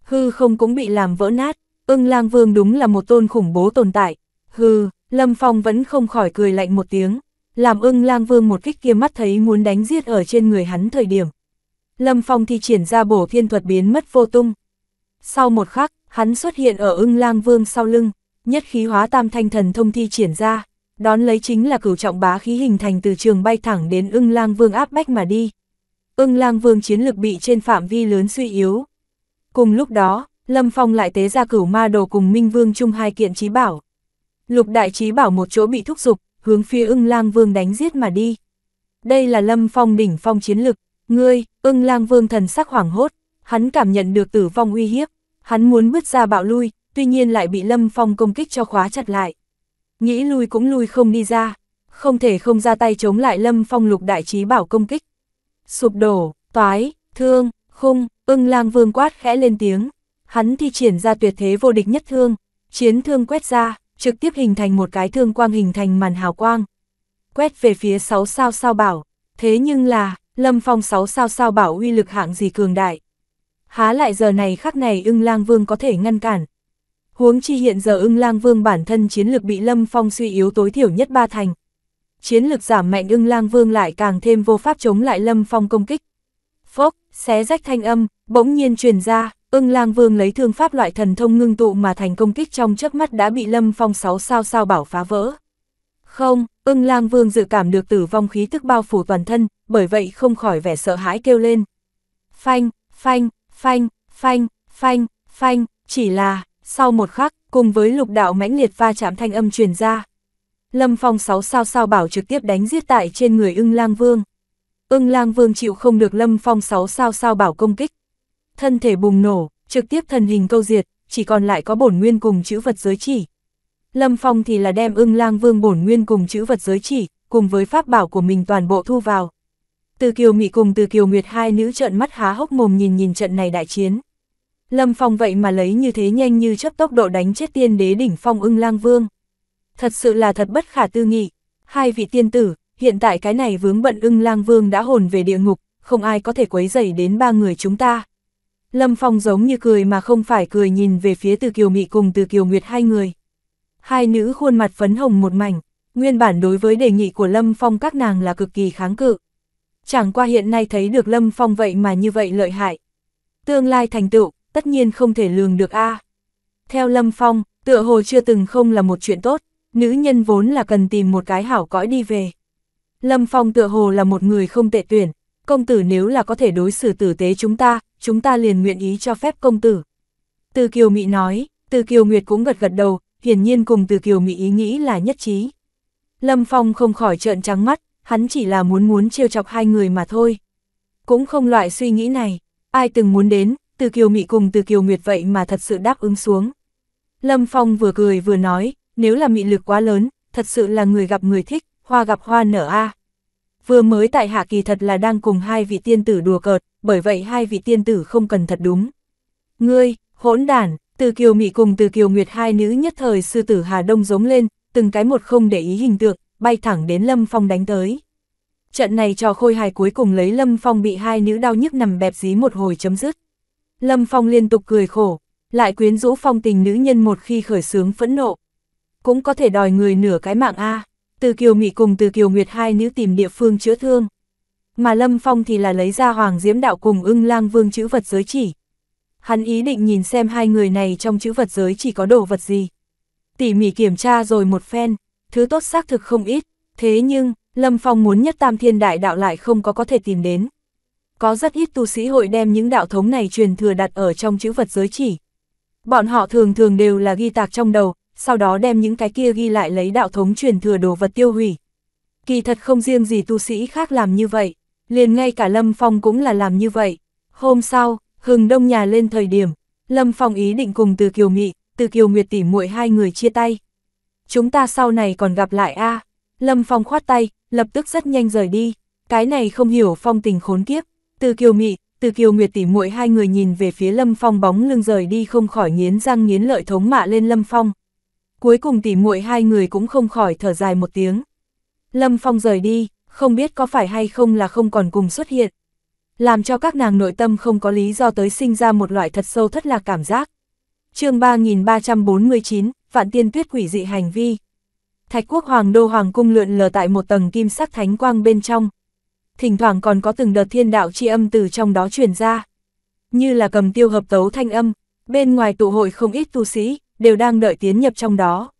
Hư không cũng bị làm vỡ nát, ưng lang vương đúng là một tôn khủng bố tồn tại. Hư, lâm phong vẫn không khỏi cười lạnh một tiếng, làm ưng lang vương một kích kia mắt thấy muốn đánh giết ở trên người hắn thời điểm. Lâm phong thì triển ra bổ thiên thuật biến mất vô tung. Sau một khắc, hắn xuất hiện ở ưng lang vương sau lưng, nhất khí hóa tam thanh thần thông thi triển ra đón lấy chính là cửu trọng bá khí hình thành từ trường bay thẳng đến ưng lang vương áp bách mà đi. Ưng lang vương chiến lực bị trên phạm vi lớn suy yếu. Cùng lúc đó, Lâm Phong lại tế ra cửu ma đồ cùng Minh Vương chung hai kiện trí bảo. Lục đại trí bảo một chỗ bị thúc giục, hướng phía ưng lang vương đánh giết mà đi. Đây là Lâm Phong đỉnh phong chiến lực, ngươi, ưng lang vương thần sắc hoảng hốt, hắn cảm nhận được tử vong uy hiếp, hắn muốn bước ra bạo lui, tuy nhiên lại bị Lâm Phong công kích cho khóa chặt lại nghĩ lui cũng lui không đi ra, không thể không ra tay chống lại lâm phong lục đại trí bảo công kích. Sụp đổ, toái, thương, khung, ưng lang vương quát khẽ lên tiếng, hắn thi triển ra tuyệt thế vô địch nhất thương, chiến thương quét ra, trực tiếp hình thành một cái thương quang hình thành màn hào quang. Quét về phía sáu sao sao bảo, thế nhưng là, lâm phong sáu sao sao bảo uy lực hạng gì cường đại. Há lại giờ này khắc này ưng lang vương có thể ngăn cản, Huống chi hiện giờ ưng lang vương bản thân chiến lược bị lâm phong suy yếu tối thiểu nhất ba thành. Chiến lược giảm mạnh ưng lang vương lại càng thêm vô pháp chống lại lâm phong công kích. Phốc, xé rách thanh âm, bỗng nhiên truyền ra, ưng lang vương lấy thương pháp loại thần thông ngưng tụ mà thành công kích trong chớp mắt đã bị lâm phong sáu sao sao bảo phá vỡ. Không, ưng lang vương dự cảm được tử vong khí tức bao phủ toàn thân, bởi vậy không khỏi vẻ sợ hãi kêu lên. Phanh, phanh, phanh, phanh, phanh, phanh, chỉ là, sau một khắc, cùng với lục đạo mãnh liệt va chạm thanh âm truyền ra. Lâm Phong sáu sao sao bảo trực tiếp đánh giết tại trên người ưng lang vương. Ưng lang vương chịu không được Lâm Phong sáu sao sao bảo công kích. Thân thể bùng nổ, trực tiếp thần hình câu diệt, chỉ còn lại có bổn nguyên cùng chữ vật giới chỉ. Lâm Phong thì là đem ưng lang vương bổn nguyên cùng chữ vật giới chỉ, cùng với pháp bảo của mình toàn bộ thu vào. Từ Kiều Mị cùng Từ Kiều Nguyệt hai nữ trợn mắt há hốc mồm nhìn nhìn trận này đại chiến. Lâm Phong vậy mà lấy như thế nhanh như chấp tốc độ đánh chết tiên đế đỉnh phong ưng lang vương. Thật sự là thật bất khả tư nghị. Hai vị tiên tử, hiện tại cái này vướng bận ưng lang vương đã hồn về địa ngục, không ai có thể quấy rầy đến ba người chúng ta. Lâm Phong giống như cười mà không phải cười nhìn về phía từ Kiều Mị cùng từ Kiều Nguyệt hai người. Hai nữ khuôn mặt phấn hồng một mảnh, nguyên bản đối với đề nghị của Lâm Phong các nàng là cực kỳ kháng cự. Chẳng qua hiện nay thấy được Lâm Phong vậy mà như vậy lợi hại. Tương lai thành tựu, tất nhiên không thể lường được a. À. Theo Lâm Phong, tựa hồ chưa từng không là một chuyện tốt, nữ nhân vốn là cần tìm một cái hảo cõi đi về. Lâm Phong tựa hồ là một người không tệ tuyển, công tử nếu là có thể đối xử tử tế chúng ta, chúng ta liền nguyện ý cho phép công tử. Từ Kiều Mỹ nói, Từ Kiều Nguyệt cũng gật gật đầu, hiển nhiên cùng Từ Kiều Mỹ ý nghĩ là nhất trí. Lâm Phong không khỏi trợn trắng mắt, hắn chỉ là muốn muốn trêu chọc hai người mà thôi. Cũng không loại suy nghĩ này, ai từng muốn đến, từ Kiều Mị cùng từ Kiều Nguyệt vậy mà thật sự đáp ứng xuống. Lâm Phong vừa cười vừa nói, nếu là mị lực quá lớn, thật sự là người gặp người thích, hoa gặp hoa nở a. Vừa mới tại Hạ Kỳ thật là đang cùng hai vị tiên tử đùa cợt, bởi vậy hai vị tiên tử không cần thật đúng. Ngươi, hỗn đản, từ Kiều Mị cùng từ Kiều Nguyệt hai nữ nhất thời sư tử Hà Đông giống lên, từng cái một không để ý hình tượng, bay thẳng đến Lâm Phong đánh tới. Trận này trò khôi hài cuối cùng lấy Lâm Phong bị hai nữ đau nhức nằm bẹp dí một hồi chấm dứt. Lâm Phong liên tục cười khổ, lại quyến rũ phong tình nữ nhân một khi khởi sướng phẫn nộ. Cũng có thể đòi người nửa cái mạng A, từ Kiều Mị cùng từ Kiều Nguyệt hai nữ tìm địa phương chữa thương. Mà Lâm Phong thì là lấy ra Hoàng Diễm Đạo cùng ưng lang vương chữ vật giới chỉ. Hắn ý định nhìn xem hai người này trong chữ vật giới chỉ có đồ vật gì. Tỉ mỉ kiểm tra rồi một phen, thứ tốt xác thực không ít, thế nhưng, Lâm Phong muốn nhất tam thiên đại đạo lại không có có thể tìm đến có rất ít tu sĩ hội đem những đạo thống này truyền thừa đặt ở trong chữ vật giới chỉ. Bọn họ thường thường đều là ghi tạc trong đầu, sau đó đem những cái kia ghi lại lấy đạo thống truyền thừa đồ vật tiêu hủy. Kỳ thật không riêng gì tu sĩ khác làm như vậy, liền ngay cả Lâm Phong cũng là làm như vậy. Hôm sau, Hừng Đông nhà lên thời điểm, Lâm Phong ý định cùng Từ Kiều Nghị, Từ Kiều Nguyệt tỷ muội hai người chia tay. Chúng ta sau này còn gặp lại a. Lâm Phong khoát tay, lập tức rất nhanh rời đi, cái này không hiểu phong tình khốn kiếp, từ Kiều Mị, Từ Kiều Nguyệt tỉ muội hai người nhìn về phía Lâm Phong bóng lưng rời đi không khỏi nghiến răng nghiến lợi thống mạ lên Lâm Phong. Cuối cùng tỉ muội hai người cũng không khỏi thở dài một tiếng. Lâm Phong rời đi, không biết có phải hay không là không còn cùng xuất hiện. Làm cho các nàng nội tâm không có lý do tới sinh ra một loại thật sâu thất lạc cảm giác. chương 3349, Vạn Tiên Tuyết quỷ dị hành vi. Thạch quốc hoàng đô hoàng cung lượn lờ tại một tầng kim sắc thánh quang bên trong thỉnh thoảng còn có từng đợt thiên đạo chi âm từ trong đó truyền ra. Như là cầm tiêu hợp tấu thanh âm, bên ngoài tụ hội không ít tu sĩ, đều đang đợi tiến nhập trong đó.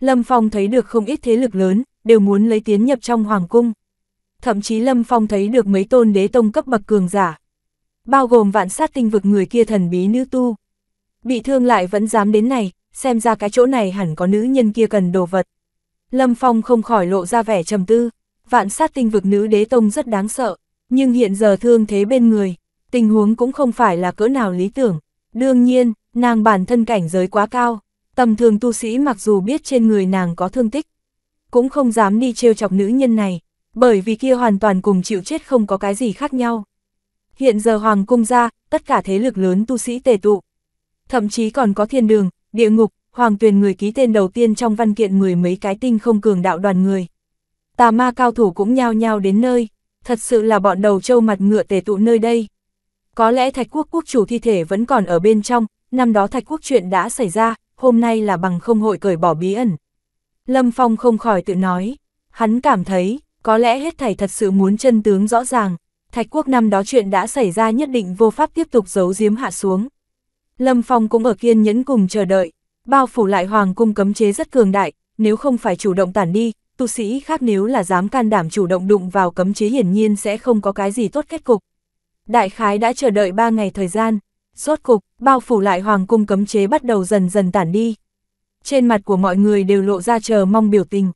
Lâm Phong thấy được không ít thế lực lớn, đều muốn lấy tiến nhập trong hoàng cung. Thậm chí Lâm Phong thấy được mấy tôn đế tông cấp bậc cường giả, bao gồm vạn sát tinh vực người kia thần bí nữ tu. Bị thương lại vẫn dám đến này, xem ra cái chỗ này hẳn có nữ nhân kia cần đồ vật. Lâm Phong không khỏi lộ ra vẻ trầm tư vạn sát tinh vực nữ đế tông rất đáng sợ, nhưng hiện giờ thương thế bên người, tình huống cũng không phải là cỡ nào lý tưởng. Đương nhiên, nàng bản thân cảnh giới quá cao, tầm thường tu sĩ mặc dù biết trên người nàng có thương tích, cũng không dám đi trêu chọc nữ nhân này, bởi vì kia hoàn toàn cùng chịu chết không có cái gì khác nhau. Hiện giờ hoàng cung ra, tất cả thế lực lớn tu sĩ tề tụ, thậm chí còn có thiên đường, địa ngục, hoàng tuyền người ký tên đầu tiên trong văn kiện mười mấy cái tinh không cường đạo đoàn người, tà ma cao thủ cũng nhao nhao đến nơi, thật sự là bọn đầu trâu mặt ngựa tề tụ nơi đây. Có lẽ thạch quốc quốc chủ thi thể vẫn còn ở bên trong, năm đó thạch quốc chuyện đã xảy ra, hôm nay là bằng không hội cởi bỏ bí ẩn. Lâm Phong không khỏi tự nói, hắn cảm thấy, có lẽ hết thầy thật sự muốn chân tướng rõ ràng, thạch quốc năm đó chuyện đã xảy ra nhất định vô pháp tiếp tục giấu giếm hạ xuống. Lâm Phong cũng ở kiên nhẫn cùng chờ đợi, bao phủ lại hoàng cung cấm chế rất cường đại, nếu không phải chủ động tản đi, tu sĩ khác nếu là dám can đảm chủ động đụng vào cấm chế hiển nhiên sẽ không có cái gì tốt kết cục. Đại khái đã chờ đợi 3 ngày thời gian, rốt cục, bao phủ lại hoàng cung cấm chế bắt đầu dần dần tản đi. Trên mặt của mọi người đều lộ ra chờ mong biểu tình.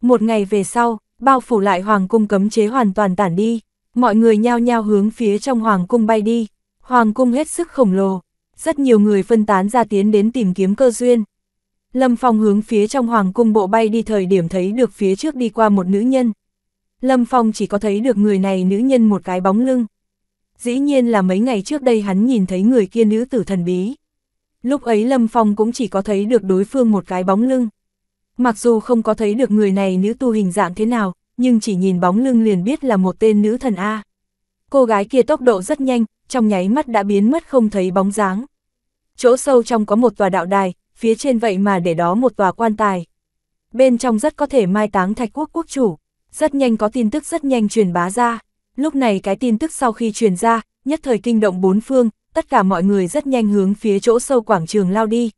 Một ngày về sau, bao phủ lại hoàng cung cấm chế hoàn toàn tản đi, mọi người nhao nhao hướng phía trong hoàng cung bay đi. Hoàng cung hết sức khổng lồ, rất nhiều người phân tán ra tiến đến tìm kiếm cơ duyên, Lâm Phong hướng phía trong hoàng cung bộ bay đi thời điểm thấy được phía trước đi qua một nữ nhân. Lâm Phong chỉ có thấy được người này nữ nhân một cái bóng lưng. Dĩ nhiên là mấy ngày trước đây hắn nhìn thấy người kia nữ tử thần bí. Lúc ấy Lâm Phong cũng chỉ có thấy được đối phương một cái bóng lưng. Mặc dù không có thấy được người này nữ tu hình dạng thế nào, nhưng chỉ nhìn bóng lưng liền biết là một tên nữ thần A. Cô gái kia tốc độ rất nhanh, trong nháy mắt đã biến mất không thấy bóng dáng. Chỗ sâu trong có một tòa đạo đài, phía trên vậy mà để đó một tòa quan tài. Bên trong rất có thể mai táng thạch quốc quốc chủ, rất nhanh có tin tức rất nhanh truyền bá ra. Lúc này cái tin tức sau khi truyền ra, nhất thời kinh động bốn phương, tất cả mọi người rất nhanh hướng phía chỗ sâu quảng trường lao đi.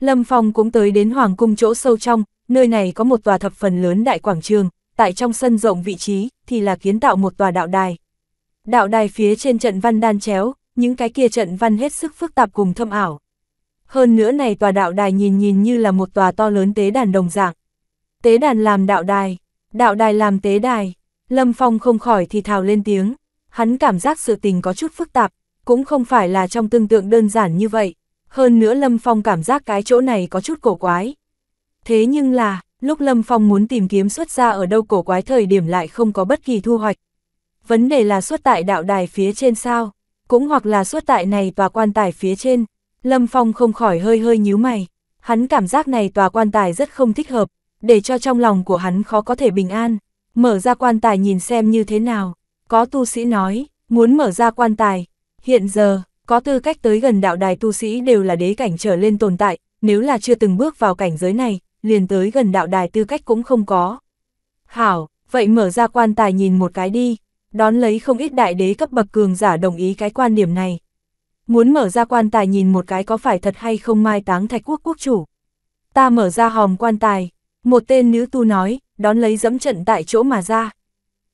Lâm Phong cũng tới đến Hoàng cung chỗ sâu trong, nơi này có một tòa thập phần lớn đại quảng trường, tại trong sân rộng vị trí thì là kiến tạo một tòa đạo đài. Đạo đài phía trên trận văn đan chéo, những cái kia trận văn hết sức phức tạp cùng thâm ảo, hơn nữa này tòa đạo đài nhìn nhìn như là một tòa to lớn tế đàn đồng dạng. Tế đàn làm đạo đài, đạo đài làm tế đài. Lâm Phong không khỏi thì thào lên tiếng. Hắn cảm giác sự tình có chút phức tạp, cũng không phải là trong tương tượng đơn giản như vậy. Hơn nữa Lâm Phong cảm giác cái chỗ này có chút cổ quái. Thế nhưng là, lúc Lâm Phong muốn tìm kiếm xuất ra ở đâu cổ quái thời điểm lại không có bất kỳ thu hoạch. Vấn đề là xuất tại đạo đài phía trên sao, cũng hoặc là xuất tại này tòa quan tài phía trên, Lâm Phong không khỏi hơi hơi nhíu mày, hắn cảm giác này tòa quan tài rất không thích hợp, để cho trong lòng của hắn khó có thể bình an, mở ra quan tài nhìn xem như thế nào. Có tu sĩ nói, muốn mở ra quan tài, hiện giờ, có tư cách tới gần đạo đài tu sĩ đều là đế cảnh trở lên tồn tại, nếu là chưa từng bước vào cảnh giới này, liền tới gần đạo đài tư cách cũng không có. Hảo, vậy mở ra quan tài nhìn một cái đi, đón lấy không ít đại đế cấp bậc cường giả đồng ý cái quan điểm này, muốn mở ra quan tài nhìn một cái có phải thật hay không mai táng thạch quốc quốc chủ. Ta mở ra hòm quan tài, một tên nữ tu nói, đón lấy dẫm trận tại chỗ mà ra.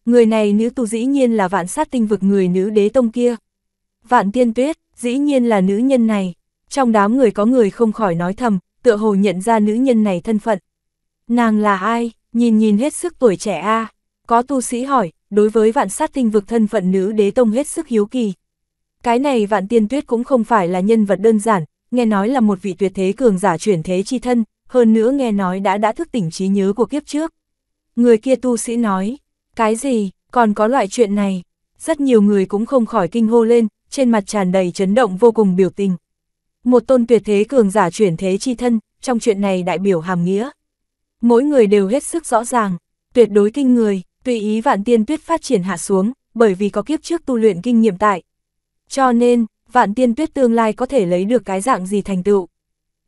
Người này nữ tu dĩ nhiên là vạn sát tinh vực người nữ đế tông kia. Vạn tiên tuyết, dĩ nhiên là nữ nhân này. Trong đám người có người không khỏi nói thầm, tựa hồ nhận ra nữ nhân này thân phận. Nàng là ai, nhìn nhìn hết sức tuổi trẻ a Có tu sĩ hỏi, đối với vạn sát tinh vực thân phận nữ đế tông hết sức hiếu kỳ. Cái này vạn tiên tuyết cũng không phải là nhân vật đơn giản, nghe nói là một vị tuyệt thế cường giả chuyển thế chi thân, hơn nữa nghe nói đã đã thức tỉnh trí nhớ của kiếp trước. Người kia tu sĩ nói, cái gì, còn có loại chuyện này, rất nhiều người cũng không khỏi kinh hô lên, trên mặt tràn đầy chấn động vô cùng biểu tình. Một tôn tuyệt thế cường giả chuyển thế chi thân, trong chuyện này đại biểu hàm nghĩa. Mỗi người đều hết sức rõ ràng, tuyệt đối kinh người, tùy ý vạn tiên tuyết phát triển hạ xuống, bởi vì có kiếp trước tu luyện kinh nghiệm tại, cho nên, vạn tiên tuyết tương lai có thể lấy được cái dạng gì thành tựu.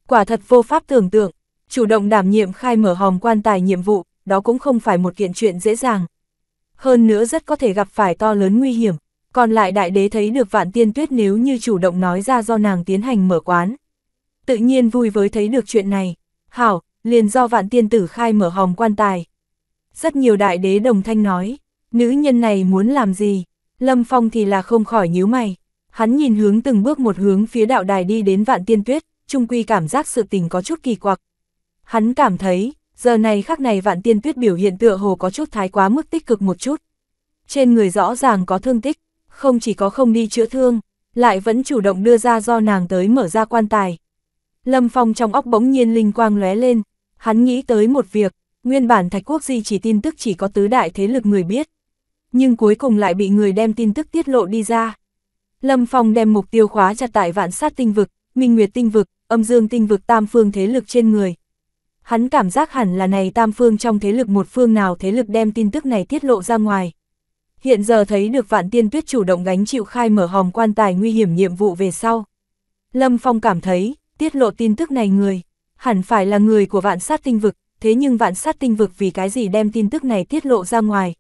Quả thật vô pháp tưởng tượng, chủ động đảm nhiệm khai mở hòm quan tài nhiệm vụ, đó cũng không phải một kiện chuyện dễ dàng. Hơn nữa rất có thể gặp phải to lớn nguy hiểm, còn lại đại đế thấy được vạn tiên tuyết nếu như chủ động nói ra do nàng tiến hành mở quán. Tự nhiên vui với thấy được chuyện này, hảo, liền do vạn tiên tử khai mở hòm quan tài. Rất nhiều đại đế đồng thanh nói, nữ nhân này muốn làm gì, Lâm Phong thì là không khỏi nhíu mày. Hắn nhìn hướng từng bước một hướng phía đạo đài đi đến vạn tiên tuyết, trung quy cảm giác sự tình có chút kỳ quặc. Hắn cảm thấy, giờ này khắc này vạn tiên tuyết biểu hiện tựa hồ có chút thái quá mức tích cực một chút. Trên người rõ ràng có thương tích, không chỉ có không đi chữa thương, lại vẫn chủ động đưa ra do nàng tới mở ra quan tài. Lâm Phong trong óc bỗng nhiên linh quang lóe lên, hắn nghĩ tới một việc, nguyên bản Thạch Quốc Di chỉ tin tức chỉ có tứ đại thế lực người biết. Nhưng cuối cùng lại bị người đem tin tức tiết lộ đi ra. Lâm Phong đem mục tiêu khóa chặt tại vạn sát tinh vực, minh nguyệt tinh vực, âm dương tinh vực tam phương thế lực trên người. Hắn cảm giác hẳn là này tam phương trong thế lực một phương nào thế lực đem tin tức này tiết lộ ra ngoài. Hiện giờ thấy được vạn tiên tuyết chủ động gánh chịu khai mở hòm quan tài nguy hiểm nhiệm vụ về sau. Lâm Phong cảm thấy, tiết lộ tin tức này người, hẳn phải là người của vạn sát tinh vực, thế nhưng vạn sát tinh vực vì cái gì đem tin tức này tiết lộ ra ngoài.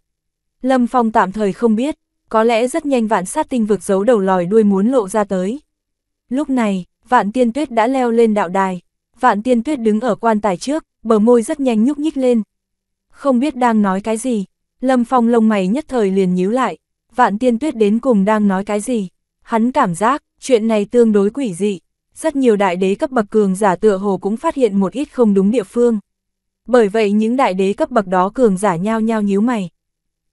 Lâm Phong tạm thời không biết, có lẽ rất nhanh vạn sát tinh vực giấu đầu lòi đuôi muốn lộ ra tới. Lúc này, vạn tiên tuyết đã leo lên đạo đài, vạn tiên tuyết đứng ở quan tài trước, bờ môi rất nhanh nhúc nhích lên. Không biết đang nói cái gì, lâm phong lông mày nhất thời liền nhíu lại, vạn tiên tuyết đến cùng đang nói cái gì. Hắn cảm giác, chuyện này tương đối quỷ dị, rất nhiều đại đế cấp bậc cường giả tựa hồ cũng phát hiện một ít không đúng địa phương. Bởi vậy những đại đế cấp bậc đó cường giả nhao nhao nhíu mày.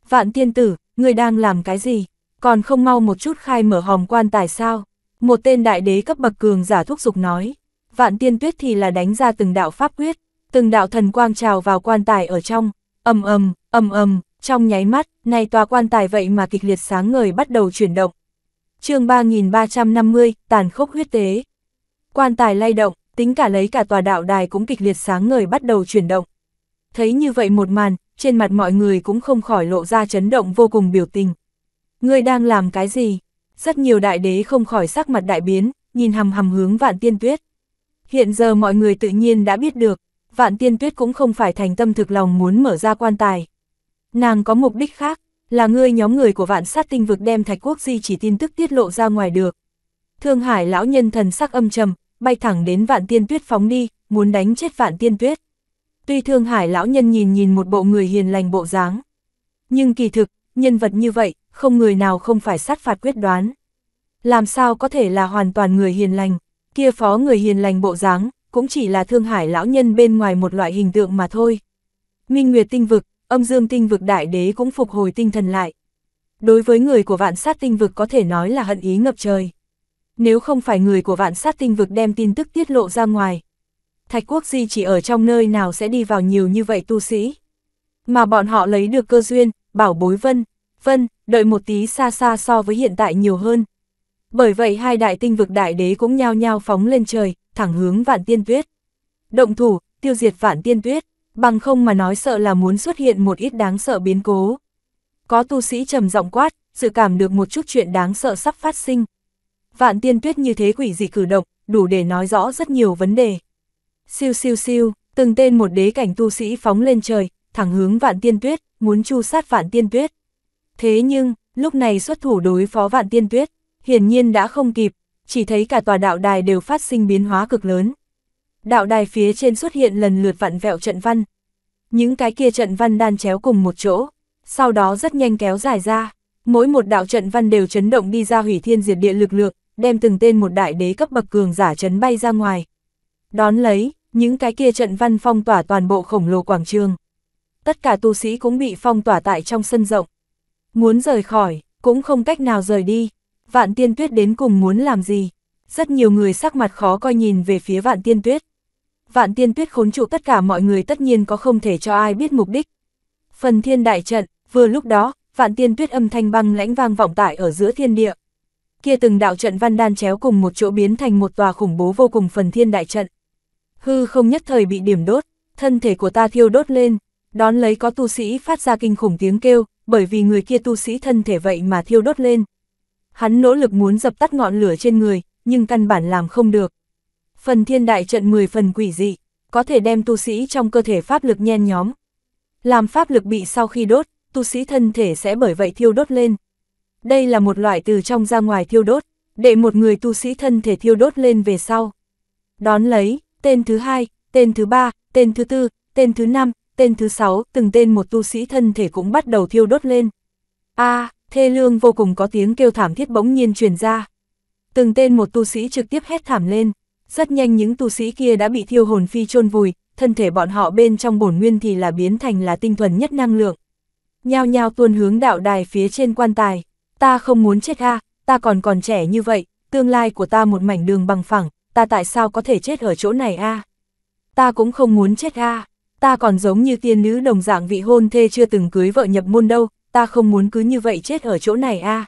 Vạn tiên tử, Ngươi đang làm cái gì, còn không mau một chút khai mở hòm quan tài sao? Một tên đại đế cấp bậc cường giả thúc giục nói, vạn tiên tuyết thì là đánh ra từng đạo pháp quyết, từng đạo thần quang trào vào quan tài ở trong, ầm ầm, ầm ầm, trong nháy mắt, này tòa quan tài vậy mà kịch liệt sáng ngời bắt đầu chuyển động. chương 3350, tàn khốc huyết tế. Quan tài lay động, tính cả lấy cả tòa đạo đài cũng kịch liệt sáng ngời bắt đầu chuyển động. Thấy như vậy một màn, trên mặt mọi người cũng không khỏi lộ ra chấn động vô cùng biểu tình. Ngươi đang làm cái gì? Rất nhiều đại đế không khỏi sắc mặt đại biến, nhìn hầm hầm hướng vạn tiên tuyết. Hiện giờ mọi người tự nhiên đã biết được, vạn tiên tuyết cũng không phải thành tâm thực lòng muốn mở ra quan tài. Nàng có mục đích khác, là ngươi nhóm người của vạn sát tinh vực đem thạch quốc di chỉ tin tức tiết lộ ra ngoài được. Thương hải lão nhân thần sắc âm trầm, bay thẳng đến vạn tiên tuyết phóng đi, muốn đánh chết vạn tiên tuyết. Tuy Thương Hải lão nhân nhìn nhìn một bộ người hiền lành bộ dáng. Nhưng kỳ thực, nhân vật như vậy, không người nào không phải sát phạt quyết đoán. Làm sao có thể là hoàn toàn người hiền lành, kia phó người hiền lành bộ dáng, cũng chỉ là Thương Hải lão nhân bên ngoài một loại hình tượng mà thôi. Minh Nguyệt tinh vực, âm dương tinh vực đại đế cũng phục hồi tinh thần lại. Đối với người của vạn sát tinh vực có thể nói là hận ý ngập trời. Nếu không phải người của vạn sát tinh vực đem tin tức tiết lộ ra ngoài, Thạch Quốc Di chỉ ở trong nơi nào sẽ đi vào nhiều như vậy tu sĩ. Mà bọn họ lấy được cơ duyên, bảo bối vân, vân, đợi một tí xa xa so với hiện tại nhiều hơn. Bởi vậy hai đại tinh vực đại đế cũng nhao nhao phóng lên trời, thẳng hướng vạn tiên tuyết. Động thủ, tiêu diệt vạn tiên tuyết, bằng không mà nói sợ là muốn xuất hiện một ít đáng sợ biến cố. Có tu sĩ trầm giọng quát, dự cảm được một chút chuyện đáng sợ sắp phát sinh. Vạn tiên tuyết như thế quỷ dị cử động, đủ để nói rõ rất nhiều vấn đề. Siêu siêu siêu, từng tên một đế cảnh tu sĩ phóng lên trời, thẳng hướng vạn tiên tuyết, muốn chu sát vạn tiên tuyết. Thế nhưng, lúc này xuất thủ đối phó vạn tiên tuyết, hiển nhiên đã không kịp, chỉ thấy cả tòa đạo đài đều phát sinh biến hóa cực lớn. Đạo đài phía trên xuất hiện lần lượt vạn vẹo trận văn. Những cái kia trận văn đan chéo cùng một chỗ, sau đó rất nhanh kéo dài ra. Mỗi một đạo trận văn đều chấn động đi ra hủy thiên diệt địa lực lượng, đem từng tên một đại đế cấp bậc cường giả chấn bay ra ngoài. Đón lấy, những cái kia trận văn phong tỏa toàn bộ khổng lồ quảng trường. Tất cả tu sĩ cũng bị phong tỏa tại trong sân rộng. Muốn rời khỏi, cũng không cách nào rời đi. Vạn tiên tuyết đến cùng muốn làm gì? Rất nhiều người sắc mặt khó coi nhìn về phía vạn tiên tuyết. Vạn tiên tuyết khốn trụ tất cả mọi người tất nhiên có không thể cho ai biết mục đích. Phần thiên đại trận, vừa lúc đó, vạn tiên tuyết âm thanh băng lãnh vang vọng tại ở giữa thiên địa. Kia từng đạo trận văn đan chéo cùng một chỗ biến thành một tòa khủng bố vô cùng phần thiên đại trận hư không nhất thời bị điểm đốt, thân thể của ta thiêu đốt lên, đón lấy có tu sĩ phát ra kinh khủng tiếng kêu, bởi vì người kia tu sĩ thân thể vậy mà thiêu đốt lên. Hắn nỗ lực muốn dập tắt ngọn lửa trên người, nhưng căn bản làm không được. Phần thiên đại trận 10 phần quỷ dị, có thể đem tu sĩ trong cơ thể pháp lực nhen nhóm. Làm pháp lực bị sau khi đốt, tu sĩ thân thể sẽ bởi vậy thiêu đốt lên. Đây là một loại từ trong ra ngoài thiêu đốt, để một người tu sĩ thân thể thiêu đốt lên về sau. Đón lấy, tên thứ hai, tên thứ ba, tên thứ tư, tên thứ năm, tên thứ sáu, từng tên một tu sĩ thân thể cũng bắt đầu thiêu đốt lên. A, thê lương vô cùng có tiếng kêu thảm thiết bỗng nhiên truyền ra. Từng tên một tu sĩ trực tiếp hét thảm lên, rất nhanh những tu sĩ kia đã bị thiêu hồn phi chôn vùi, thân thể bọn họ bên trong bổn nguyên thì là biến thành là tinh thuần nhất năng lượng. Nhao nhao tuôn hướng đạo đài phía trên quan tài, ta không muốn chết ha, ta còn còn trẻ như vậy, tương lai của ta một mảnh đường bằng phẳng, ta tại sao có thể chết ở chỗ này a? Ta cũng không muốn chết a, ta còn giống như tiên nữ đồng dạng vị hôn thê chưa từng cưới vợ nhập môn đâu, ta không muốn cứ như vậy chết ở chỗ này a.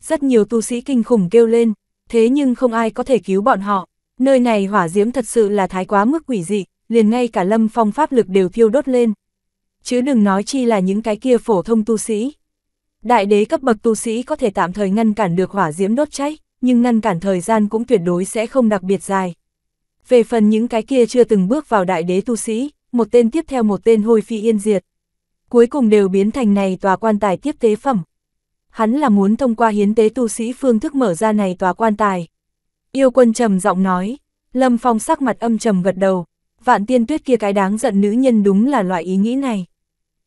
Rất nhiều tu sĩ kinh khủng kêu lên, thế nhưng không ai có thể cứu bọn họ, nơi này hỏa diễm thật sự là thái quá mức quỷ dị, liền ngay cả lâm phong pháp lực đều thiêu đốt lên. Chứ đừng nói chi là những cái kia phổ thông tu sĩ. Đại đế cấp bậc tu sĩ có thể tạm thời ngăn cản được hỏa diễm đốt cháy nhưng ngăn cản thời gian cũng tuyệt đối sẽ không đặc biệt dài. Về phần những cái kia chưa từng bước vào đại đế tu sĩ, một tên tiếp theo một tên hôi phi yên diệt. Cuối cùng đều biến thành này tòa quan tài tiếp tế phẩm. Hắn là muốn thông qua hiến tế tu sĩ phương thức mở ra này tòa quan tài. Yêu quân trầm giọng nói, Lâm Phong sắc mặt âm trầm gật đầu, vạn tiên tuyết kia cái đáng giận nữ nhân đúng là loại ý nghĩ này.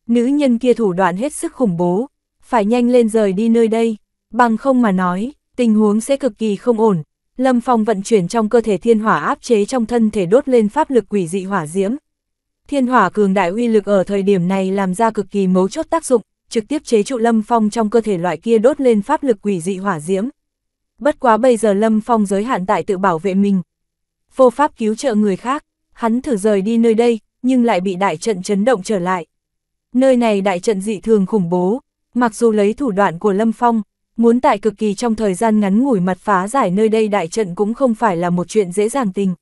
Nữ nhân kia thủ đoạn hết sức khủng bố, phải nhanh lên rời đi nơi đây, bằng không mà nói, tình huống sẽ cực kỳ không ổn. Lâm Phong vận chuyển trong cơ thể thiên hỏa áp chế trong thân thể đốt lên pháp lực quỷ dị hỏa diễm. Thiên hỏa cường đại uy lực ở thời điểm này làm ra cực kỳ mấu chốt tác dụng, trực tiếp chế trụ Lâm Phong trong cơ thể loại kia đốt lên pháp lực quỷ dị hỏa diễm. Bất quá bây giờ Lâm Phong giới hạn tại tự bảo vệ mình. Vô pháp cứu trợ người khác, hắn thử rời đi nơi đây, nhưng lại bị đại trận chấn động trở lại. Nơi này đại trận dị thường khủng bố, mặc dù lấy thủ đoạn của Lâm Phong, Muốn tại cực kỳ trong thời gian ngắn ngủi mặt phá giải nơi đây đại trận cũng không phải là một chuyện dễ dàng tình.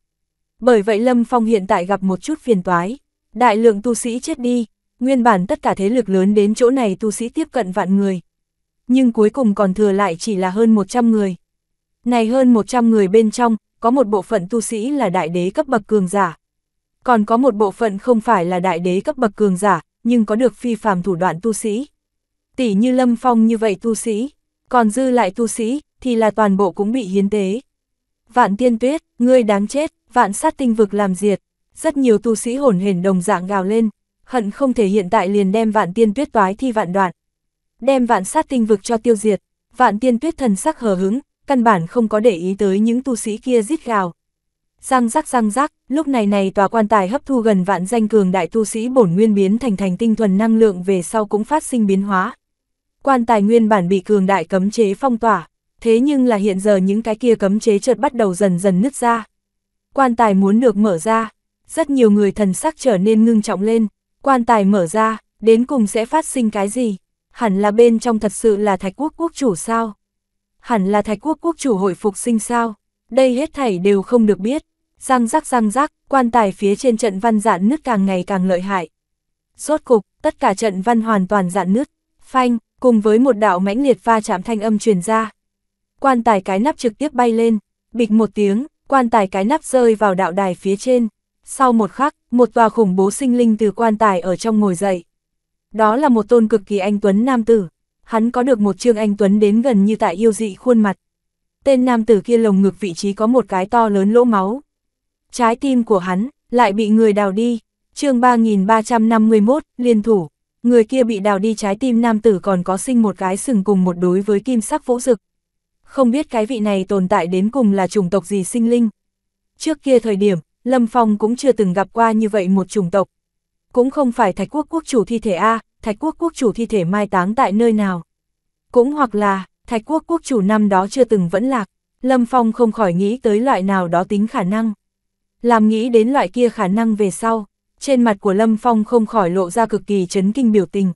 Bởi vậy Lâm Phong hiện tại gặp một chút phiền toái. Đại lượng tu sĩ chết đi, nguyên bản tất cả thế lực lớn đến chỗ này tu sĩ tiếp cận vạn người. Nhưng cuối cùng còn thừa lại chỉ là hơn 100 người. Này hơn 100 người bên trong, có một bộ phận tu sĩ là đại đế cấp bậc cường giả. Còn có một bộ phận không phải là đại đế cấp bậc cường giả, nhưng có được phi phàm thủ đoạn tu sĩ. Tỷ như Lâm Phong như vậy tu sĩ, còn dư lại tu sĩ, thì là toàn bộ cũng bị hiến tế. Vạn tiên tuyết, ngươi đáng chết, vạn sát tinh vực làm diệt, rất nhiều tu sĩ hồn hển đồng dạng gào lên, hận không thể hiện tại liền đem vạn tiên tuyết toái thi vạn đoạn. Đem vạn sát tinh vực cho tiêu diệt, vạn tiên tuyết thần sắc hờ hứng, căn bản không có để ý tới những tu sĩ kia rít gào. Răng rắc răng rắc, lúc này này tòa quan tài hấp thu gần vạn danh cường đại tu sĩ bổn nguyên biến thành thành tinh thuần năng lượng về sau cũng phát sinh biến hóa quan tài nguyên bản bị cường đại cấm chế phong tỏa, thế nhưng là hiện giờ những cái kia cấm chế chợt bắt đầu dần dần nứt ra. Quan tài muốn được mở ra, rất nhiều người thần sắc trở nên ngưng trọng lên, quan tài mở ra, đến cùng sẽ phát sinh cái gì? Hẳn là bên trong thật sự là thạch quốc quốc chủ sao? Hẳn là thạch quốc quốc chủ hồi phục sinh sao? Đây hết thảy đều không được biết. Răng rắc răng rắc, quan tài phía trên trận văn dạn nứt càng ngày càng lợi hại. Rốt cục, tất cả trận văn hoàn toàn dạn nứt. Phanh, cùng với một đạo mãnh liệt va chạm thanh âm truyền ra. Quan tài cái nắp trực tiếp bay lên, bịch một tiếng, quan tài cái nắp rơi vào đạo đài phía trên. Sau một khắc, một tòa khủng bố sinh linh từ quan tài ở trong ngồi dậy. Đó là một tôn cực kỳ anh Tuấn nam tử. Hắn có được một trương anh Tuấn đến gần như tại yêu dị khuôn mặt. Tên nam tử kia lồng ngực vị trí có một cái to lớn lỗ máu. Trái tim của hắn lại bị người đào đi. chương 3351, liên thủ người kia bị đào đi trái tim nam tử còn có sinh một cái sừng cùng một đối với kim sắc vũ rực. Không biết cái vị này tồn tại đến cùng là chủng tộc gì sinh linh. Trước kia thời điểm, Lâm Phong cũng chưa từng gặp qua như vậy một chủng tộc. Cũng không phải thạch quốc quốc chủ thi thể A, thạch quốc quốc chủ thi thể mai táng tại nơi nào. Cũng hoặc là, thạch quốc quốc chủ năm đó chưa từng vẫn lạc, Lâm Phong không khỏi nghĩ tới loại nào đó tính khả năng. Làm nghĩ đến loại kia khả năng về sau, trên mặt của Lâm Phong không khỏi lộ ra cực kỳ chấn kinh biểu tình.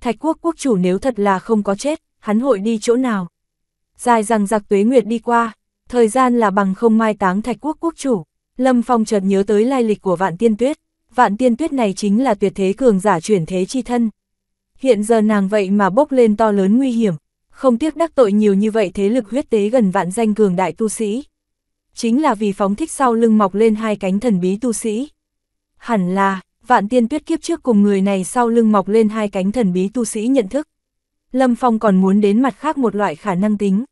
Thạch quốc quốc chủ nếu thật là không có chết, hắn hội đi chỗ nào? Dài rằng giặc tuế nguyệt đi qua, thời gian là bằng không mai táng thạch quốc quốc chủ. Lâm Phong chợt nhớ tới lai lịch của vạn tiên tuyết, vạn tiên tuyết này chính là tuyệt thế cường giả chuyển thế chi thân. Hiện giờ nàng vậy mà bốc lên to lớn nguy hiểm, không tiếc đắc tội nhiều như vậy thế lực huyết tế gần vạn danh cường đại tu sĩ. Chính là vì phóng thích sau lưng mọc lên hai cánh thần bí tu sĩ hẳn là, vạn tiên tuyết kiếp trước cùng người này sau lưng mọc lên hai cánh thần bí tu sĩ nhận thức. Lâm Phong còn muốn đến mặt khác một loại khả năng tính.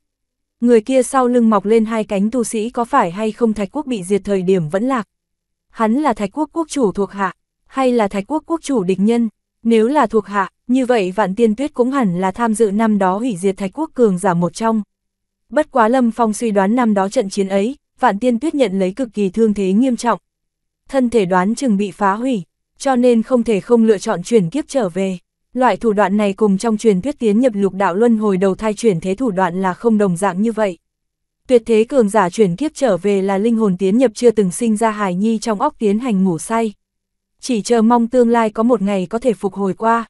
Người kia sau lưng mọc lên hai cánh tu sĩ có phải hay không Thạch Quốc bị diệt thời điểm vẫn lạc. Hắn là Thạch Quốc quốc chủ thuộc hạ, hay là Thạch Quốc quốc chủ địch nhân. Nếu là thuộc hạ, như vậy vạn tiên tuyết cũng hẳn là tham dự năm đó hủy diệt Thạch Quốc cường giả một trong. Bất quá Lâm Phong suy đoán năm đó trận chiến ấy, vạn tiên tuyết nhận lấy cực kỳ thương thế nghiêm trọng, thân thể đoán chừng bị phá hủy, cho nên không thể không lựa chọn chuyển kiếp trở về. Loại thủ đoạn này cùng trong truyền thuyết tiến nhập lục đạo luân hồi đầu thai chuyển thế thủ đoạn là không đồng dạng như vậy. Tuyệt thế cường giả chuyển kiếp trở về là linh hồn tiến nhập chưa từng sinh ra hài nhi trong óc tiến hành ngủ say. Chỉ chờ mong tương lai có một ngày có thể phục hồi qua.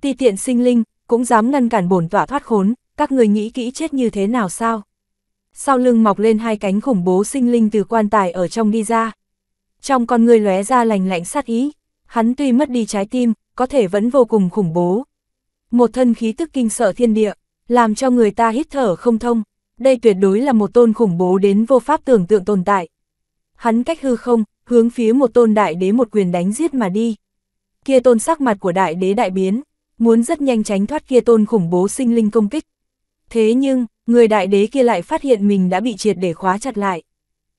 Ti tiện sinh linh, cũng dám ngăn cản bổn tỏa thoát khốn, các người nghĩ kỹ chết như thế nào sao? Sau lưng mọc lên hai cánh khủng bố sinh linh từ quan tài ở trong đi ra trong con người lóe ra lành lạnh sát ý, hắn tuy mất đi trái tim, có thể vẫn vô cùng khủng bố. Một thân khí tức kinh sợ thiên địa, làm cho người ta hít thở không thông, đây tuyệt đối là một tôn khủng bố đến vô pháp tưởng tượng tồn tại. Hắn cách hư không, hướng phía một tôn đại đế một quyền đánh giết mà đi. Kia tôn sắc mặt của đại đế đại biến, muốn rất nhanh tránh thoát kia tôn khủng bố sinh linh công kích. Thế nhưng, người đại đế kia lại phát hiện mình đã bị triệt để khóa chặt lại.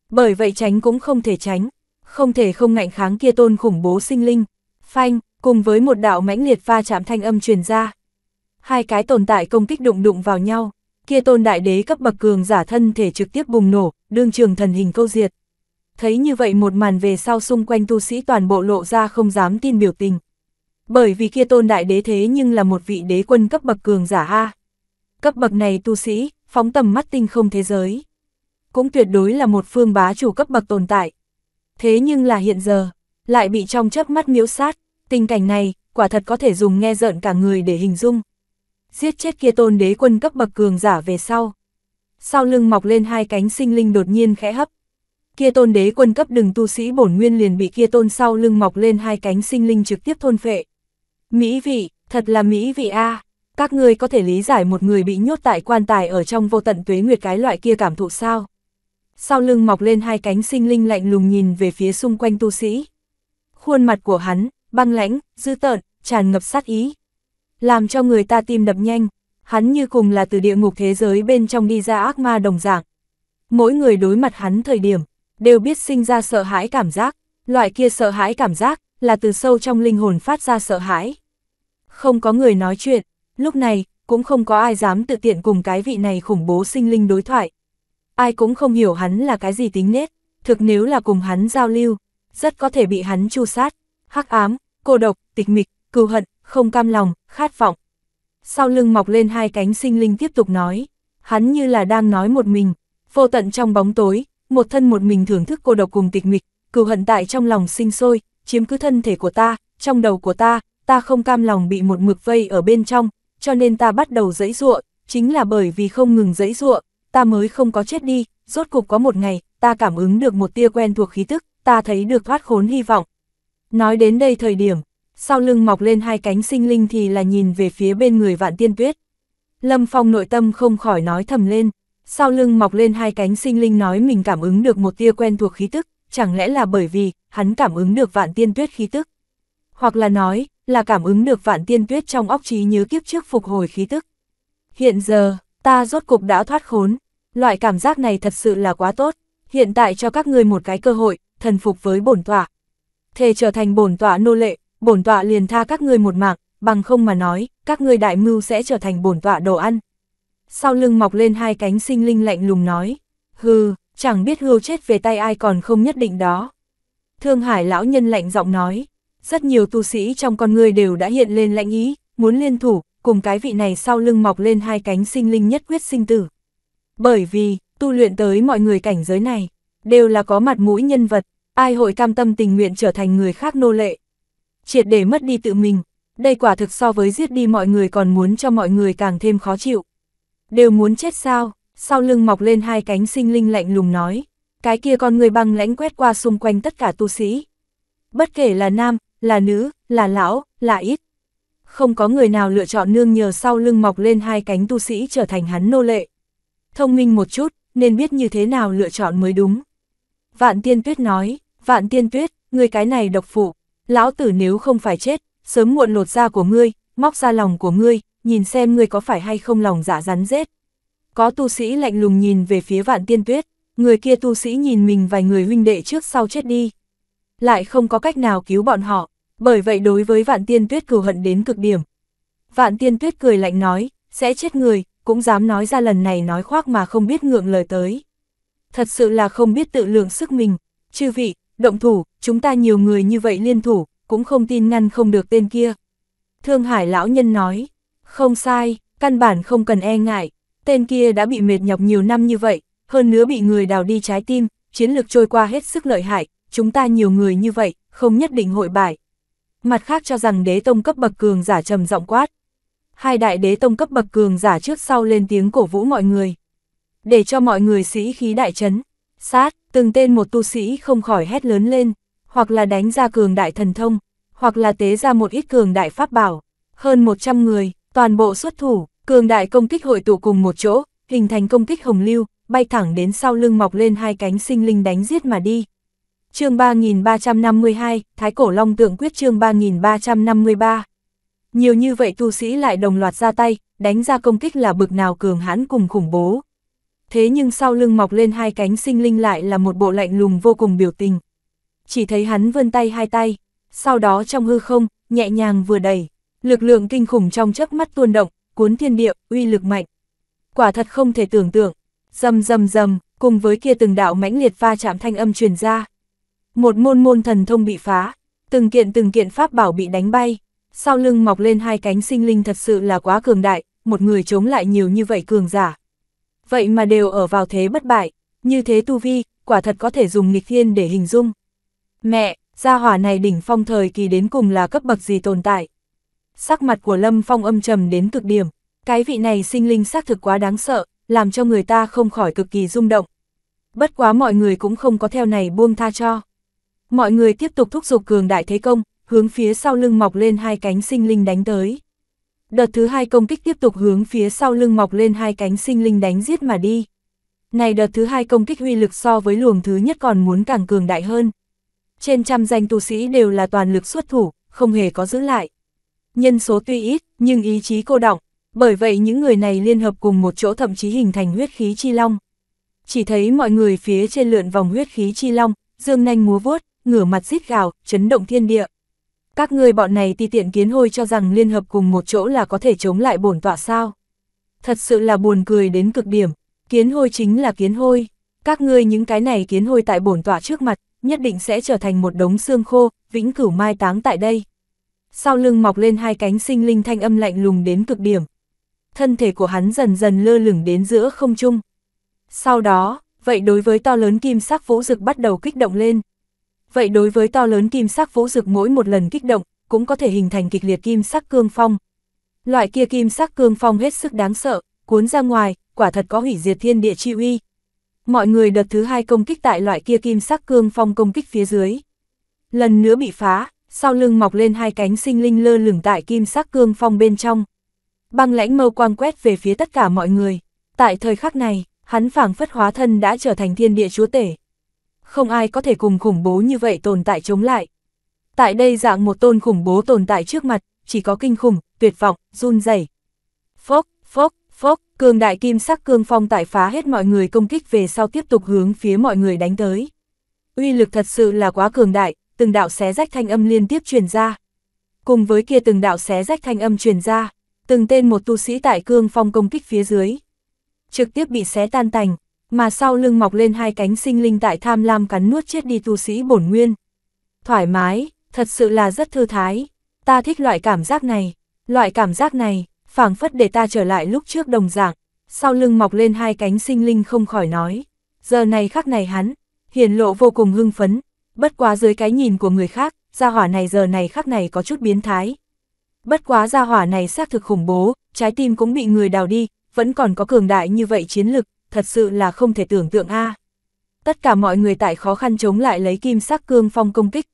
Bởi vậy tránh cũng không thể tránh, không thể không ngạnh kháng kia tôn khủng bố sinh linh, phanh, cùng với một đạo mãnh liệt va chạm thanh âm truyền ra. Hai cái tồn tại công kích đụng đụng vào nhau, kia tôn đại đế cấp bậc cường giả thân thể trực tiếp bùng nổ, đương trường thần hình câu diệt. Thấy như vậy một màn về sau xung quanh tu sĩ toàn bộ lộ ra không dám tin biểu tình. Bởi vì kia tôn đại đế thế nhưng là một vị đế quân cấp bậc cường giả ha Cấp bậc này tu sĩ, phóng tầm mắt tinh không thế giới. Cũng tuyệt đối là một phương bá chủ cấp bậc tồn tại, Thế nhưng là hiện giờ, lại bị trong chớp mắt miếu sát, tình cảnh này, quả thật có thể dùng nghe rợn cả người để hình dung. Giết chết kia tôn đế quân cấp bậc cường giả về sau. Sau lưng mọc lên hai cánh sinh linh đột nhiên khẽ hấp. Kia tôn đế quân cấp đừng tu sĩ bổn nguyên liền bị kia tôn sau lưng mọc lên hai cánh sinh linh trực tiếp thôn phệ. Mỹ vị, thật là mỹ vị a Các ngươi có thể lý giải một người bị nhốt tại quan tài ở trong vô tận tuế nguyệt cái loại kia cảm thụ sao? Sau lưng mọc lên hai cánh sinh linh lạnh lùng nhìn về phía xung quanh tu sĩ. Khuôn mặt của hắn, băng lãnh, dư tợn, tràn ngập sát ý. Làm cho người ta tim đập nhanh, hắn như cùng là từ địa ngục thế giới bên trong đi ra ác ma đồng dạng. Mỗi người đối mặt hắn thời điểm, đều biết sinh ra sợ hãi cảm giác, loại kia sợ hãi cảm giác là từ sâu trong linh hồn phát ra sợ hãi. Không có người nói chuyện, lúc này cũng không có ai dám tự tiện cùng cái vị này khủng bố sinh linh đối thoại ai cũng không hiểu hắn là cái gì tính nết, thực nếu là cùng hắn giao lưu, rất có thể bị hắn chu sát, hắc ám, cô độc, tịch mịch, cừu hận, không cam lòng, khát vọng. Sau lưng mọc lên hai cánh sinh linh tiếp tục nói, hắn như là đang nói một mình, vô tận trong bóng tối, một thân một mình thưởng thức cô độc cùng tịch mịch, cừu hận tại trong lòng sinh sôi, chiếm cứ thân thể của ta, trong đầu của ta, ta không cam lòng bị một mực vây ở bên trong, cho nên ta bắt đầu dẫy ruộng, chính là bởi vì không ngừng dẫy ruộng, ta mới không có chết đi, rốt cục có một ngày, ta cảm ứng được một tia quen thuộc khí tức, ta thấy được thoát khốn hy vọng. Nói đến đây thời điểm, sau lưng mọc lên hai cánh sinh linh thì là nhìn về phía bên người vạn tiên tuyết. Lâm Phong nội tâm không khỏi nói thầm lên, sau lưng mọc lên hai cánh sinh linh nói mình cảm ứng được một tia quen thuộc khí tức, chẳng lẽ là bởi vì hắn cảm ứng được vạn tiên tuyết khí tức. Hoặc là nói, là cảm ứng được vạn tiên tuyết trong óc trí nhớ kiếp trước phục hồi khí tức. Hiện giờ, ta rốt cục đã thoát khốn, Loại cảm giác này thật sự là quá tốt, hiện tại cho các ngươi một cái cơ hội, thần phục với bổn tọa. Thề trở thành bổn tọa nô lệ, bổn tọa liền tha các ngươi một mạng, bằng không mà nói, các ngươi đại mưu sẽ trở thành bổn tọa đồ ăn. Sau lưng mọc lên hai cánh sinh linh lạnh lùng nói, hừ, chẳng biết hưu chết về tay ai còn không nhất định đó. Thương Hải lão nhân lạnh giọng nói, rất nhiều tu sĩ trong con người đều đã hiện lên lạnh ý, muốn liên thủ, cùng cái vị này sau lưng mọc lên hai cánh sinh linh nhất quyết sinh tử. Bởi vì, tu luyện tới mọi người cảnh giới này, đều là có mặt mũi nhân vật, ai hội cam tâm tình nguyện trở thành người khác nô lệ. Triệt để mất đi tự mình, đây quả thực so với giết đi mọi người còn muốn cho mọi người càng thêm khó chịu. Đều muốn chết sao, sau lưng mọc lên hai cánh sinh linh lạnh lùng nói, cái kia con người băng lãnh quét qua xung quanh tất cả tu sĩ. Bất kể là nam, là nữ, là lão, là ít. Không có người nào lựa chọn nương nhờ sau lưng mọc lên hai cánh tu sĩ trở thành hắn nô lệ thông minh một chút, nên biết như thế nào lựa chọn mới đúng. Vạn tiên tuyết nói, vạn tiên tuyết, ngươi cái này độc phụ, lão tử nếu không phải chết, sớm muộn lột da của ngươi, móc ra lòng của ngươi, nhìn xem ngươi có phải hay không lòng dạ rắn rết. Có tu sĩ lạnh lùng nhìn về phía vạn tiên tuyết, người kia tu sĩ nhìn mình vài người huynh đệ trước sau chết đi. Lại không có cách nào cứu bọn họ, bởi vậy đối với vạn tiên tuyết cừu hận đến cực điểm. Vạn tiên tuyết cười lạnh nói, sẽ chết người, cũng dám nói ra lần này nói khoác mà không biết ngượng lời tới. Thật sự là không biết tự lượng sức mình, chư vị, động thủ, chúng ta nhiều người như vậy liên thủ, cũng không tin ngăn không được tên kia. Thương Hải lão nhân nói, không sai, căn bản không cần e ngại, tên kia đã bị mệt nhọc nhiều năm như vậy, hơn nữa bị người đào đi trái tim, chiến lược trôi qua hết sức lợi hại, chúng ta nhiều người như vậy, không nhất định hội bại. Mặt khác cho rằng đế tông cấp bậc cường giả trầm giọng quát, hai đại đế tông cấp bậc cường giả trước sau lên tiếng cổ vũ mọi người. Để cho mọi người sĩ khí đại chấn, sát, từng tên một tu sĩ không khỏi hét lớn lên, hoặc là đánh ra cường đại thần thông, hoặc là tế ra một ít cường đại pháp bảo, hơn 100 người, toàn bộ xuất thủ, cường đại công kích hội tụ cùng một chỗ, hình thành công kích hồng lưu, bay thẳng đến sau lưng mọc lên hai cánh sinh linh đánh giết mà đi. Chương 3352, Thái Cổ Long Tượng Quyết chương 3353 nhiều như vậy tu sĩ lại đồng loạt ra tay, đánh ra công kích là bực nào cường hãn cùng khủng bố. Thế nhưng sau lưng mọc lên hai cánh sinh linh lại là một bộ lạnh lùng vô cùng biểu tình. Chỉ thấy hắn vươn tay hai tay, sau đó trong hư không, nhẹ nhàng vừa đẩy, lực lượng kinh khủng trong chớp mắt tuôn động, cuốn thiên địa, uy lực mạnh. Quả thật không thể tưởng tượng, rầm rầm rầm cùng với kia từng đạo mãnh liệt pha chạm thanh âm truyền ra. Một môn môn thần thông bị phá, từng kiện từng kiện pháp bảo bị đánh bay, sau lưng mọc lên hai cánh sinh linh thật sự là quá cường đại, một người chống lại nhiều như vậy cường giả. Vậy mà đều ở vào thế bất bại, như thế tu vi, quả thật có thể dùng nghịch thiên để hình dung. Mẹ, gia hỏa này đỉnh phong thời kỳ đến cùng là cấp bậc gì tồn tại. Sắc mặt của Lâm Phong âm trầm đến cực điểm, cái vị này sinh linh xác thực quá đáng sợ, làm cho người ta không khỏi cực kỳ rung động. Bất quá mọi người cũng không có theo này buông tha cho. Mọi người tiếp tục thúc giục cường đại thế công, hướng phía sau lưng mọc lên hai cánh sinh linh đánh tới. Đợt thứ hai công kích tiếp tục hướng phía sau lưng mọc lên hai cánh sinh linh đánh giết mà đi. Này đợt thứ hai công kích huy lực so với luồng thứ nhất còn muốn càng cường đại hơn. Trên trăm danh tu sĩ đều là toàn lực xuất thủ, không hề có giữ lại. Nhân số tuy ít, nhưng ý chí cô động, bởi vậy những người này liên hợp cùng một chỗ thậm chí hình thành huyết khí chi long. Chỉ thấy mọi người phía trên lượn vòng huyết khí chi long, dương nanh múa vuốt, ngửa mặt rít gào, chấn động thiên địa các ngươi bọn này ti tiện kiến hôi cho rằng liên hợp cùng một chỗ là có thể chống lại bổn tỏa sao. Thật sự là buồn cười đến cực điểm, kiến hôi chính là kiến hôi, các ngươi những cái này kiến hôi tại bổn tỏa trước mặt, nhất định sẽ trở thành một đống xương khô, vĩnh cửu mai táng tại đây. Sau lưng mọc lên hai cánh sinh linh thanh âm lạnh lùng đến cực điểm. Thân thể của hắn dần dần lơ lửng đến giữa không trung. Sau đó, vậy đối với to lớn kim sắc vũ rực bắt đầu kích động lên. Vậy đối với to lớn kim sắc vũ dực mỗi một lần kích động, cũng có thể hình thành kịch liệt kim sắc cương phong. Loại kia kim sắc cương phong hết sức đáng sợ, cuốn ra ngoài, quả thật có hủy diệt thiên địa chi uy. Mọi người đợt thứ hai công kích tại loại kia kim sắc cương phong công kích phía dưới. Lần nữa bị phá, sau lưng mọc lên hai cánh sinh linh lơ lửng tại kim sắc cương phong bên trong. Băng lãnh mâu quang quét về phía tất cả mọi người. Tại thời khắc này, hắn phảng phất hóa thân đã trở thành thiên địa chúa tể, không ai có thể cùng khủng bố như vậy tồn tại chống lại. Tại đây dạng một tôn khủng bố tồn tại trước mặt, chỉ có kinh khủng, tuyệt vọng, run rẩy. Phốc, phốc, phốc, cường đại kim sắc cương phong tại phá hết mọi người công kích về sau tiếp tục hướng phía mọi người đánh tới. Uy lực thật sự là quá cường đại, từng đạo xé rách thanh âm liên tiếp truyền ra. Cùng với kia từng đạo xé rách thanh âm truyền ra, từng tên một tu sĩ tại cương phong công kích phía dưới. Trực tiếp bị xé tan tành mà sau lưng mọc lên hai cánh sinh linh tại tham lam cắn nuốt chết đi tu sĩ bổn nguyên. Thoải mái, thật sự là rất thư thái, ta thích loại cảm giác này, loại cảm giác này, phảng phất để ta trở lại lúc trước đồng dạng, sau lưng mọc lên hai cánh sinh linh không khỏi nói, giờ này khắc này hắn, hiển lộ vô cùng hưng phấn, bất quá dưới cái nhìn của người khác, gia hỏa này giờ này khắc này có chút biến thái. Bất quá gia hỏa này xác thực khủng bố, trái tim cũng bị người đào đi, vẫn còn có cường đại như vậy chiến lực, thật sự là không thể tưởng tượng a. Tất cả mọi người tại khó khăn chống lại lấy kim sắc cương phong công kích.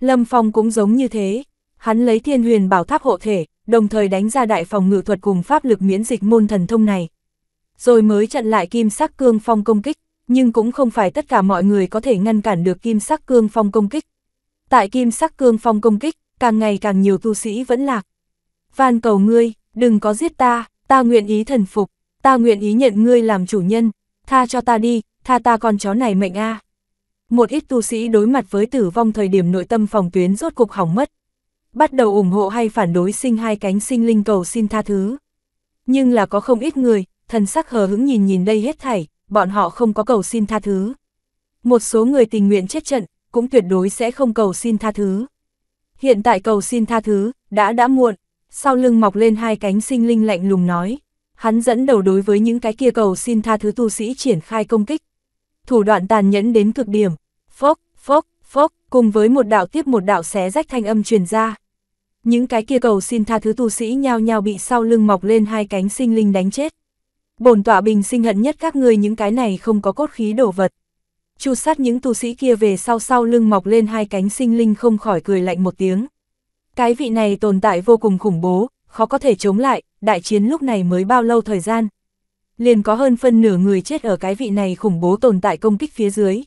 Lâm Phong cũng giống như thế, hắn lấy thiên huyền bảo tháp hộ thể, đồng thời đánh ra đại phòng ngự thuật cùng pháp lực miễn dịch môn thần thông này. Rồi mới chặn lại kim sắc cương phong công kích, nhưng cũng không phải tất cả mọi người có thể ngăn cản được kim sắc cương phong công kích. Tại kim sắc cương phong công kích, càng ngày càng nhiều tu sĩ vẫn lạc. Van cầu ngươi, đừng có giết ta, ta nguyện ý thần phục, ta nguyện ý nhận ngươi làm chủ nhân, tha cho ta đi, tha ta con chó này mệnh a. Một ít tu sĩ đối mặt với tử vong thời điểm nội tâm phòng tuyến rốt cục hỏng mất. Bắt đầu ủng hộ hay phản đối sinh hai cánh sinh linh cầu xin tha thứ. Nhưng là có không ít người, thần sắc hờ hững nhìn nhìn đây hết thảy, bọn họ không có cầu xin tha thứ. Một số người tình nguyện chết trận, cũng tuyệt đối sẽ không cầu xin tha thứ. Hiện tại cầu xin tha thứ, đã đã muộn, sau lưng mọc lên hai cánh sinh linh lạnh lùng nói. Hắn dẫn đầu đối với những cái kia cầu xin tha thứ tu sĩ triển khai công kích. Thủ đoạn tàn nhẫn đến cực điểm, phốc, phốc, phốc, cùng với một đạo tiếp một đạo xé rách thanh âm truyền ra. Những cái kia cầu xin tha thứ tu sĩ nhao nhao bị sau lưng mọc lên hai cánh sinh linh đánh chết. Bổn tọa bình sinh hận nhất các ngươi những cái này không có cốt khí đổ vật. Chu sát những tu sĩ kia về sau sau lưng mọc lên hai cánh sinh linh không khỏi cười lạnh một tiếng. Cái vị này tồn tại vô cùng khủng bố, khó có thể chống lại, đại chiến lúc này mới bao lâu thời gian. Liền có hơn phân nửa người chết ở cái vị này khủng bố tồn tại công kích phía dưới.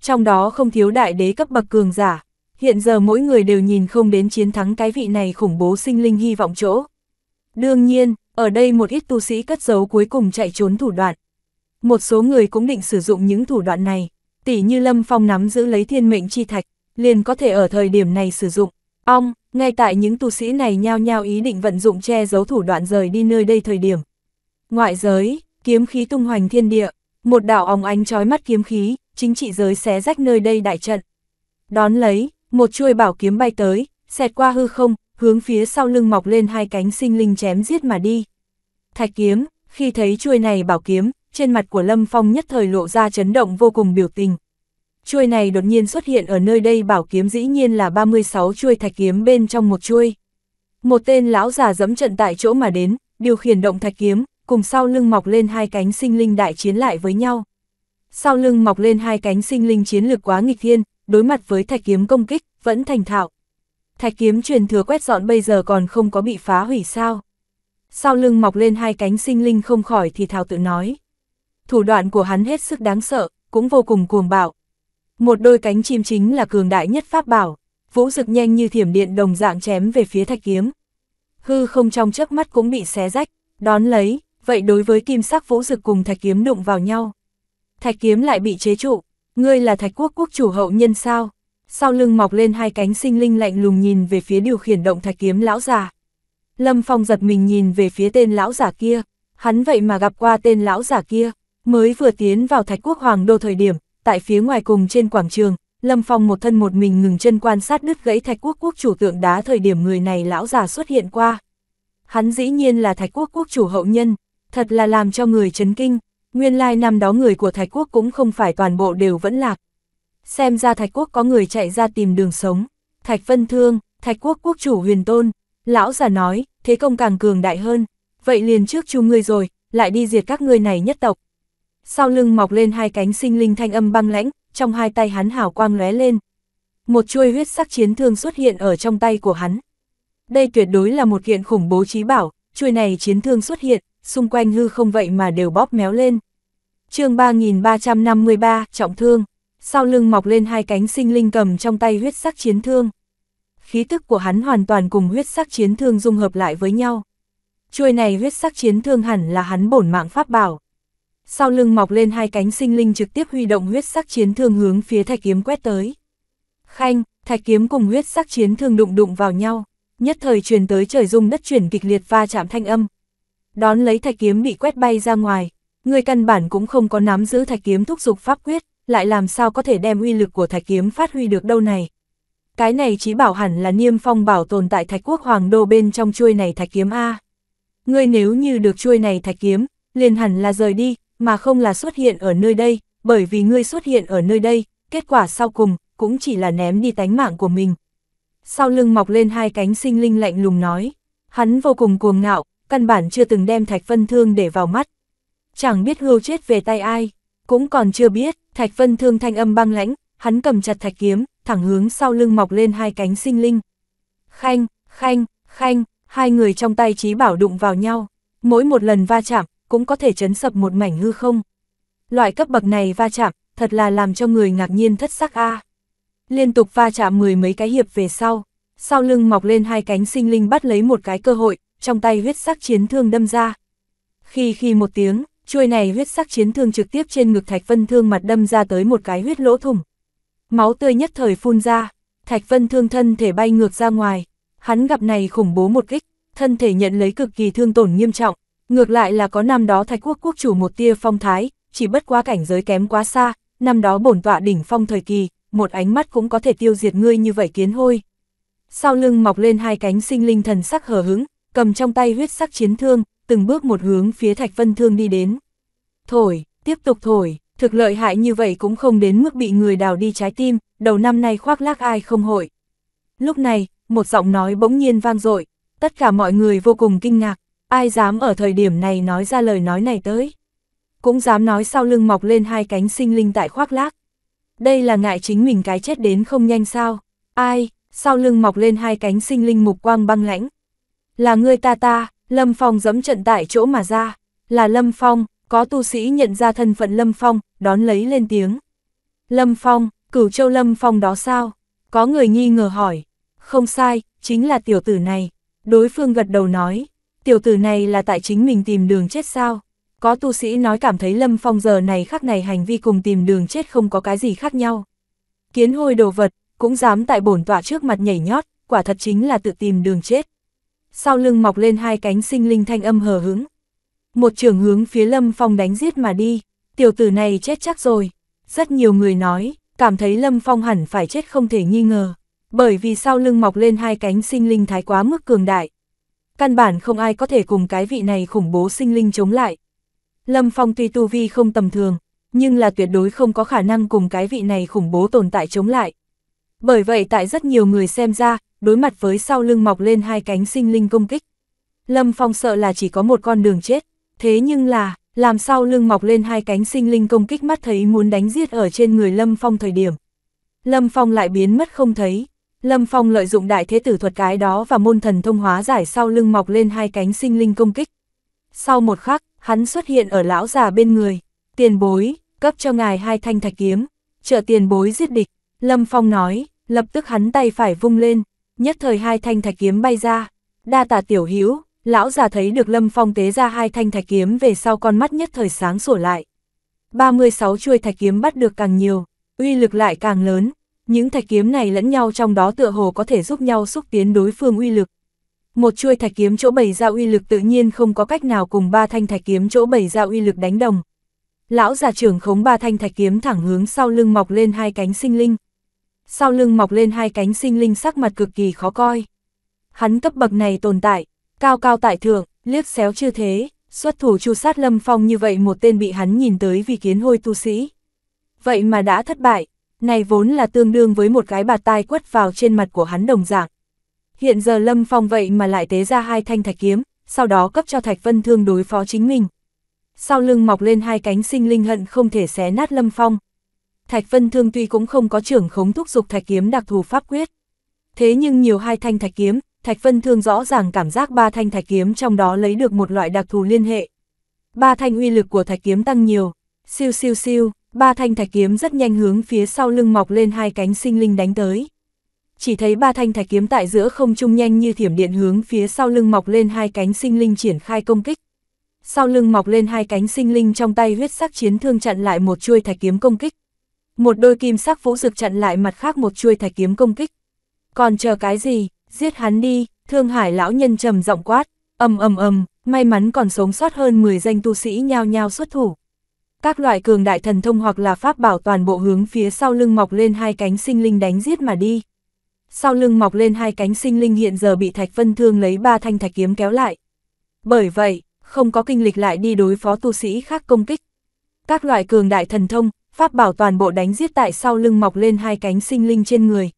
Trong đó không thiếu đại đế cấp bậc cường giả, hiện giờ mỗi người đều nhìn không đến chiến thắng cái vị này khủng bố sinh linh hy vọng chỗ. Đương nhiên, ở đây một ít tu sĩ cất giấu cuối cùng chạy trốn thủ đoạn. Một số người cũng định sử dụng những thủ đoạn này, tỉ như Lâm Phong nắm giữ lấy thiên mệnh chi thạch, liền có thể ở thời điểm này sử dụng. Ong, ngay tại những tu sĩ này nhao nhao ý định vận dụng che giấu thủ đoạn rời đi nơi đây thời điểm. Ngoại giới, kiếm khí tung hoành thiên địa, một đạo óng ánh trói mắt kiếm khí, chính trị giới xé rách nơi đây đại trận. Đón lấy, một chuôi bảo kiếm bay tới, xẹt qua hư không, hướng phía sau lưng mọc lên hai cánh sinh linh chém giết mà đi. Thạch kiếm, khi thấy chuôi này bảo kiếm, trên mặt của Lâm Phong nhất thời lộ ra chấn động vô cùng biểu tình, chuôi này đột nhiên xuất hiện ở nơi đây bảo kiếm dĩ nhiên là 36 chuôi thạch kiếm bên trong một chuôi. Một tên lão già dẫm trận tại chỗ mà đến, điều khiển động thạch kiếm, cùng sau lưng mọc lên hai cánh sinh linh đại chiến lại với nhau. Sau lưng mọc lên hai cánh sinh linh chiến lược quá nghịch thiên, đối mặt với thạch kiếm công kích, vẫn thành thạo. Thạch kiếm truyền thừa quét dọn bây giờ còn không có bị phá hủy sao. Sau lưng mọc lên hai cánh sinh linh không khỏi thì thảo tự nói. Thủ đoạn của hắn hết sức đáng sợ, cũng vô cùng cuồng bạo, một đôi cánh chim chính là cường đại nhất pháp bảo, vũ rực nhanh như thiểm điện đồng dạng chém về phía thạch kiếm. Hư không trong chớp mắt cũng bị xé rách, đón lấy, vậy đối với kim sắc vũ rực cùng thạch kiếm đụng vào nhau. Thạch kiếm lại bị chế trụ, ngươi là thạch quốc quốc chủ hậu nhân sao? Sau lưng mọc lên hai cánh sinh linh lạnh lùng nhìn về phía điều khiển động thạch kiếm lão già. Lâm Phong giật mình nhìn về phía tên lão giả kia, hắn vậy mà gặp qua tên lão giả kia, mới vừa tiến vào thạch quốc hoàng đô thời điểm, tại phía ngoài cùng trên quảng trường, Lâm Phong một thân một mình ngừng chân quan sát đứt gãy Thạch Quốc quốc chủ tượng đá thời điểm người này lão già xuất hiện qua. Hắn dĩ nhiên là Thạch Quốc quốc chủ hậu nhân, thật là làm cho người chấn kinh, nguyên lai năm đó người của Thạch Quốc cũng không phải toàn bộ đều vẫn lạc. Xem ra Thạch Quốc có người chạy ra tìm đường sống, Thạch Vân Thương, Thạch Quốc quốc chủ huyền tôn, lão già nói, thế công càng cường đại hơn, vậy liền trước chu ngươi rồi, lại đi diệt các ngươi này nhất tộc, sau lưng mọc lên hai cánh sinh linh thanh âm băng lãnh, trong hai tay hắn hảo quang lóe lên. Một chuôi huyết sắc chiến thương xuất hiện ở trong tay của hắn. Đây tuyệt đối là một kiện khủng bố trí bảo, chuôi này chiến thương xuất hiện, xung quanh hư không vậy mà đều bóp méo lên. chương 3353, trọng thương, sau lưng mọc lên hai cánh sinh linh cầm trong tay huyết sắc chiến thương. Khí tức của hắn hoàn toàn cùng huyết sắc chiến thương dung hợp lại với nhau. Chuôi này huyết sắc chiến thương hẳn là hắn bổn mạng pháp bảo sau lưng mọc lên hai cánh sinh linh trực tiếp huy động huyết sắc chiến thương hướng phía thạch kiếm quét tới. Khanh, thạch kiếm cùng huyết sắc chiến thương đụng đụng vào nhau, nhất thời truyền tới trời rung đất chuyển kịch liệt va chạm thanh âm. Đón lấy thạch kiếm bị quét bay ra ngoài, người căn bản cũng không có nắm giữ thạch kiếm thúc dục pháp quyết, lại làm sao có thể đem uy lực của thạch kiếm phát huy được đâu này. Cái này chỉ bảo hẳn là niêm phong bảo tồn tại thạch quốc hoàng đô bên trong chuôi này thạch kiếm A. người nếu như được chuôi này thạch kiếm, liền hẳn là rời đi, mà không là xuất hiện ở nơi đây, bởi vì ngươi xuất hiện ở nơi đây, kết quả sau cùng, cũng chỉ là ném đi tánh mạng của mình. Sau lưng mọc lên hai cánh sinh linh lạnh lùng nói, hắn vô cùng cuồng ngạo, căn bản chưa từng đem Thạch Vân Thương để vào mắt. Chẳng biết hưu chết về tay ai, cũng còn chưa biết, Thạch Vân Thương thanh âm băng lãnh, hắn cầm chặt thạch kiếm, thẳng hướng sau lưng mọc lên hai cánh sinh linh. Khanh, khanh, khanh, hai người trong tay trí bảo đụng vào nhau, mỗi một lần va chạm, cũng có thể chấn sập một mảnh hư không. Loại cấp bậc này va chạm, thật là làm cho người ngạc nhiên thất sắc a. Liên tục va chạm mười mấy cái hiệp về sau, sau lưng mọc lên hai cánh sinh linh bắt lấy một cái cơ hội, trong tay huyết sắc chiến thương đâm ra. Khi khi một tiếng, chuôi này huyết sắc chiến thương trực tiếp trên ngực Thạch Vân Thương mặt đâm ra tới một cái huyết lỗ thủng. Máu tươi nhất thời phun ra, Thạch Vân Thương thân thể bay ngược ra ngoài, hắn gặp này khủng bố một kích, thân thể nhận lấy cực kỳ thương tổn nghiêm trọng, Ngược lại là có năm đó Thạch Quốc quốc chủ một tia phong thái, chỉ bất quá cảnh giới kém quá xa, năm đó bổn tọa đỉnh phong thời kỳ, một ánh mắt cũng có thể tiêu diệt ngươi như vậy kiến hôi. Sau lưng mọc lên hai cánh sinh linh thần sắc hờ hứng, cầm trong tay huyết sắc chiến thương, từng bước một hướng phía Thạch Vân Thương đi đến. Thổi, tiếp tục thổi, thực lợi hại như vậy cũng không đến mức bị người đào đi trái tim, đầu năm nay khoác lác ai không hội. Lúc này, một giọng nói bỗng nhiên vang dội tất cả mọi người vô cùng kinh ngạc, Ai dám ở thời điểm này nói ra lời nói này tới. Cũng dám nói sau lưng mọc lên hai cánh sinh linh tại khoác lác. Đây là ngại chính mình cái chết đến không nhanh sao. Ai, sau lưng mọc lên hai cánh sinh linh mục quang băng lãnh. Là người ta ta, Lâm Phong dẫm trận tại chỗ mà ra. Là Lâm Phong, có tu sĩ nhận ra thân phận Lâm Phong, đón lấy lên tiếng. Lâm Phong, cửu châu Lâm Phong đó sao? Có người nghi ngờ hỏi. Không sai, chính là tiểu tử này. Đối phương gật đầu nói, tiểu tử này là tại chính mình tìm đường chết sao? Có tu sĩ nói cảm thấy Lâm Phong giờ này khắc này hành vi cùng tìm đường chết không có cái gì khác nhau. Kiến hôi đồ vật, cũng dám tại bổn tọa trước mặt nhảy nhót, quả thật chính là tự tìm đường chết. Sau lưng mọc lên hai cánh sinh linh thanh âm hờ hững, Một trường hướng phía Lâm Phong đánh giết mà đi, tiểu tử này chết chắc rồi. Rất nhiều người nói, cảm thấy Lâm Phong hẳn phải chết không thể nghi ngờ, bởi vì sau lưng mọc lên hai cánh sinh linh thái quá mức cường đại, căn bản không ai có thể cùng cái vị này khủng bố sinh linh chống lại. Lâm Phong tuy tu vi không tầm thường, nhưng là tuyệt đối không có khả năng cùng cái vị này khủng bố tồn tại chống lại. Bởi vậy tại rất nhiều người xem ra, đối mặt với sau lưng mọc lên hai cánh sinh linh công kích. Lâm Phong sợ là chỉ có một con đường chết, thế nhưng là, làm sau lưng mọc lên hai cánh sinh linh công kích mắt thấy muốn đánh giết ở trên người Lâm Phong thời điểm. Lâm Phong lại biến mất không thấy, Lâm Phong lợi dụng đại thế tử thuật cái đó và môn thần thông hóa giải sau lưng mọc lên hai cánh sinh linh công kích. Sau một khắc, hắn xuất hiện ở lão già bên người, tiền bối, cấp cho ngài hai thanh thạch kiếm, trợ tiền bối giết địch, Lâm Phong nói, lập tức hắn tay phải vung lên, nhất thời hai thanh thạch kiếm bay ra, đa tà tiểu hữu lão già thấy được Lâm Phong tế ra hai thanh thạch kiếm về sau con mắt nhất thời sáng sủa lại. 36 chuôi thạch kiếm bắt được càng nhiều, uy lực lại càng lớn, những thạch kiếm này lẫn nhau trong đó tựa hồ có thể giúp nhau xúc tiến đối phương uy lực. Một chuôi thạch kiếm chỗ bày ra uy lực tự nhiên không có cách nào cùng ba thanh thạch kiếm chỗ bày ra uy lực đánh đồng. Lão già trưởng khống ba thanh thạch kiếm thẳng hướng sau lưng mọc lên hai cánh sinh linh. Sau lưng mọc lên hai cánh sinh linh sắc mặt cực kỳ khó coi. Hắn cấp bậc này tồn tại, cao cao tại thượng, liếc xéo chưa thế, xuất thủ chu sát lâm phong như vậy một tên bị hắn nhìn tới vì kiến hôi tu sĩ. Vậy mà đã thất bại, này vốn là tương đương với một cái bạt tai quất vào trên mặt của hắn đồng dạng. Hiện giờ Lâm Phong vậy mà lại tế ra hai thanh thạch kiếm, sau đó cấp cho Thạch Vân Thương đối phó chính mình. Sau lưng mọc lên hai cánh sinh linh hận không thể xé nát Lâm Phong. Thạch Vân Thương tuy cũng không có trưởng khống thúc dục thạch kiếm đặc thù pháp quyết. Thế nhưng nhiều hai thanh thạch kiếm, Thạch Vân Thương rõ ràng cảm giác ba thanh thạch kiếm trong đó lấy được một loại đặc thù liên hệ. Ba thanh uy lực của thạch kiếm tăng nhiều, siêu siêu siêu, ba thanh thạch kiếm rất nhanh hướng phía sau lưng mọc lên hai cánh sinh linh đánh tới. Chỉ thấy ba thanh thạch kiếm tại giữa không trung nhanh như thiểm điện hướng phía sau lưng mọc lên hai cánh sinh linh triển khai công kích. Sau lưng mọc lên hai cánh sinh linh trong tay huyết sắc chiến thương chặn lại một chuôi thạch kiếm công kích. Một đôi kim sắc vũ dực chặn lại mặt khác một chuôi thạch kiếm công kích. Còn chờ cái gì, giết hắn đi, thương hải lão nhân trầm giọng quát, ầm ầm ầm, may mắn còn sống sót hơn 10 danh tu sĩ nhao nhao xuất thủ. Các loại cường đại thần thông hoặc là pháp bảo toàn bộ hướng phía sau lưng mọc lên hai cánh sinh linh đánh giết mà đi. Sau lưng mọc lên hai cánh sinh linh hiện giờ bị Thạch Vân Thương lấy ba thanh thạch kiếm kéo lại. Bởi vậy, không có kinh lịch lại đi đối phó tu sĩ khác công kích. Các loại cường đại thần thông, pháp bảo toàn bộ đánh giết tại sau lưng mọc lên hai cánh sinh linh trên người.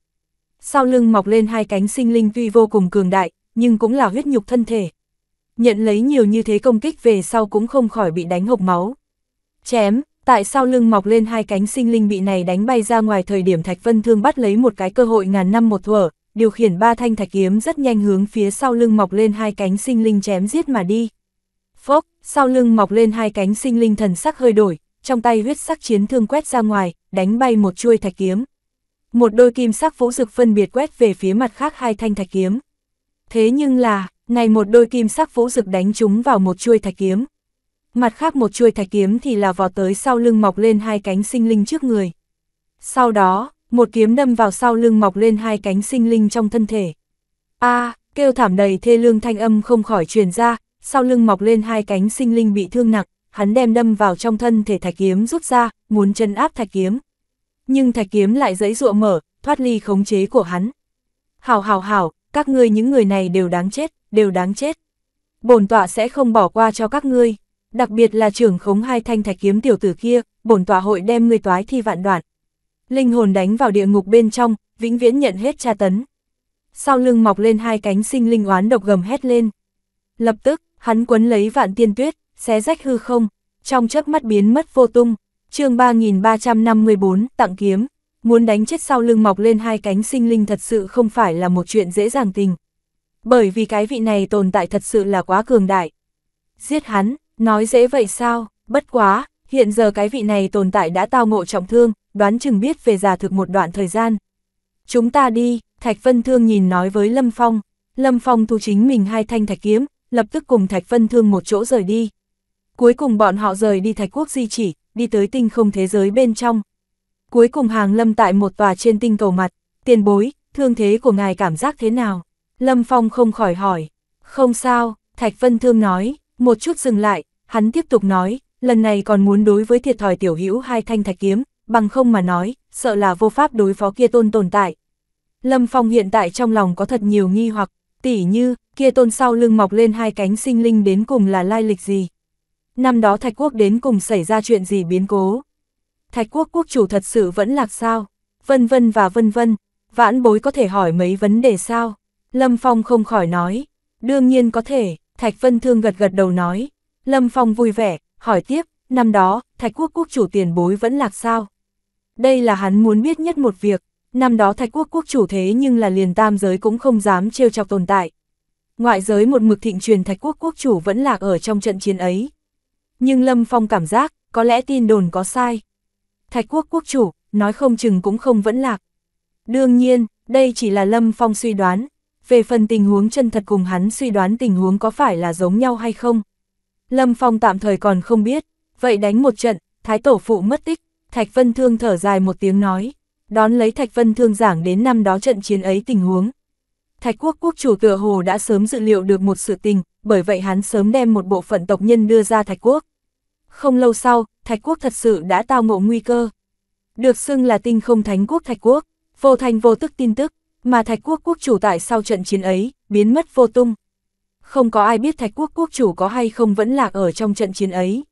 Sau lưng mọc lên hai cánh sinh linh tuy vô cùng cường đại, nhưng cũng là huyết nhục thân thể. Nhận lấy nhiều như thế công kích về sau cũng không khỏi bị đánh hộc máu chém, tại sao lưng mọc lên hai cánh sinh linh bị này đánh bay ra ngoài thời điểm Thạch Vân Thương bắt lấy một cái cơ hội ngàn năm một thuở, điều khiển ba thanh thạch kiếm rất nhanh hướng phía sau lưng mọc lên hai cánh sinh linh chém giết mà đi. Phốc, sau lưng mọc lên hai cánh sinh linh thần sắc hơi đổi, trong tay huyết sắc chiến thương quét ra ngoài, đánh bay một chuôi thạch kiếm. Một đôi kim sắc vũ dực phân biệt quét về phía mặt khác hai thanh thạch kiếm. Thế nhưng là, này một đôi kim sắc vũ dực đánh chúng vào một chuôi thạch kiếm mặt khác một chuôi thạch kiếm thì là vò tới sau lưng mọc lên hai cánh sinh linh trước người. Sau đó, một kiếm đâm vào sau lưng mọc lên hai cánh sinh linh trong thân thể. A, kêu thảm đầy thê lương thanh âm không khỏi truyền ra, sau lưng mọc lên hai cánh sinh linh bị thương nặng, hắn đem đâm vào trong thân thể thạch kiếm rút ra, muốn chân áp thạch kiếm. Nhưng thạch kiếm lại dãy dụa mở, thoát ly khống chế của hắn. Hảo hảo hảo, các ngươi những người này đều đáng chết, đều đáng chết. Bổn tọa sẽ không bỏ qua cho các ngươi đặc biệt là trưởng khống hai thanh thạch kiếm tiểu tử kia, bổn tọa hội đem ngươi toái thi vạn đoạn. Linh hồn đánh vào địa ngục bên trong, vĩnh viễn nhận hết tra tấn. Sau lưng mọc lên hai cánh sinh linh oán độc gầm hét lên. Lập tức, hắn quấn lấy vạn tiên tuyết, xé rách hư không, trong chớp mắt biến mất vô tung. Chương 3354, tặng kiếm. Muốn đánh chết sau lưng mọc lên hai cánh sinh linh thật sự không phải là một chuyện dễ dàng tình. Bởi vì cái vị này tồn tại thật sự là quá cường đại. Giết hắn, Nói dễ vậy sao, bất quá, hiện giờ cái vị này tồn tại đã tao ngộ trọng thương, đoán chừng biết về giả thực một đoạn thời gian. Chúng ta đi, Thạch Vân Thương nhìn nói với Lâm Phong, Lâm Phong thu chính mình hai thanh thạch kiếm, lập tức cùng Thạch Vân Thương một chỗ rời đi. Cuối cùng bọn họ rời đi Thạch Quốc di chỉ, đi tới tinh không thế giới bên trong. Cuối cùng hàng Lâm tại một tòa trên tinh cầu mặt, tiền bối, thương thế của ngài cảm giác thế nào? Lâm Phong không khỏi hỏi, không sao, Thạch Vân Thương nói, một chút dừng lại, Hắn tiếp tục nói, lần này còn muốn đối với thiệt thòi tiểu hữu hai thanh thạch kiếm, bằng không mà nói, sợ là vô pháp đối phó kia tôn tồn tại. Lâm Phong hiện tại trong lòng có thật nhiều nghi hoặc, tỉ như, kia tôn sau lưng mọc lên hai cánh sinh linh đến cùng là lai lịch gì. Năm đó Thạch Quốc đến cùng xảy ra chuyện gì biến cố. Thạch Quốc quốc chủ thật sự vẫn lạc sao, vân vân và vân vân, vãn bối có thể hỏi mấy vấn đề sao. Lâm Phong không khỏi nói, đương nhiên có thể, Thạch Vân Thương gật gật đầu nói, Lâm Phong vui vẻ, hỏi tiếp, năm đó, Thạch Quốc quốc chủ tiền bối vẫn lạc sao? Đây là hắn muốn biết nhất một việc, năm đó Thạch Quốc quốc chủ thế nhưng là liền tam giới cũng không dám trêu chọc tồn tại. Ngoại giới một mực thịnh truyền Thạch Quốc quốc chủ vẫn lạc ở trong trận chiến ấy. Nhưng Lâm Phong cảm giác, có lẽ tin đồn có sai. Thạch Quốc quốc chủ, nói không chừng cũng không vẫn lạc. Đương nhiên, đây chỉ là Lâm Phong suy đoán, về phần tình huống chân thật cùng hắn suy đoán tình huống có phải là giống nhau hay không. Lâm Phong tạm thời còn không biết, vậy đánh một trận, thái tổ phụ mất tích, Thạch Vân Thương thở dài một tiếng nói, đón lấy Thạch Vân Thương giảng đến năm đó trận chiến ấy tình huống. Thạch quốc quốc chủ tựa hồ đã sớm dự liệu được một sự tình, bởi vậy hắn sớm đem một bộ phận tộc nhân đưa ra Thạch quốc. Không lâu sau, Thạch quốc thật sự đã tao ngộ nguy cơ. Được xưng là tinh không thánh quốc Thạch quốc, vô thành vô tức tin tức, mà Thạch quốc quốc chủ tại sau trận chiến ấy, biến mất vô tung không có ai biết Thạch Quốc quốc chủ có hay không vẫn lạc ở trong trận chiến ấy.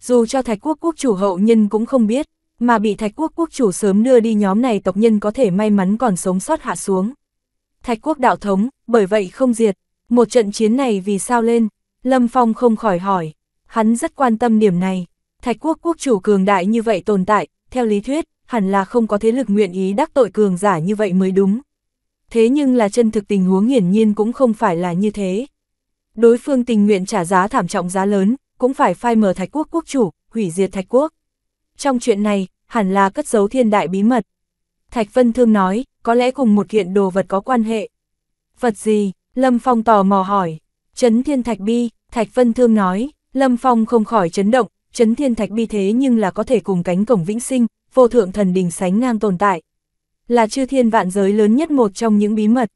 Dù cho Thạch Quốc quốc chủ hậu nhân cũng không biết, mà bị Thạch Quốc quốc chủ sớm đưa đi nhóm này tộc nhân có thể may mắn còn sống sót hạ xuống. Thạch Quốc đạo thống, bởi vậy không diệt, một trận chiến này vì sao lên, Lâm Phong không khỏi hỏi, hắn rất quan tâm điểm này. Thạch Quốc quốc chủ cường đại như vậy tồn tại, theo lý thuyết, hẳn là không có thế lực nguyện ý đắc tội cường giả như vậy mới đúng. Thế nhưng là chân thực tình huống hiển nhiên cũng không phải là như thế đối phương tình nguyện trả giá thảm trọng giá lớn, cũng phải phai mờ thạch quốc quốc chủ, hủy diệt thạch quốc. Trong chuyện này, hẳn là cất giấu thiên đại bí mật. Thạch Vân Thương nói, có lẽ cùng một kiện đồ vật có quan hệ. Vật gì? Lâm Phong tò mò hỏi. Chấn thiên thạch bi, Thạch Vân Thương nói, Lâm Phong không khỏi chấn động, chấn thiên thạch bi thế nhưng là có thể cùng cánh cổng vĩnh sinh, vô thượng thần đình sánh ngang tồn tại. Là chư thiên vạn giới lớn nhất một trong những bí mật.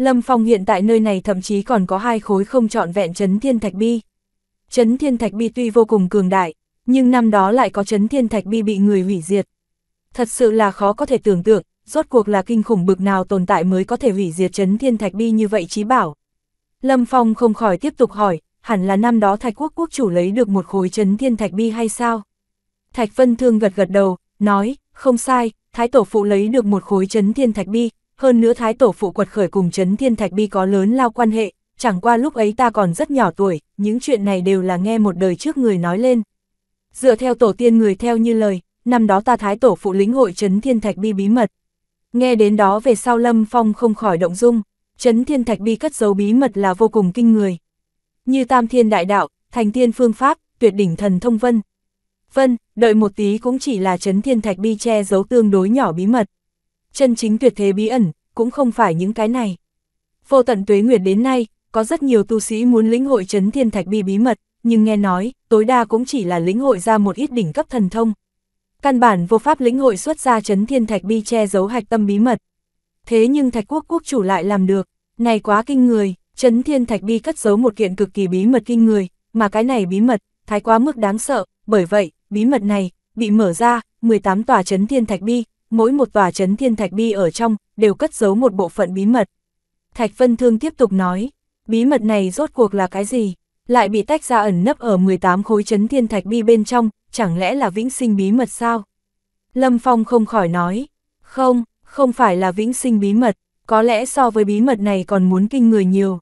Lâm Phong hiện tại nơi này thậm chí còn có hai khối không trọn vẹn chấn thiên thạch bi. Chấn thiên thạch bi tuy vô cùng cường đại, nhưng năm đó lại có chấn thiên thạch bi bị người hủy diệt. Thật sự là khó có thể tưởng tượng, rốt cuộc là kinh khủng bực nào tồn tại mới có thể hủy diệt chấn thiên thạch bi như vậy chí bảo. Lâm Phong không khỏi tiếp tục hỏi, hẳn là năm đó thạch quốc quốc chủ lấy được một khối chấn thiên thạch bi hay sao? Thạch Vân Thương gật gật đầu, nói, không sai, thái tổ phụ lấy được một khối chấn thiên thạch bi, hơn nữa thái tổ phụ quật khởi cùng chấn Thiên Thạch Bi có lớn lao quan hệ, chẳng qua lúc ấy ta còn rất nhỏ tuổi, những chuyện này đều là nghe một đời trước người nói lên. Dựa theo tổ tiên người theo như lời, năm đó ta thái tổ phụ lĩnh hội chấn Thiên Thạch Bi bí mật. Nghe đến đó về sau Lâm Phong không khỏi động dung, chấn Thiên Thạch Bi cất giấu bí mật là vô cùng kinh người. Như Tam Thiên Đại Đạo, Thành Thiên Phương Pháp, Tuyệt Đỉnh Thần Thông Vân. Vân, đợi một tí cũng chỉ là chấn Thiên Thạch Bi che giấu tương đối nhỏ bí mật chân chính tuyệt thế bí ẩn, cũng không phải những cái này. Vô tận tuế nguyệt đến nay, có rất nhiều tu sĩ muốn lĩnh hội chấn thiên thạch bi bí mật, nhưng nghe nói, tối đa cũng chỉ là lĩnh hội ra một ít đỉnh cấp thần thông. Căn bản vô pháp lĩnh hội xuất ra chấn thiên thạch bi che giấu hạch tâm bí mật. Thế nhưng thạch quốc quốc chủ lại làm được, này quá kinh người, chấn thiên thạch bi cất giấu một kiện cực kỳ bí mật kinh người, mà cái này bí mật, thái quá mức đáng sợ, bởi vậy, bí mật này, bị mở ra, 18 tòa chấn thiên thạch bi, mỗi một tòa chấn thiên thạch bi ở trong đều cất giấu một bộ phận bí mật. Thạch Vân Thương tiếp tục nói, bí mật này rốt cuộc là cái gì? Lại bị tách ra ẩn nấp ở 18 khối chấn thiên thạch bi bên trong, chẳng lẽ là vĩnh sinh bí mật sao? Lâm Phong không khỏi nói, không, không phải là vĩnh sinh bí mật, có lẽ so với bí mật này còn muốn kinh người nhiều.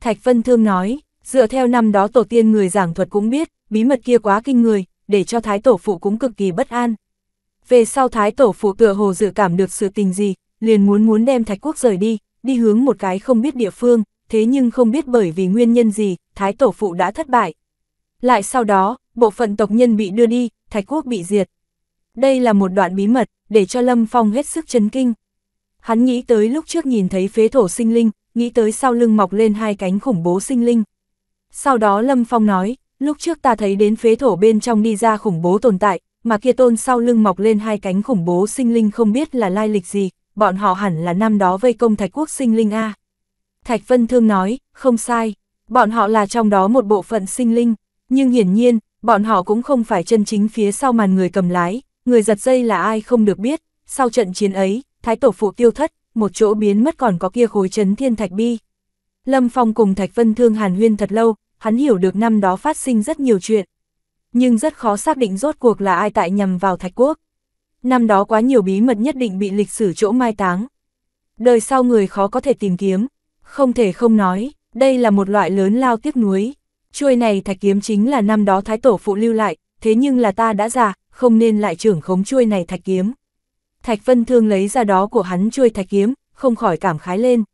Thạch Vân Thương nói, dựa theo năm đó tổ tiên người giảng thuật cũng biết, bí mật kia quá kinh người, để cho thái tổ phụ cũng cực kỳ bất an về sau Thái Tổ phụ tựa hồ dự cảm được sự tình gì, liền muốn muốn đem Thạch Quốc rời đi, đi hướng một cái không biết địa phương, thế nhưng không biết bởi vì nguyên nhân gì, Thái Tổ phụ đã thất bại. Lại sau đó, bộ phận tộc nhân bị đưa đi, Thạch Quốc bị diệt. Đây là một đoạn bí mật, để cho Lâm Phong hết sức chấn kinh. Hắn nghĩ tới lúc trước nhìn thấy phế thổ sinh linh, nghĩ tới sau lưng mọc lên hai cánh khủng bố sinh linh. Sau đó Lâm Phong nói, lúc trước ta thấy đến phế thổ bên trong đi ra khủng bố tồn tại, mà kia tôn sau lưng mọc lên hai cánh khủng bố sinh linh không biết là lai lịch gì, bọn họ hẳn là năm đó vây công Thạch Quốc sinh linh A. Thạch Vân Thương nói, không sai, bọn họ là trong đó một bộ phận sinh linh, nhưng hiển nhiên, bọn họ cũng không phải chân chính phía sau màn người cầm lái, người giật dây là ai không được biết, sau trận chiến ấy, Thái Tổ Phụ tiêu thất, một chỗ biến mất còn có kia khối chấn thiên Thạch Bi. Lâm Phong cùng Thạch Vân Thương hàn huyên thật lâu, hắn hiểu được năm đó phát sinh rất nhiều chuyện, nhưng rất khó xác định rốt cuộc là ai tại nhầm vào Thạch Quốc. Năm đó quá nhiều bí mật nhất định bị lịch sử chỗ mai táng. Đời sau người khó có thể tìm kiếm, không thể không nói, đây là một loại lớn lao tiếc nuối. Chuôi này thạch kiếm chính là năm đó thái tổ phụ lưu lại, thế nhưng là ta đã già, không nên lại trưởng khống chuôi này thạch kiếm. Thạch Vân Thương lấy ra đó của hắn chuôi thạch kiếm, không khỏi cảm khái lên.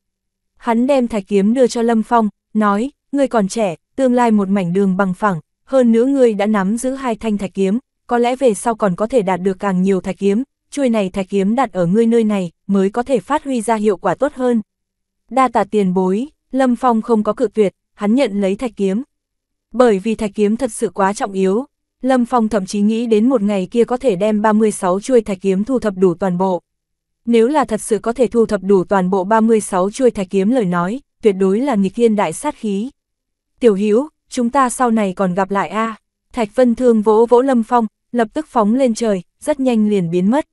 Hắn đem thạch kiếm đưa cho Lâm Phong, nói, người còn trẻ, tương lai một mảnh đường bằng phẳng, hơn nữa ngươi đã nắm giữ hai thanh thạch kiếm, có lẽ về sau còn có thể đạt được càng nhiều thạch kiếm, chuôi này thạch kiếm đặt ở ngươi nơi này mới có thể phát huy ra hiệu quả tốt hơn. Đa tạ tiền bối, Lâm Phong không có cự tuyệt, hắn nhận lấy thạch kiếm. Bởi vì thạch kiếm thật sự quá trọng yếu, Lâm Phong thậm chí nghĩ đến một ngày kia có thể đem 36 chuôi thạch kiếm thu thập đủ toàn bộ. Nếu là thật sự có thể thu thập đủ toàn bộ 36 chuôi thạch kiếm lời nói, tuyệt đối là nghịch thiên đại sát khí. Tiểu Hữu chúng ta sau này còn gặp lại a à. Thạch Vân Thương vỗ vỗ Lâm Phong, lập tức phóng lên trời, rất nhanh liền biến mất.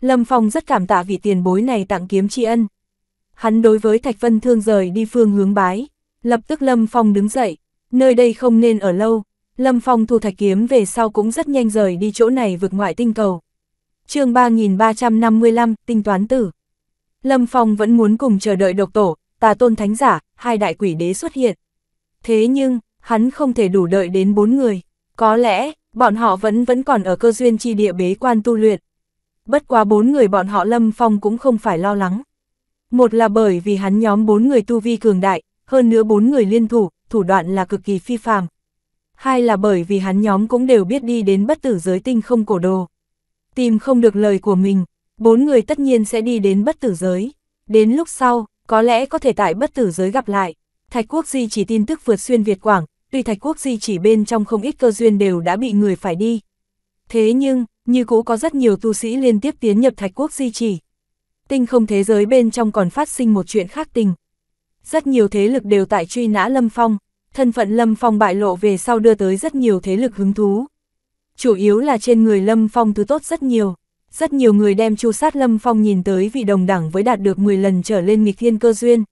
Lâm Phong rất cảm tạ vị tiền bối này tặng kiếm tri ân. Hắn đối với Thạch Vân Thương rời đi phương hướng bái, lập tức Lâm Phong đứng dậy, nơi đây không nên ở lâu. Lâm Phong thu thạch kiếm về sau cũng rất nhanh rời đi chỗ này vượt ngoại tinh cầu. chương 3355, tinh toán tử. Lâm Phong vẫn muốn cùng chờ đợi độc tổ, tà tôn thánh giả, hai đại quỷ đế xuất hiện. Thế nhưng, hắn không thể đủ đợi đến bốn người. Có lẽ, bọn họ vẫn vẫn còn ở cơ duyên chi địa bế quan tu luyện. Bất quá bốn người bọn họ Lâm Phong cũng không phải lo lắng. Một là bởi vì hắn nhóm bốn người tu vi cường đại, hơn nữa bốn người liên thủ, thủ đoạn là cực kỳ phi phàm. Hai là bởi vì hắn nhóm cũng đều biết đi đến bất tử giới tinh không cổ đồ. Tìm không được lời của mình, bốn người tất nhiên sẽ đi đến bất tử giới. Đến lúc sau, có lẽ có thể tại bất tử giới gặp lại. Thạch Quốc Di chỉ tin tức vượt xuyên Việt Quảng, tuy Thạch Quốc Di chỉ bên trong không ít cơ duyên đều đã bị người phải đi. Thế nhưng, như cũ có rất nhiều tu sĩ liên tiếp tiến nhập Thạch Quốc Di chỉ. Tinh không thế giới bên trong còn phát sinh một chuyện khác tình. Rất nhiều thế lực đều tại truy nã Lâm Phong, thân phận Lâm Phong bại lộ về sau đưa tới rất nhiều thế lực hứng thú. Chủ yếu là trên người Lâm Phong thứ tốt rất nhiều. Rất nhiều người đem chu sát Lâm Phong nhìn tới vị đồng đẳng với đạt được 10 lần trở lên nghịch thiên cơ duyên.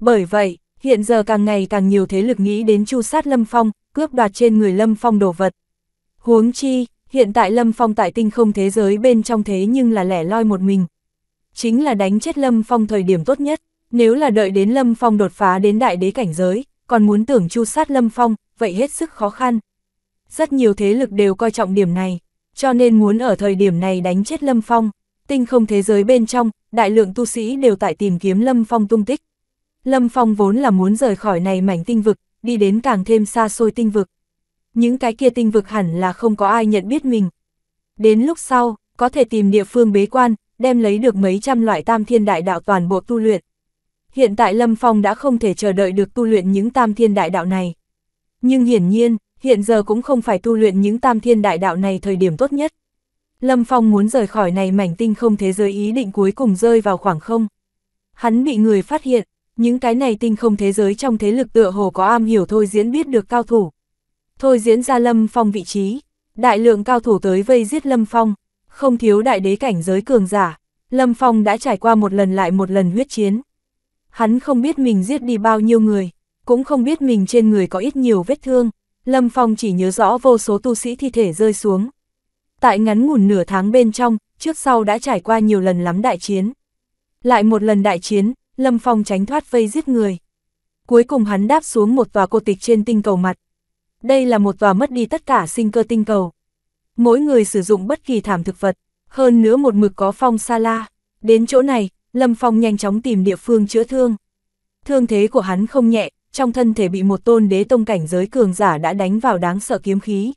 Bởi vậy, Hiện giờ càng ngày càng nhiều thế lực nghĩ đến chu sát Lâm Phong, cướp đoạt trên người Lâm Phong đồ vật. Huống chi, hiện tại Lâm Phong tại tinh không thế giới bên trong thế nhưng là lẻ loi một mình. Chính là đánh chết Lâm Phong thời điểm tốt nhất, nếu là đợi đến Lâm Phong đột phá đến đại đế cảnh giới, còn muốn tưởng chu sát Lâm Phong, vậy hết sức khó khăn. Rất nhiều thế lực đều coi trọng điểm này, cho nên muốn ở thời điểm này đánh chết Lâm Phong. Tinh không thế giới bên trong, đại lượng tu sĩ đều tại tìm kiếm Lâm Phong tung tích. Lâm Phong vốn là muốn rời khỏi này mảnh tinh vực, đi đến càng thêm xa xôi tinh vực. Những cái kia tinh vực hẳn là không có ai nhận biết mình. Đến lúc sau, có thể tìm địa phương bế quan, đem lấy được mấy trăm loại tam thiên đại đạo toàn bộ tu luyện. Hiện tại Lâm Phong đã không thể chờ đợi được tu luyện những tam thiên đại đạo này. Nhưng hiển nhiên, hiện giờ cũng không phải tu luyện những tam thiên đại đạo này thời điểm tốt nhất. Lâm Phong muốn rời khỏi này mảnh tinh không thế giới ý định cuối cùng rơi vào khoảng không. Hắn bị người phát hiện, những cái này tinh không thế giới trong thế lực tựa hồ có am hiểu thôi diễn biết được cao thủ. Thôi diễn ra Lâm Phong vị trí, đại lượng cao thủ tới vây giết Lâm Phong, không thiếu đại đế cảnh giới cường giả, Lâm Phong đã trải qua một lần lại một lần huyết chiến. Hắn không biết mình giết đi bao nhiêu người, cũng không biết mình trên người có ít nhiều vết thương, Lâm Phong chỉ nhớ rõ vô số tu sĩ thi thể rơi xuống. Tại ngắn ngủn nửa tháng bên trong, trước sau đã trải qua nhiều lần lắm đại chiến. Lại một lần đại chiến, Lâm Phong tránh thoát vây giết người. Cuối cùng hắn đáp xuống một tòa cô tịch trên tinh cầu mặt. Đây là một tòa mất đi tất cả sinh cơ tinh cầu. Mỗi người sử dụng bất kỳ thảm thực vật, hơn nữa một mực có phong sa la. Đến chỗ này, Lâm Phong nhanh chóng tìm địa phương chữa thương. Thương thế của hắn không nhẹ, trong thân thể bị một tôn đế tông cảnh giới cường giả đã đánh vào đáng sợ kiếm khí.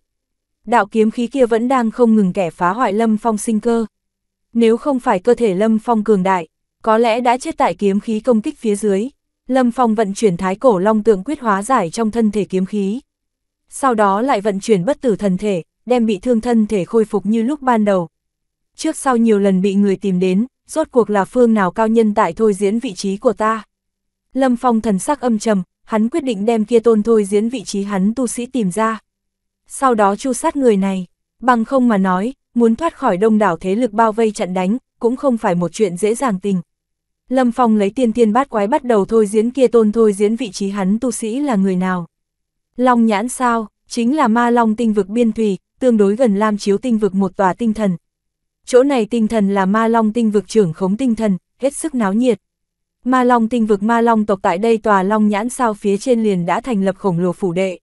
Đạo kiếm khí kia vẫn đang không ngừng kẻ phá hoại Lâm Phong sinh cơ. Nếu không phải cơ thể Lâm Phong cường đại, có lẽ đã chết tại kiếm khí công kích phía dưới. Lâm Phong vận chuyển thái cổ long tượng quyết hóa giải trong thân thể kiếm khí. Sau đó lại vận chuyển bất tử thần thể, đem bị thương thân thể khôi phục như lúc ban đầu. Trước sau nhiều lần bị người tìm đến, rốt cuộc là phương nào cao nhân tại thôi diễn vị trí của ta. Lâm Phong thần sắc âm trầm, hắn quyết định đem kia tôn thôi diễn vị trí hắn tu sĩ tìm ra. Sau đó chu sát người này, bằng không mà nói, muốn thoát khỏi đông đảo thế lực bao vây chặn đánh, cũng không phải một chuyện dễ dàng tình. Lâm Phong lấy tiên tiên bát quái bắt đầu thôi diễn kia tôn thôi diễn vị trí hắn tu sĩ là người nào. Long nhãn sao, chính là ma long tinh vực biên thùy tương đối gần lam chiếu tinh vực một tòa tinh thần. Chỗ này tinh thần là ma long tinh vực trưởng khống tinh thần, hết sức náo nhiệt. Ma long tinh vực ma long tộc tại đây tòa long nhãn sao phía trên liền đã thành lập khổng lồ phủ đệ.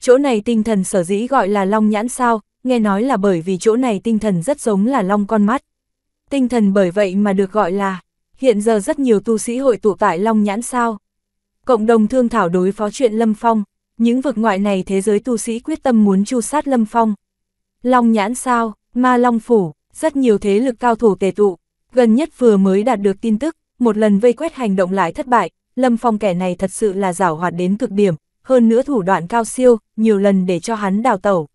Chỗ này tinh thần sở dĩ gọi là long nhãn sao, nghe nói là bởi vì chỗ này tinh thần rất giống là long con mắt. Tinh thần bởi vậy mà được gọi là hiện giờ rất nhiều tu sĩ hội tụ tại Long Nhãn sao. Cộng đồng thương thảo đối phó chuyện Lâm Phong, những vực ngoại này thế giới tu sĩ quyết tâm muốn chu sát Lâm Phong. Long Nhãn sao, Ma Long Phủ, rất nhiều thế lực cao thủ tề tụ, gần nhất vừa mới đạt được tin tức, một lần vây quét hành động lại thất bại, Lâm Phong kẻ này thật sự là giảo hoạt đến cực điểm, hơn nữa thủ đoạn cao siêu, nhiều lần để cho hắn đào tẩu.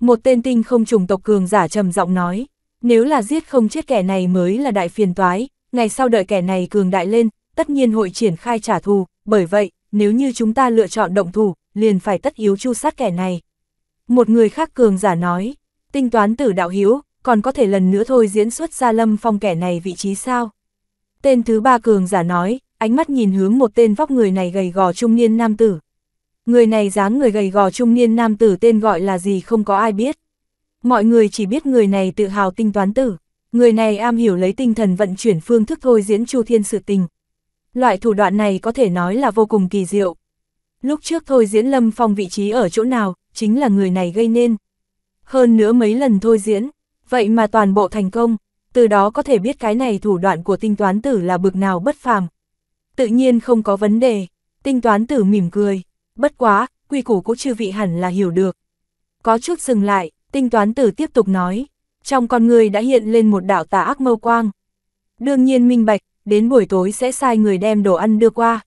Một tên tinh không trùng tộc cường giả trầm giọng nói, nếu là giết không chết kẻ này mới là đại phiền toái, ngày sau đợi kẻ này cường đại lên, tất nhiên hội triển khai trả thù, bởi vậy, nếu như chúng ta lựa chọn động thủ, liền phải tất yếu chu sát kẻ này. Một người khác cường giả nói, tinh toán tử đạo hiếu, còn có thể lần nữa thôi diễn xuất ra lâm phong kẻ này vị trí sao. Tên thứ ba cường giả nói, ánh mắt nhìn hướng một tên vóc người này gầy gò trung niên nam tử. Người này dáng người gầy gò trung niên nam tử tên gọi là gì không có ai biết. Mọi người chỉ biết người này tự hào tinh toán tử. Người này am hiểu lấy tinh thần vận chuyển phương thức thôi diễn Chu Thiên sự tình. Loại thủ đoạn này có thể nói là vô cùng kỳ diệu. Lúc trước thôi diễn Lâm Phong vị trí ở chỗ nào, chính là người này gây nên. Hơn nữa mấy lần thôi diễn, vậy mà toàn bộ thành công, từ đó có thể biết cái này thủ đoạn của tinh toán tử là bực nào bất phàm. Tự nhiên không có vấn đề, tinh toán tử mỉm cười, bất quá, quy củ của chư vị hẳn là hiểu được. Có chút dừng lại, tinh toán tử tiếp tục nói, trong con người đã hiện lên một đạo tà ác mâu quang. Đương nhiên minh bạch, đến buổi tối sẽ sai người đem đồ ăn đưa qua.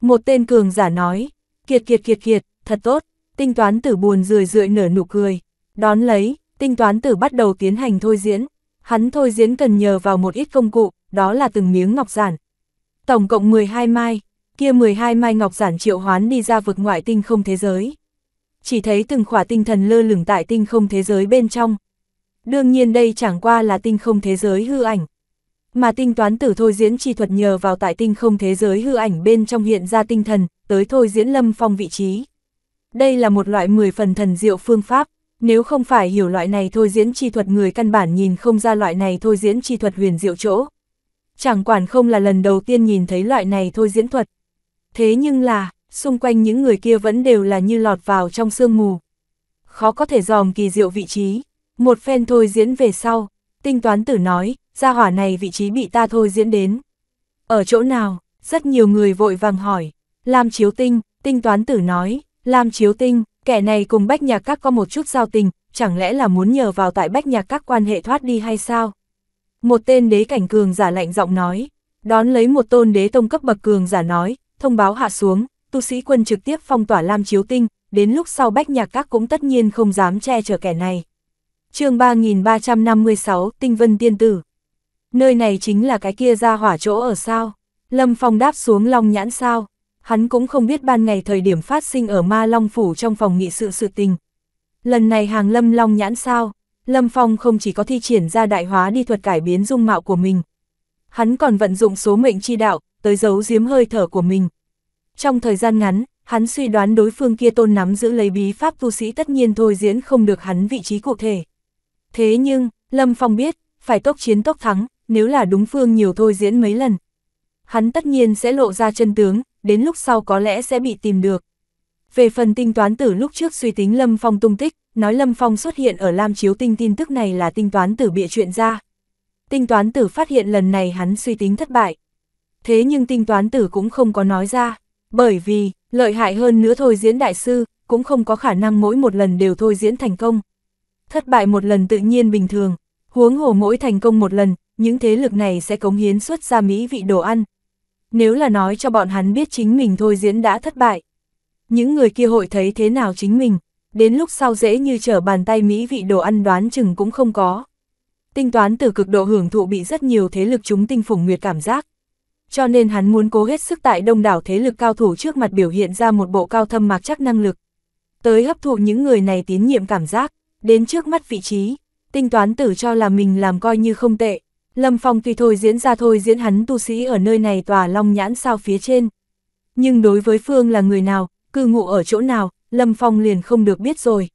Một tên cường giả nói, kiệt kiệt kiệt kiệt, thật tốt, tinh toán tử buồn rười rượi nở nụ cười. Đón lấy, tinh toán tử bắt đầu tiến hành thôi diễn. Hắn thôi diễn cần nhờ vào một ít công cụ, đó là từng miếng ngọc giản. Tổng cộng 12 mai, kia 12 mai ngọc giản triệu hoán đi ra vực ngoại tinh không thế giới. Chỉ thấy từng khỏa tinh thần lơ lửng tại tinh không thế giới bên trong, Đương nhiên đây chẳng qua là tinh không thế giới hư ảnh. Mà tinh toán tử thôi diễn chi thuật nhờ vào tại tinh không thế giới hư ảnh bên trong hiện ra tinh thần, tới thôi diễn lâm phong vị trí. Đây là một loại 10 phần thần diệu phương pháp, nếu không phải hiểu loại này thôi diễn chi thuật người căn bản nhìn không ra loại này thôi diễn chi thuật huyền diệu chỗ. Chẳng quản không là lần đầu tiên nhìn thấy loại này thôi diễn thuật. Thế nhưng là, xung quanh những người kia vẫn đều là như lọt vào trong sương mù. Khó có thể dòm kỳ diệu vị trí. Một phen thôi diễn về sau, tinh toán tử nói, gia hỏa này vị trí bị ta thôi diễn đến. Ở chỗ nào, rất nhiều người vội vàng hỏi, Lam Chiếu Tinh, tinh toán tử nói, Lam Chiếu Tinh, kẻ này cùng bách nhạc các có một chút giao tình, chẳng lẽ là muốn nhờ vào tại bách nhạc các quan hệ thoát đi hay sao? Một tên đế cảnh cường giả lạnh giọng nói, đón lấy một tôn đế tông cấp bậc cường giả nói, thông báo hạ xuống, tu sĩ quân trực tiếp phong tỏa Lam Chiếu Tinh, đến lúc sau bách nhạc các cũng tất nhiên không dám che chở kẻ này chương 3356, Tinh Vân Tiên Tử. Nơi này chính là cái kia ra hỏa chỗ ở sao? Lâm Phong đáp xuống long nhãn sao? Hắn cũng không biết ban ngày thời điểm phát sinh ở Ma Long Phủ trong phòng nghị sự sự tình. Lần này hàng Lâm long nhãn sao? Lâm Phong không chỉ có thi triển ra đại hóa đi thuật cải biến dung mạo của mình. Hắn còn vận dụng số mệnh chi đạo, tới giấu giếm hơi thở của mình. Trong thời gian ngắn, hắn suy đoán đối phương kia tôn nắm giữ lấy bí pháp tu sĩ tất nhiên thôi diễn không được hắn vị trí cụ thể. Thế nhưng, Lâm Phong biết, phải tốc chiến tốc thắng, nếu là đúng phương nhiều thôi diễn mấy lần. Hắn tất nhiên sẽ lộ ra chân tướng, đến lúc sau có lẽ sẽ bị tìm được. Về phần tinh toán tử lúc trước suy tính Lâm Phong tung tích, nói Lâm Phong xuất hiện ở Lam Chiếu Tinh tin tức này là tinh toán tử bịa chuyện ra. Tinh toán tử phát hiện lần này hắn suy tính thất bại. Thế nhưng tinh toán tử cũng không có nói ra, bởi vì, lợi hại hơn nữa thôi diễn đại sư, cũng không có khả năng mỗi một lần đều thôi diễn thành công thất bại một lần tự nhiên bình thường, huống hồ mỗi thành công một lần, những thế lực này sẽ cống hiến xuất ra mỹ vị đồ ăn. Nếu là nói cho bọn hắn biết chính mình thôi diễn đã thất bại, những người kia hội thấy thế nào chính mình, đến lúc sau dễ như trở bàn tay mỹ vị đồ ăn đoán chừng cũng không có. Tinh toán từ cực độ hưởng thụ bị rất nhiều thế lực chúng tinh phủng nguyệt cảm giác. Cho nên hắn muốn cố hết sức tại đông đảo thế lực cao thủ trước mặt biểu hiện ra một bộ cao thâm mạc chắc năng lực. Tới hấp thụ những người này tín nhiệm cảm giác. Đến trước mắt vị trí, tinh toán tử cho là mình làm coi như không tệ. Lâm Phong tùy thôi diễn ra thôi diễn hắn tu sĩ ở nơi này tòa long nhãn sao phía trên. Nhưng đối với Phương là người nào, cư ngụ ở chỗ nào, Lâm Phong liền không được biết rồi.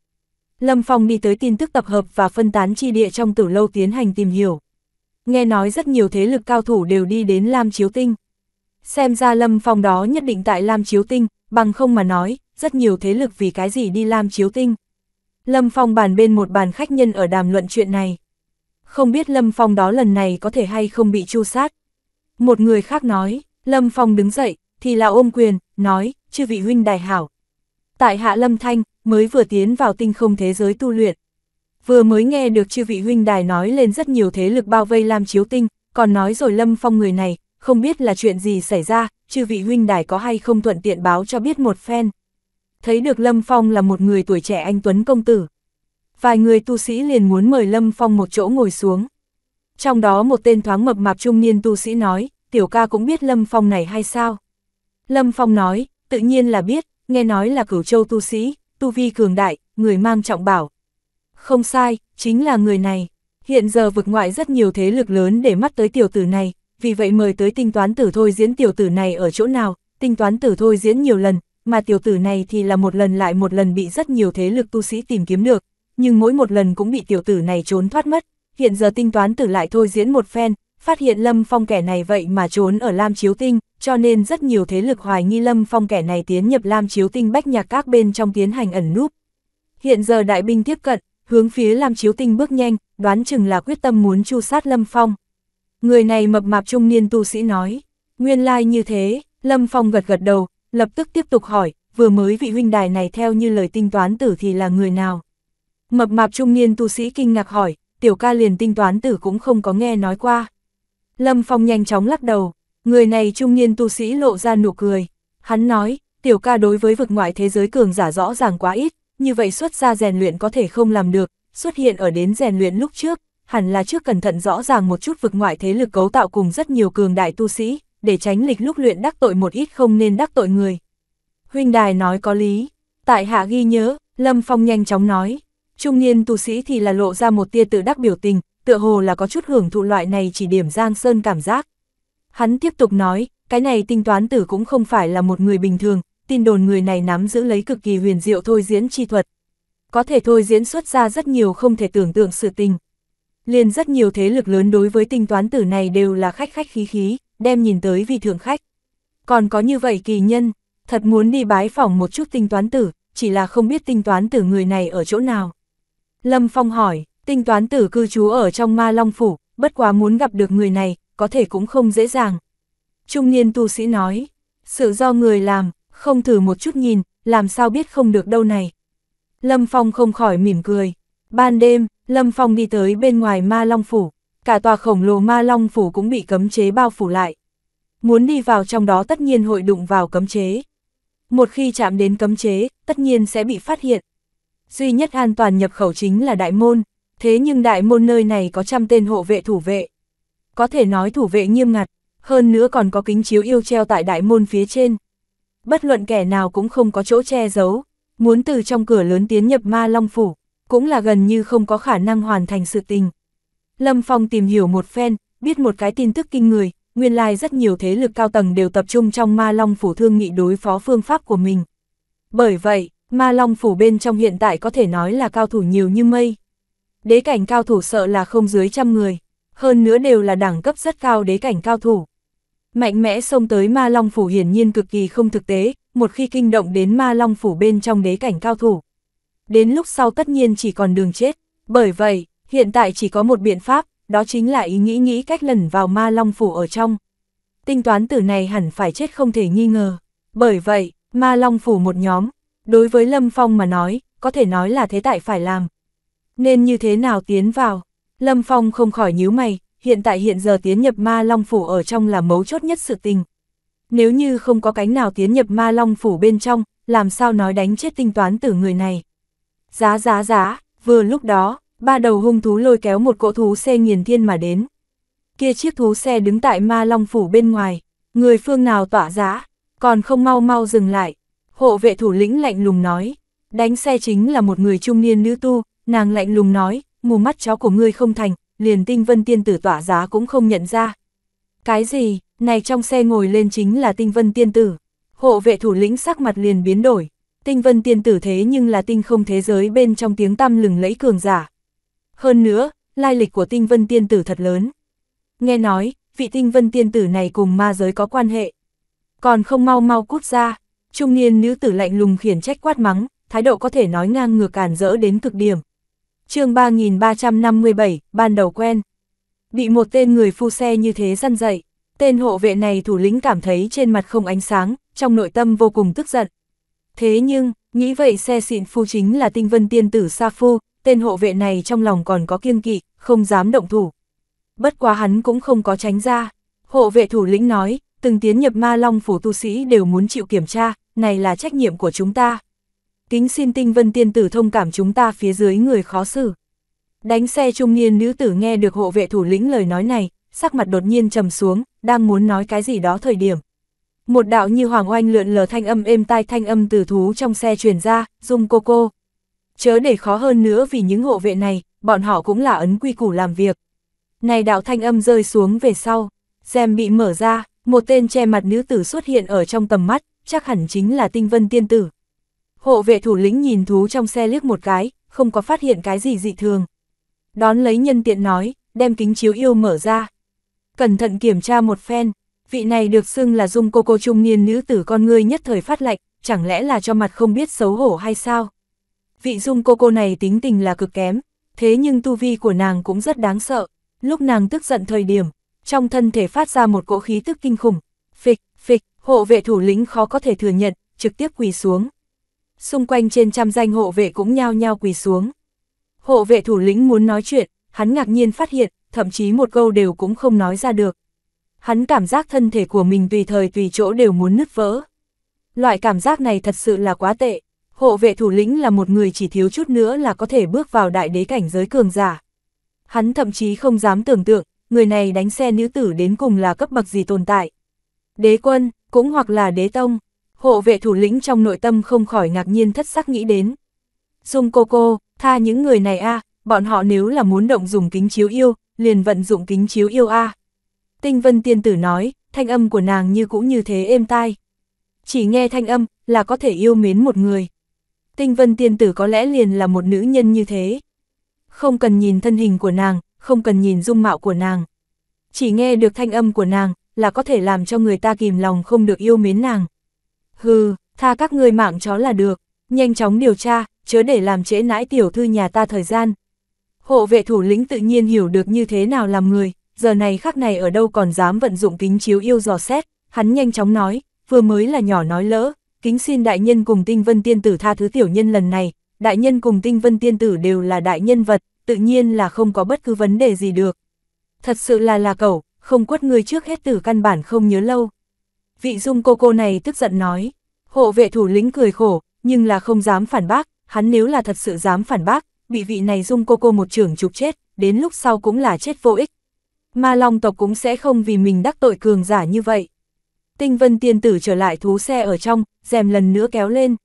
Lâm Phong đi tới tin tức tập hợp và phân tán chi địa trong tử lâu tiến hành tìm hiểu. Nghe nói rất nhiều thế lực cao thủ đều đi đến Lam Chiếu Tinh. Xem ra Lâm Phong đó nhất định tại Lam Chiếu Tinh, bằng không mà nói, rất nhiều thế lực vì cái gì đi Lam Chiếu Tinh. Lâm Phong bàn bên một bàn khách nhân ở đàm luận chuyện này. Không biết Lâm Phong đó lần này có thể hay không bị chu sát. Một người khác nói, Lâm Phong đứng dậy, thì là ôm quyền, nói, chư vị huynh đại hảo. Tại hạ Lâm Thanh, mới vừa tiến vào tinh không thế giới tu luyện. Vừa mới nghe được chư vị huynh đài nói lên rất nhiều thế lực bao vây Lam Chiếu Tinh, còn nói rồi Lâm Phong người này, không biết là chuyện gì xảy ra, chư vị huynh đài có hay không thuận tiện báo cho biết một phen thấy được Lâm Phong là một người tuổi trẻ anh Tuấn công tử. Vài người tu sĩ liền muốn mời Lâm Phong một chỗ ngồi xuống. Trong đó một tên thoáng mập mạp trung niên tu sĩ nói, tiểu ca cũng biết Lâm Phong này hay sao? Lâm Phong nói, tự nhiên là biết, nghe nói là cửu châu tu sĩ, tu vi cường đại, người mang trọng bảo. Không sai, chính là người này. Hiện giờ vực ngoại rất nhiều thế lực lớn để mắt tới tiểu tử này, vì vậy mời tới tinh toán tử thôi diễn tiểu tử này ở chỗ nào, tinh toán tử thôi diễn nhiều lần, mà tiểu tử này thì là một lần lại một lần bị rất nhiều thế lực tu sĩ tìm kiếm được, nhưng mỗi một lần cũng bị tiểu tử này trốn thoát mất, hiện giờ tinh toán tử lại thôi diễn một phen, phát hiện Lâm Phong kẻ này vậy mà trốn ở Lam Chiếu Tinh, cho nên rất nhiều thế lực hoài nghi Lâm Phong kẻ này tiến nhập Lam Chiếu Tinh bách nhạc các bên trong tiến hành ẩn núp. Hiện giờ đại binh tiếp cận, hướng phía Lam Chiếu Tinh bước nhanh, đoán chừng là quyết tâm muốn chu sát Lâm Phong. Người này mập mạp trung niên tu sĩ nói, nguyên lai like như thế, Lâm Phong gật gật đầu, lập tức tiếp tục hỏi, vừa mới vị huynh đài này theo như lời tinh toán tử thì là người nào? Mập mạp trung niên tu sĩ kinh ngạc hỏi, tiểu ca liền tinh toán tử cũng không có nghe nói qua. Lâm Phong nhanh chóng lắc đầu, người này trung niên tu sĩ lộ ra nụ cười. Hắn nói, tiểu ca đối với vực ngoại thế giới cường giả rõ ràng quá ít, như vậy xuất ra rèn luyện có thể không làm được, xuất hiện ở đến rèn luyện lúc trước, hẳn là trước cẩn thận rõ ràng một chút vực ngoại thế lực cấu tạo cùng rất nhiều cường đại tu sĩ, để tránh lịch lúc luyện đắc tội một ít không nên đắc tội người. Huynh đài nói có lý, tại hạ ghi nhớ, Lâm Phong nhanh chóng nói, trung niên tu sĩ thì là lộ ra một tia tự đắc biểu tình, tựa hồ là có chút hưởng thụ loại này chỉ điểm Giang Sơn cảm giác. Hắn tiếp tục nói, cái này tinh toán tử cũng không phải là một người bình thường, tin đồn người này nắm giữ lấy cực kỳ huyền diệu thôi diễn chi thuật. Có thể thôi diễn xuất ra rất nhiều không thể tưởng tượng sự tình. Liền rất nhiều thế lực lớn đối với tinh toán tử này đều là khách khách khí khí, đem nhìn tới vì thượng khách. Còn có như vậy kỳ nhân, thật muốn đi bái phỏng một chút tinh toán tử, chỉ là không biết tinh toán tử người này ở chỗ nào. Lâm Phong hỏi, tinh toán tử cư trú ở trong ma long phủ, bất quá muốn gặp được người này, có thể cũng không dễ dàng. Trung niên tu sĩ nói, sự do người làm, không thử một chút nhìn, làm sao biết không được đâu này. Lâm Phong không khỏi mỉm cười. Ban đêm, Lâm Phong đi tới bên ngoài ma long phủ, cả tòa khổng lồ ma long phủ cũng bị cấm chế bao phủ lại. Muốn đi vào trong đó tất nhiên hội đụng vào cấm chế. Một khi chạm đến cấm chế, tất nhiên sẽ bị phát hiện. Duy nhất an toàn nhập khẩu chính là đại môn, thế nhưng đại môn nơi này có trăm tên hộ vệ thủ vệ. Có thể nói thủ vệ nghiêm ngặt, hơn nữa còn có kính chiếu yêu treo tại đại môn phía trên. Bất luận kẻ nào cũng không có chỗ che giấu, muốn từ trong cửa lớn tiến nhập ma long phủ, cũng là gần như không có khả năng hoàn thành sự tình. Lâm Phong tìm hiểu một phen, biết một cái tin tức kinh người, nguyên lai rất nhiều thế lực cao tầng đều tập trung trong Ma Long Phủ thương nghị đối phó phương pháp của mình. Bởi vậy, Ma Long Phủ bên trong hiện tại có thể nói là cao thủ nhiều như mây. Đế cảnh cao thủ sợ là không dưới trăm người, hơn nữa đều là đẳng cấp rất cao đế cảnh cao thủ. Mạnh mẽ xông tới Ma Long Phủ hiển nhiên cực kỳ không thực tế, một khi kinh động đến Ma Long Phủ bên trong đế cảnh cao thủ. Đến lúc sau tất nhiên chỉ còn đường chết, bởi vậy, Hiện tại chỉ có một biện pháp, đó chính là ý nghĩ nghĩ cách lẩn vào ma long phủ ở trong. Tinh toán tử này hẳn phải chết không thể nghi ngờ. Bởi vậy, ma long phủ một nhóm, đối với Lâm Phong mà nói, có thể nói là thế tại phải làm. Nên như thế nào tiến vào? Lâm Phong không khỏi nhíu mày, hiện tại hiện giờ tiến nhập ma long phủ ở trong là mấu chốt nhất sự tình. Nếu như không có cánh nào tiến nhập ma long phủ bên trong, làm sao nói đánh chết tinh toán tử người này. Giá giá giá, vừa lúc đó, ba đầu hung thú lôi kéo một cỗ thú xe nghiền thiên mà đến. Kia chiếc thú xe đứng tại ma long phủ bên ngoài, người phương nào tỏa giá, còn không mau mau dừng lại. Hộ vệ thủ lĩnh lạnh lùng nói, đánh xe chính là một người trung niên nữ tu, nàng lạnh lùng nói, mù mắt chó của ngươi không thành, liền tinh vân tiên tử tỏa giá cũng không nhận ra. Cái gì, này trong xe ngồi lên chính là tinh vân tiên tử. Hộ vệ thủ lĩnh sắc mặt liền biến đổi, tinh vân tiên tử thế nhưng là tinh không thế giới bên trong tiếng tăm lừng lẫy cường giả, hơn nữa, lai lịch của tinh vân tiên tử thật lớn. Nghe nói, vị tinh vân tiên tử này cùng ma giới có quan hệ. Còn không mau mau cút ra, trung niên nữ tử lạnh lùng khiển trách quát mắng, thái độ có thể nói ngang ngược cản rỡ đến cực điểm. chương 3357, ban đầu quen. Bị một tên người phu xe như thế săn dậy, tên hộ vệ này thủ lĩnh cảm thấy trên mặt không ánh sáng, trong nội tâm vô cùng tức giận. Thế nhưng, nghĩ vậy xe xịn phu chính là tinh vân tiên tử Sa Phu, tên hộ vệ này trong lòng còn có kiêng kỵ, không dám động thủ. Bất quá hắn cũng không có tránh ra. Hộ vệ thủ lĩnh nói, từng tiến nhập ma long phủ tu sĩ đều muốn chịu kiểm tra, này là trách nhiệm của chúng ta. Kính xin tinh vân tiên tử thông cảm chúng ta phía dưới người khó xử. Đánh xe trung niên nữ tử nghe được hộ vệ thủ lĩnh lời nói này, sắc mặt đột nhiên trầm xuống, đang muốn nói cái gì đó thời điểm. Một đạo như hoàng oanh lượn lờ thanh âm êm tai thanh âm từ thú trong xe truyền ra, dung cô cô, chớ để khó hơn nữa vì những hộ vệ này, bọn họ cũng là ấn quy củ làm việc. Này đạo thanh âm rơi xuống về sau, xem bị mở ra, một tên che mặt nữ tử xuất hiện ở trong tầm mắt, chắc hẳn chính là tinh vân tiên tử. Hộ vệ thủ lĩnh nhìn thú trong xe liếc một cái, không có phát hiện cái gì dị thường. Đón lấy nhân tiện nói, đem kính chiếu yêu mở ra. Cẩn thận kiểm tra một phen, vị này được xưng là dung cô cô trung niên nữ tử con ngươi nhất thời phát lạnh, chẳng lẽ là cho mặt không biết xấu hổ hay sao? vị dung cô cô này tính tình là cực kém, thế nhưng tu vi của nàng cũng rất đáng sợ. Lúc nàng tức giận thời điểm, trong thân thể phát ra một cỗ khí tức kinh khủng. Phịch, phịch, hộ vệ thủ lĩnh khó có thể thừa nhận, trực tiếp quỳ xuống. Xung quanh trên trăm danh hộ vệ cũng nhao nhao quỳ xuống. Hộ vệ thủ lĩnh muốn nói chuyện, hắn ngạc nhiên phát hiện, thậm chí một câu đều cũng không nói ra được. Hắn cảm giác thân thể của mình tùy thời tùy chỗ đều muốn nứt vỡ. Loại cảm giác này thật sự là quá tệ hộ vệ thủ lĩnh là một người chỉ thiếu chút nữa là có thể bước vào đại đế cảnh giới cường giả. Hắn thậm chí không dám tưởng tượng, người này đánh xe nữ tử đến cùng là cấp bậc gì tồn tại. Đế quân, cũng hoặc là đế tông, hộ vệ thủ lĩnh trong nội tâm không khỏi ngạc nhiên thất sắc nghĩ đến. Dung cô cô, tha những người này a bọn họ nếu là muốn động dùng kính chiếu yêu, liền vận dụng kính chiếu yêu a Tinh vân tiên tử nói, thanh âm của nàng như cũng như thế êm tai. Chỉ nghe thanh âm, là có thể yêu mến một người. Tinh Vân Tiên Tử có lẽ liền là một nữ nhân như thế. Không cần nhìn thân hình của nàng, không cần nhìn dung mạo của nàng. Chỉ nghe được thanh âm của nàng là có thể làm cho người ta kìm lòng không được yêu mến nàng. Hừ, tha các ngươi mạng chó là được, nhanh chóng điều tra, chớ để làm trễ nãi tiểu thư nhà ta thời gian. Hộ vệ thủ lĩnh tự nhiên hiểu được như thế nào làm người, giờ này khắc này ở đâu còn dám vận dụng kính chiếu yêu dò xét, hắn nhanh chóng nói, vừa mới là nhỏ nói lỡ, kính xin đại nhân cùng tinh vân tiên tử tha thứ tiểu nhân lần này, đại nhân cùng tinh vân tiên tử đều là đại nhân vật, tự nhiên là không có bất cứ vấn đề gì được. Thật sự là là cẩu, không quất người trước hết tử căn bản không nhớ lâu. Vị dung cô cô này tức giận nói, hộ vệ thủ lĩnh cười khổ, nhưng là không dám phản bác, hắn nếu là thật sự dám phản bác, bị vị này dung cô cô một trưởng chụp chết, đến lúc sau cũng là chết vô ích. Ma Long tộc cũng sẽ không vì mình đắc tội cường giả như vậy. Tinh Vân Tiên Tử trở lại thú xe ở trong, rèm lần nữa kéo lên.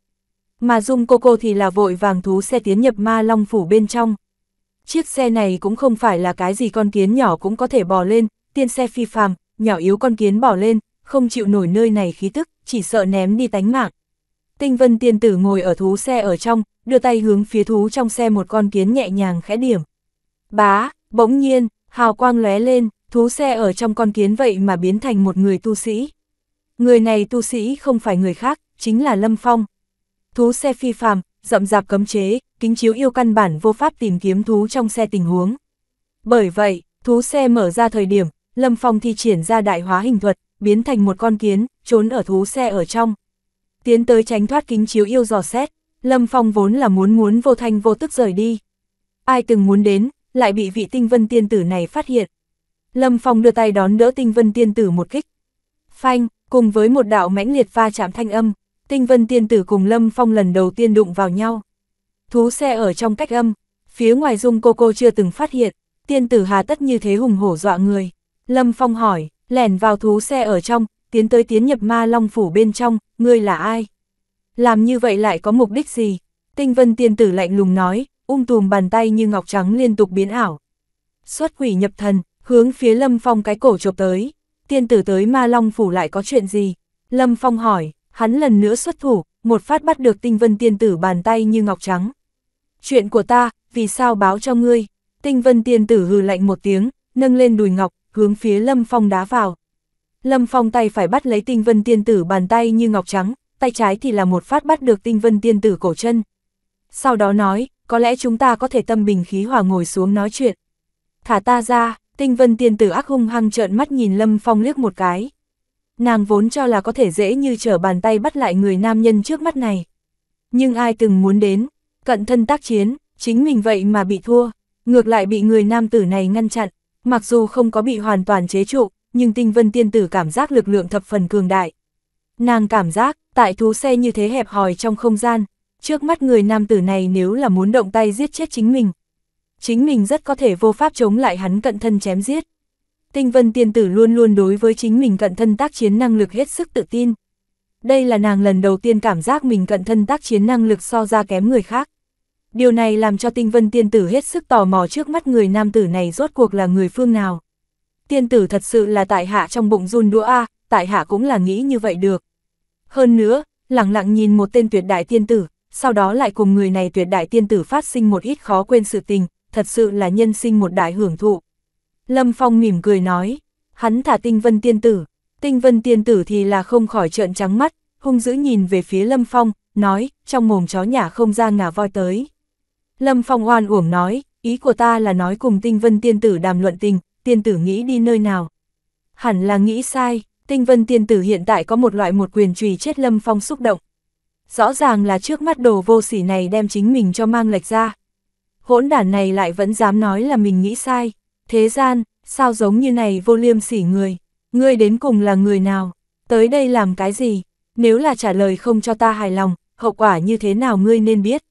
Mà Dung cô cô thì là vội vàng thú xe tiến nhập ma long phủ bên trong. Chiếc xe này cũng không phải là cái gì con kiến nhỏ cũng có thể bò lên, tiên xe phi phàm, nhỏ yếu con kiến bò lên, không chịu nổi nơi này khí tức, chỉ sợ ném đi tánh mạng. Tinh Vân Tiên Tử ngồi ở thú xe ở trong, đưa tay hướng phía thú trong xe một con kiến nhẹ nhàng khẽ điểm. Bá, bỗng nhiên, hào quang lóe lên, thú xe ở trong con kiến vậy mà biến thành một người tu sĩ. Người này tu sĩ không phải người khác, chính là Lâm Phong. Thú xe phi phàm, rậm rạp cấm chế, kính chiếu yêu căn bản vô pháp tìm kiếm thú trong xe tình huống. Bởi vậy, thú xe mở ra thời điểm, Lâm Phong thi triển ra đại hóa hình thuật, biến thành một con kiến, trốn ở thú xe ở trong. Tiến tới tránh thoát kính chiếu yêu dò xét, Lâm Phong vốn là muốn muốn vô thanh vô tức rời đi. Ai từng muốn đến, lại bị vị tinh vân tiên tử này phát hiện. Lâm Phong đưa tay đón đỡ tinh vân tiên tử một kích. Phanh, Cùng với một đạo mãnh liệt va chạm thanh âm, tinh vân tiên tử cùng Lâm Phong lần đầu tiên đụng vào nhau. Thú xe ở trong cách âm, phía ngoài dung cô cô chưa từng phát hiện, tiên tử hà tất như thế hùng hổ dọa người. Lâm Phong hỏi, lẻn vào thú xe ở trong, tiến tới tiến nhập ma long phủ bên trong, ngươi là ai? Làm như vậy lại có mục đích gì? Tinh vân tiên tử lạnh lùng nói, ung um tùm bàn tay như ngọc trắng liên tục biến ảo. Xuất quỷ nhập thần, hướng phía lâm phong cái cổ chộp tới tiên tử tới ma long phủ lại có chuyện gì? Lâm Phong hỏi, hắn lần nữa xuất thủ, một phát bắt được tinh vân tiên tử bàn tay như ngọc trắng. Chuyện của ta, vì sao báo cho ngươi? Tinh vân tiên tử hừ lạnh một tiếng, nâng lên đùi ngọc, hướng phía Lâm Phong đá vào. Lâm Phong tay phải bắt lấy tinh vân tiên tử bàn tay như ngọc trắng, tay trái thì là một phát bắt được tinh vân tiên tử cổ chân. Sau đó nói, có lẽ chúng ta có thể tâm bình khí hòa ngồi xuống nói chuyện. Thả ta ra, Tinh vân tiên tử ác hung hăng trợn mắt nhìn Lâm Phong liếc một cái. Nàng vốn cho là có thể dễ như trở bàn tay bắt lại người nam nhân trước mắt này. Nhưng ai từng muốn đến, cận thân tác chiến, chính mình vậy mà bị thua, ngược lại bị người nam tử này ngăn chặn, mặc dù không có bị hoàn toàn chế trụ, nhưng tinh vân tiên tử cảm giác lực lượng thập phần cường đại. Nàng cảm giác, tại thú xe như thế hẹp hòi trong không gian, trước mắt người nam tử này nếu là muốn động tay giết chết chính mình, chính mình rất có thể vô pháp chống lại hắn cận thân chém giết. Tinh vân tiên tử luôn luôn đối với chính mình cận thân tác chiến năng lực hết sức tự tin. Đây là nàng lần đầu tiên cảm giác mình cận thân tác chiến năng lực so ra kém người khác. Điều này làm cho tinh vân tiên tử hết sức tò mò trước mắt người nam tử này rốt cuộc là người phương nào. Tiên tử thật sự là tại hạ trong bụng run đũa a, tại hạ cũng là nghĩ như vậy được. Hơn nữa, lặng lặng nhìn một tên tuyệt đại tiên tử, sau đó lại cùng người này tuyệt đại tiên tử phát sinh một ít khó quên sự tình, thật sự là nhân sinh một đại hưởng thụ. Lâm Phong mỉm cười nói, hắn thả tinh vân tiên tử, tinh vân tiên tử thì là không khỏi trợn trắng mắt, hung dữ nhìn về phía Lâm Phong, nói, trong mồm chó nhà không ra ngà voi tới. Lâm Phong oan uổng nói, ý của ta là nói cùng tinh vân tiên tử đàm luận tình, tiên tử nghĩ đi nơi nào. Hẳn là nghĩ sai, tinh vân tiên tử hiện tại có một loại một quyền trùy chết Lâm Phong xúc động. Rõ ràng là trước mắt đồ vô sỉ này đem chính mình cho mang lệch ra, hỗn đản này lại vẫn dám nói là mình nghĩ sai, thế gian, sao giống như này vô liêm sỉ người, ngươi đến cùng là người nào, tới đây làm cái gì, nếu là trả lời không cho ta hài lòng, hậu quả như thế nào ngươi nên biết.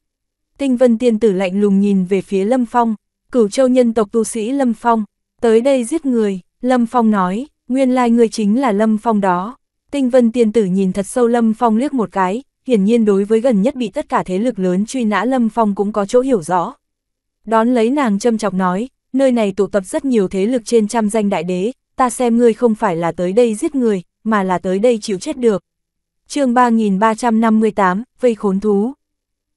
Tinh vân tiên tử lạnh lùng nhìn về phía Lâm Phong, cửu châu nhân tộc tu sĩ Lâm Phong, tới đây giết người, Lâm Phong nói, nguyên lai ngươi chính là Lâm Phong đó. Tinh vân tiên tử nhìn thật sâu Lâm Phong liếc một cái, hiển nhiên đối với gần nhất bị tất cả thế lực lớn truy nã Lâm Phong cũng có chỗ hiểu rõ. Đón lấy nàng châm chọc nói, nơi này tụ tập rất nhiều thế lực trên trăm danh đại đế, ta xem ngươi không phải là tới đây giết người, mà là tới đây chịu chết được. chương 3358, vây khốn thú.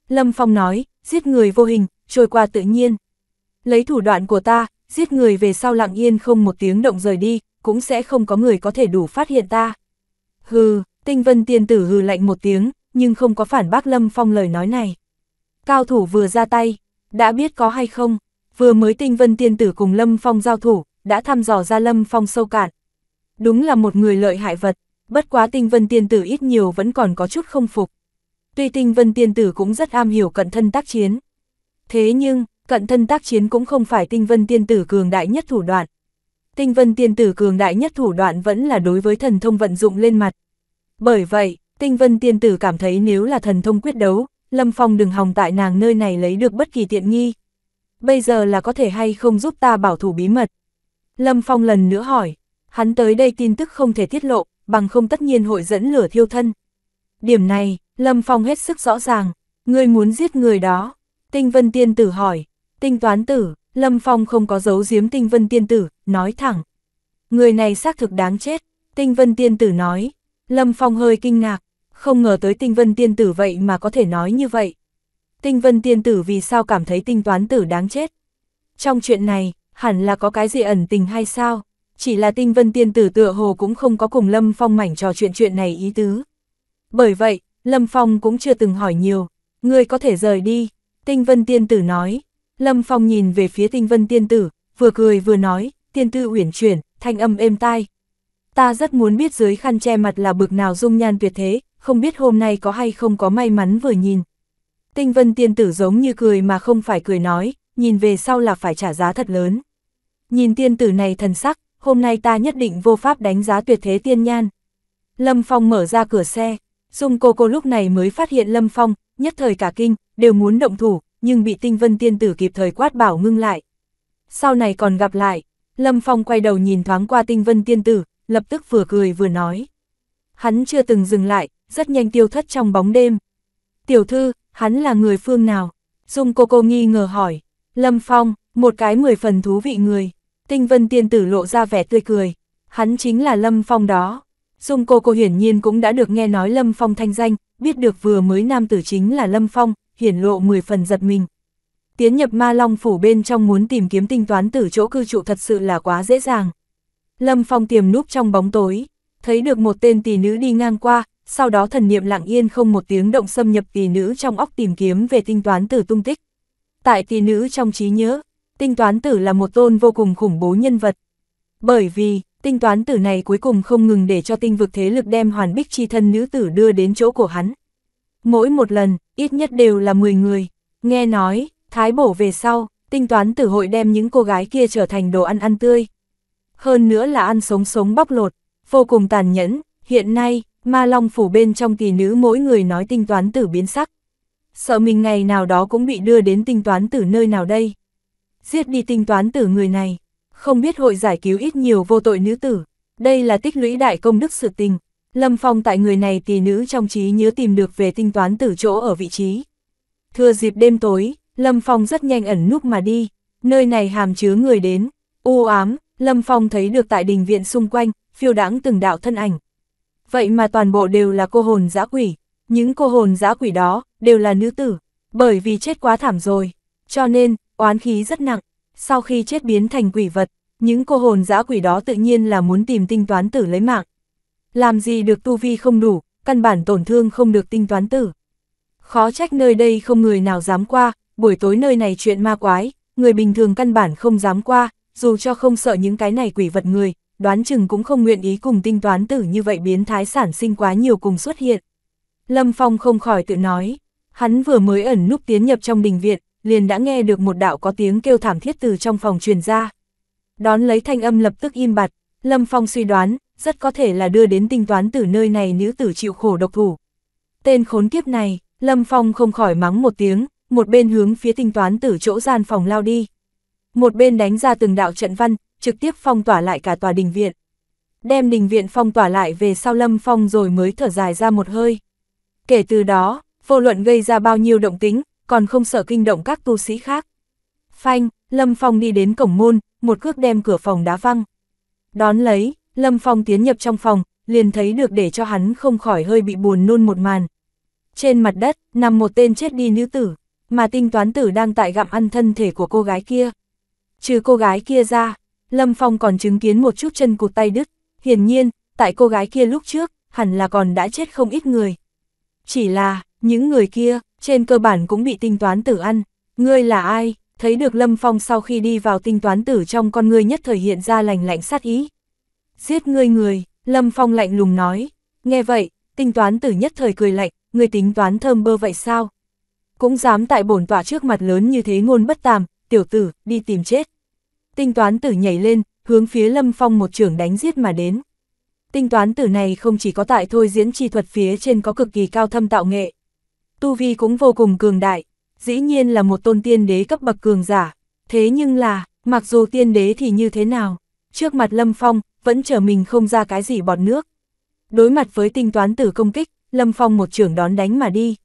Lâm Phong nói, giết người vô hình, trôi qua tự nhiên. Lấy thủ đoạn của ta, giết người về sau lặng yên không một tiếng động rời đi, cũng sẽ không có người có thể đủ phát hiện ta. Hừ, tinh vân tiên tử hừ lạnh một tiếng, nhưng không có phản bác Lâm Phong lời nói này. Cao thủ vừa ra tay, đã biết có hay không, vừa mới tinh vân tiên tử cùng Lâm Phong giao thủ, đã thăm dò ra Lâm Phong sâu cạn. Đúng là một người lợi hại vật, bất quá tinh vân tiên tử ít nhiều vẫn còn có chút không phục. Tuy tinh vân tiên tử cũng rất am hiểu cận thân tác chiến. Thế nhưng, cận thân tác chiến cũng không phải tinh vân tiên tử cường đại nhất thủ đoạn. Tinh vân tiên tử cường đại nhất thủ đoạn vẫn là đối với thần thông vận dụng lên mặt. Bởi vậy, tinh vân tiên tử cảm thấy nếu là thần thông quyết đấu, Lâm Phong đừng hòng tại nàng nơi này lấy được bất kỳ tiện nghi. Bây giờ là có thể hay không giúp ta bảo thủ bí mật. Lâm Phong lần nữa hỏi, hắn tới đây tin tức không thể tiết lộ, bằng không tất nhiên hội dẫn lửa thiêu thân. Điểm này, Lâm Phong hết sức rõ ràng, ngươi muốn giết người đó. Tinh Vân Tiên Tử hỏi, tinh toán tử, Lâm Phong không có giấu giếm Tinh Vân Tiên Tử, nói thẳng. Người này xác thực đáng chết, Tinh Vân Tiên Tử nói. Lâm Phong hơi kinh ngạc, không ngờ tới tinh vân tiên tử vậy mà có thể nói như vậy. Tinh vân tiên tử vì sao cảm thấy tinh toán tử đáng chết? Trong chuyện này, hẳn là có cái gì ẩn tình hay sao? Chỉ là tinh vân tiên tử tựa hồ cũng không có cùng Lâm Phong mảnh trò chuyện chuyện này ý tứ. Bởi vậy, Lâm Phong cũng chưa từng hỏi nhiều, ngươi có thể rời đi, tinh vân tiên tử nói. Lâm Phong nhìn về phía tinh vân tiên tử, vừa cười vừa nói, tiên tư uyển chuyển, thanh âm êm tai. Ta rất muốn biết dưới khăn che mặt là bực nào dung nhan tuyệt thế, không biết hôm nay có hay không có may mắn vừa nhìn. Tinh vân tiên tử giống như cười mà không phải cười nói, nhìn về sau là phải trả giá thật lớn. Nhìn tiên tử này thần sắc, hôm nay ta nhất định vô pháp đánh giá tuyệt thế tiên nhan. Lâm Phong mở ra cửa xe, Dung cô cô lúc này mới phát hiện Lâm Phong, nhất thời cả kinh, đều muốn động thủ, nhưng bị tinh vân tiên tử kịp thời quát bảo ngưng lại. Sau này còn gặp lại, Lâm Phong quay đầu nhìn thoáng qua tinh vân tiên tử, lập tức vừa cười vừa nói. Hắn chưa từng dừng lại, rất nhanh tiêu thất trong bóng đêm. Tiểu thư, hắn là người phương nào? Dung cô cô nghi ngờ hỏi. Lâm Phong, một cái mười phần thú vị người. Tinh vân tiên tử lộ ra vẻ tươi cười. Hắn chính là Lâm Phong đó. Dung cô cô hiển nhiên cũng đã được nghe nói Lâm Phong thanh danh, biết được vừa mới nam tử chính là Lâm Phong, hiển lộ mười phần giật mình. Tiến nhập ma long phủ bên trong muốn tìm kiếm tinh toán tử chỗ cư trụ thật sự là quá dễ dàng. Lâm Phong tiềm núp trong bóng tối, thấy được một tên tỷ nữ đi ngang qua, sau đó thần niệm lặng yên không một tiếng động xâm nhập tỷ nữ trong óc tìm kiếm về tinh toán tử tung tích. Tại tỷ nữ trong trí nhớ, tinh toán tử là một tôn vô cùng khủng bố nhân vật. Bởi vì, tinh toán tử này cuối cùng không ngừng để cho tinh vực thế lực đem hoàn bích chi thân nữ tử đưa đến chỗ của hắn. Mỗi một lần, ít nhất đều là 10 người. Nghe nói, thái bổ về sau, tinh toán tử hội đem những cô gái kia trở thành đồ ăn ăn tươi. Hơn nữa là ăn sống sống bóc lột, vô cùng tàn nhẫn, hiện nay, Ma Long phủ bên trong tỷ nữ mỗi người nói tinh toán tử biến sắc. Sợ mình ngày nào đó cũng bị đưa đến tinh toán tử nơi nào đây. Giết đi tinh toán tử người này, không biết hội giải cứu ít nhiều vô tội nữ tử. Đây là tích lũy đại công đức sự tình. Lâm Phong tại người này tỷ nữ trong trí nhớ tìm được về tinh toán tử chỗ ở vị trí. Thưa dịp đêm tối, Lâm Phong rất nhanh ẩn núp mà đi. Nơi này hàm chứa người đến, u ám, Lâm Phong thấy được tại đình viện xung quanh, phiêu đáng từng đạo thân ảnh, vậy mà toàn bộ đều là cô hồn dã quỷ. Những cô hồn dã quỷ đó đều là nữ tử, bởi vì chết quá thảm rồi, cho nên oán khí rất nặng. Sau khi chết biến thành quỷ vật, những cô hồn dã quỷ đó tự nhiên là muốn tìm tinh toán tử lấy mạng. Làm gì được tu vi không đủ, căn bản tổn thương không được tinh toán tử. Khó trách nơi đây không người nào dám qua, buổi tối nơi này chuyện ma quái, người bình thường căn bản không dám qua, dù cho không sợ những cái này quỷ vật người, đoán chừng cũng không nguyện ý cùng tinh toán tử như vậy biến thái sản sinh quá nhiều cùng xuất hiện. Lâm Phong không khỏi tự nói, hắn vừa mới ẩn núp tiến nhập trong đình viện, liền đã nghe được một đạo có tiếng kêu thảm thiết từ trong phòng truyền ra. Đón lấy thanh âm lập tức im bặt, Lâm Phong suy đoán, rất có thể là đưa đến tinh toán tử nơi này nữ tử chịu khổ độc thủ. Tên khốn kiếp này, Lâm Phong không khỏi mắng một tiếng, một bên hướng phía tinh toán tử chỗ gian phòng lao đi. Một bên đánh ra từng đạo trận văn, trực tiếp phong tỏa lại cả tòa đình viện. Đem đình viện phong tỏa lại về sau lâm phong rồi mới thở dài ra một hơi. Kể từ đó, vô luận gây ra bao nhiêu động tính, còn không sợ kinh động các tu sĩ khác. Phanh, Lâm Phong đi đến cổng môn, một cước đem cửa phòng đá văng. Đón lấy, Lâm Phong tiến nhập trong phòng, liền thấy được để cho hắn không khỏi hơi bị buồn nôn một màn. Trên mặt đất, nằm một tên chết đi nữ tử, mà tinh toán tử đang tại gặm ăn thân thể của cô gái kia. Trừ cô gái kia ra, Lâm Phong còn chứng kiến một chút chân cụt tay đứt, hiển nhiên, tại cô gái kia lúc trước, hẳn là còn đã chết không ít người. Chỉ là, những người kia, trên cơ bản cũng bị tinh toán tử ăn, ngươi là ai, thấy được Lâm Phong sau khi đi vào tinh toán tử trong con ngươi nhất thời hiện ra lành lạnh sát ý. Giết ngươi người, Lâm Phong lạnh lùng nói, nghe vậy, tinh toán tử nhất thời cười lạnh, ngươi tính toán thơm bơ vậy sao? Cũng dám tại bổn tọa trước mặt lớn như thế ngôn bất tàm, tiểu tử, đi tìm chết. Tinh toán tử nhảy lên, hướng phía Lâm Phong một trưởng đánh giết mà đến. Tinh toán tử này không chỉ có tại thôi diễn chi thuật phía trên có cực kỳ cao thâm tạo nghệ. Tu Vi cũng vô cùng cường đại, dĩ nhiên là một tôn tiên đế cấp bậc cường giả. Thế nhưng là, mặc dù tiên đế thì như thế nào, trước mặt Lâm Phong, vẫn chờ mình không ra cái gì bọt nước. Đối mặt với tinh toán tử công kích, Lâm Phong một trưởng đón đánh mà đi.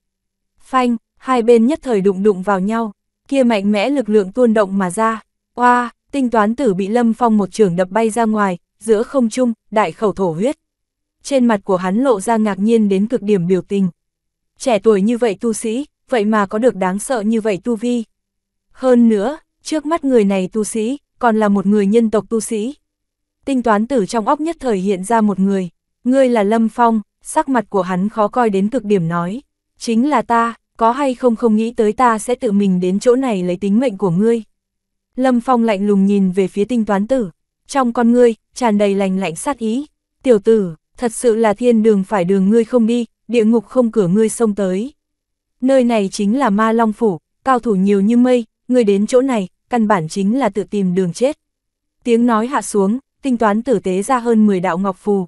Phanh, hai bên nhất thời đụng đụng vào nhau, kia mạnh mẽ lực lượng tuôn động mà ra. Oa, wow, Tinh toán tử bị Lâm Phong một trường đập bay ra ngoài, giữa không trung, đại khẩu thổ huyết. Trên mặt của hắn lộ ra ngạc nhiên đến cực điểm biểu tình. Trẻ tuổi như vậy tu sĩ, vậy mà có được đáng sợ như vậy tu vi. Hơn nữa, trước mắt người này tu sĩ, còn là một người nhân tộc tu sĩ. Tinh toán tử trong óc nhất thời hiện ra một người, ngươi là Lâm Phong, sắc mặt của hắn khó coi đến cực điểm nói. Chính là ta, có hay không không nghĩ tới ta sẽ tự mình đến chỗ này lấy tính mệnh của ngươi. Lâm Phong lạnh lùng nhìn về phía tinh toán tử, trong con ngươi, tràn đầy lành lạnh sát ý. Tiểu tử, thật sự là thiên đường phải đường ngươi không đi, địa ngục không cửa ngươi xông tới. Nơi này chính là ma long phủ, cao thủ nhiều như mây, ngươi đến chỗ này, căn bản chính là tự tìm đường chết. Tiếng nói hạ xuống, tinh toán tử tế ra hơn 10 đạo ngọc phù.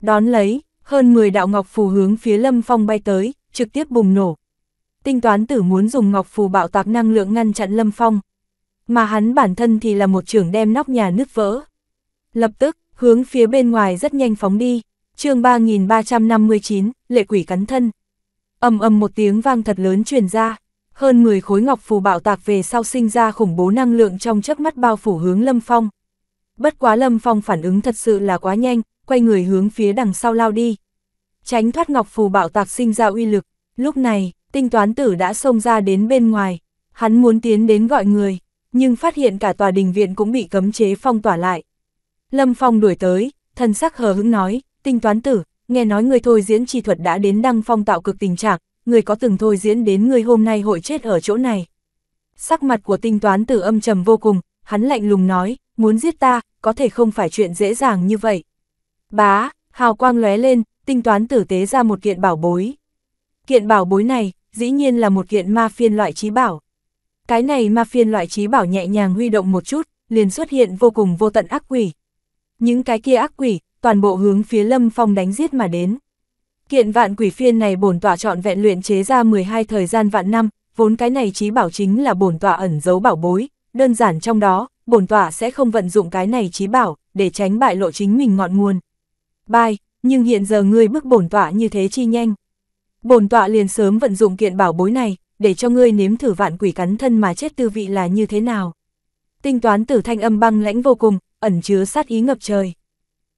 Đón lấy, hơn 10 đạo ngọc phù hướng phía lâm phong bay tới, trực tiếp bùng nổ. Tinh toán tử muốn dùng ngọc phù bạo tạc năng lượng ngăn chặn lâm phong, mà hắn bản thân thì là một trưởng đem nóc nhà nứt vỡ. Lập tức, hướng phía bên ngoài rất nhanh phóng đi, chương 3359, lệ quỷ cắn thân. ầm ầm một tiếng vang thật lớn truyền ra, hơn 10 khối ngọc phù bạo tạc về sau sinh ra khủng bố năng lượng trong chớp mắt bao phủ hướng Lâm Phong. Bất quá Lâm Phong phản ứng thật sự là quá nhanh, quay người hướng phía đằng sau lao đi. Tránh thoát ngọc phù bạo tạc sinh ra uy lực, lúc này, tinh toán tử đã xông ra đến bên ngoài, hắn muốn tiến đến gọi người, nhưng phát hiện cả tòa đình viện cũng bị cấm chế phong tỏa lại. Lâm Phong đuổi tới, thần sắc hờ hững nói, tinh toán tử, nghe nói người thôi diễn chi thuật đã đến đăng phong tạo cực tình trạng, người có từng thôi diễn đến người hôm nay hội chết ở chỗ này. Sắc mặt của tinh toán tử âm trầm vô cùng, hắn lạnh lùng nói, muốn giết ta, có thể không phải chuyện dễ dàng như vậy. Bá, hào quang lóe lên, tinh toán tử tế ra một kiện bảo bối. Kiện bảo bối này, dĩ nhiên là một kiện ma phiên loại trí bảo. Cái này ma phiên loại trí bảo nhẹ nhàng huy động một chút, liền xuất hiện vô cùng vô tận ác quỷ. Những cái kia ác quỷ, toàn bộ hướng phía lâm phong đánh giết mà đến. Kiện vạn quỷ phiên này bổn tọa chọn vẹn luyện chế ra 12 thời gian vạn năm, vốn cái này trí bảo chính là bổn tọa ẩn giấu bảo bối, đơn giản trong đó, bổn tọa sẽ không vận dụng cái này trí bảo, để tránh bại lộ chính mình ngọn nguồn. Bài, nhưng hiện giờ ngươi bước bổn tọa như thế chi nhanh. Bổn tọa liền sớm vận dụng kiện bảo bối này, để cho ngươi nếm thử vạn quỷ cắn thân mà chết tư vị là như thế nào. Tinh toán tử thanh âm băng lãnh vô cùng, ẩn chứa sát ý ngập trời.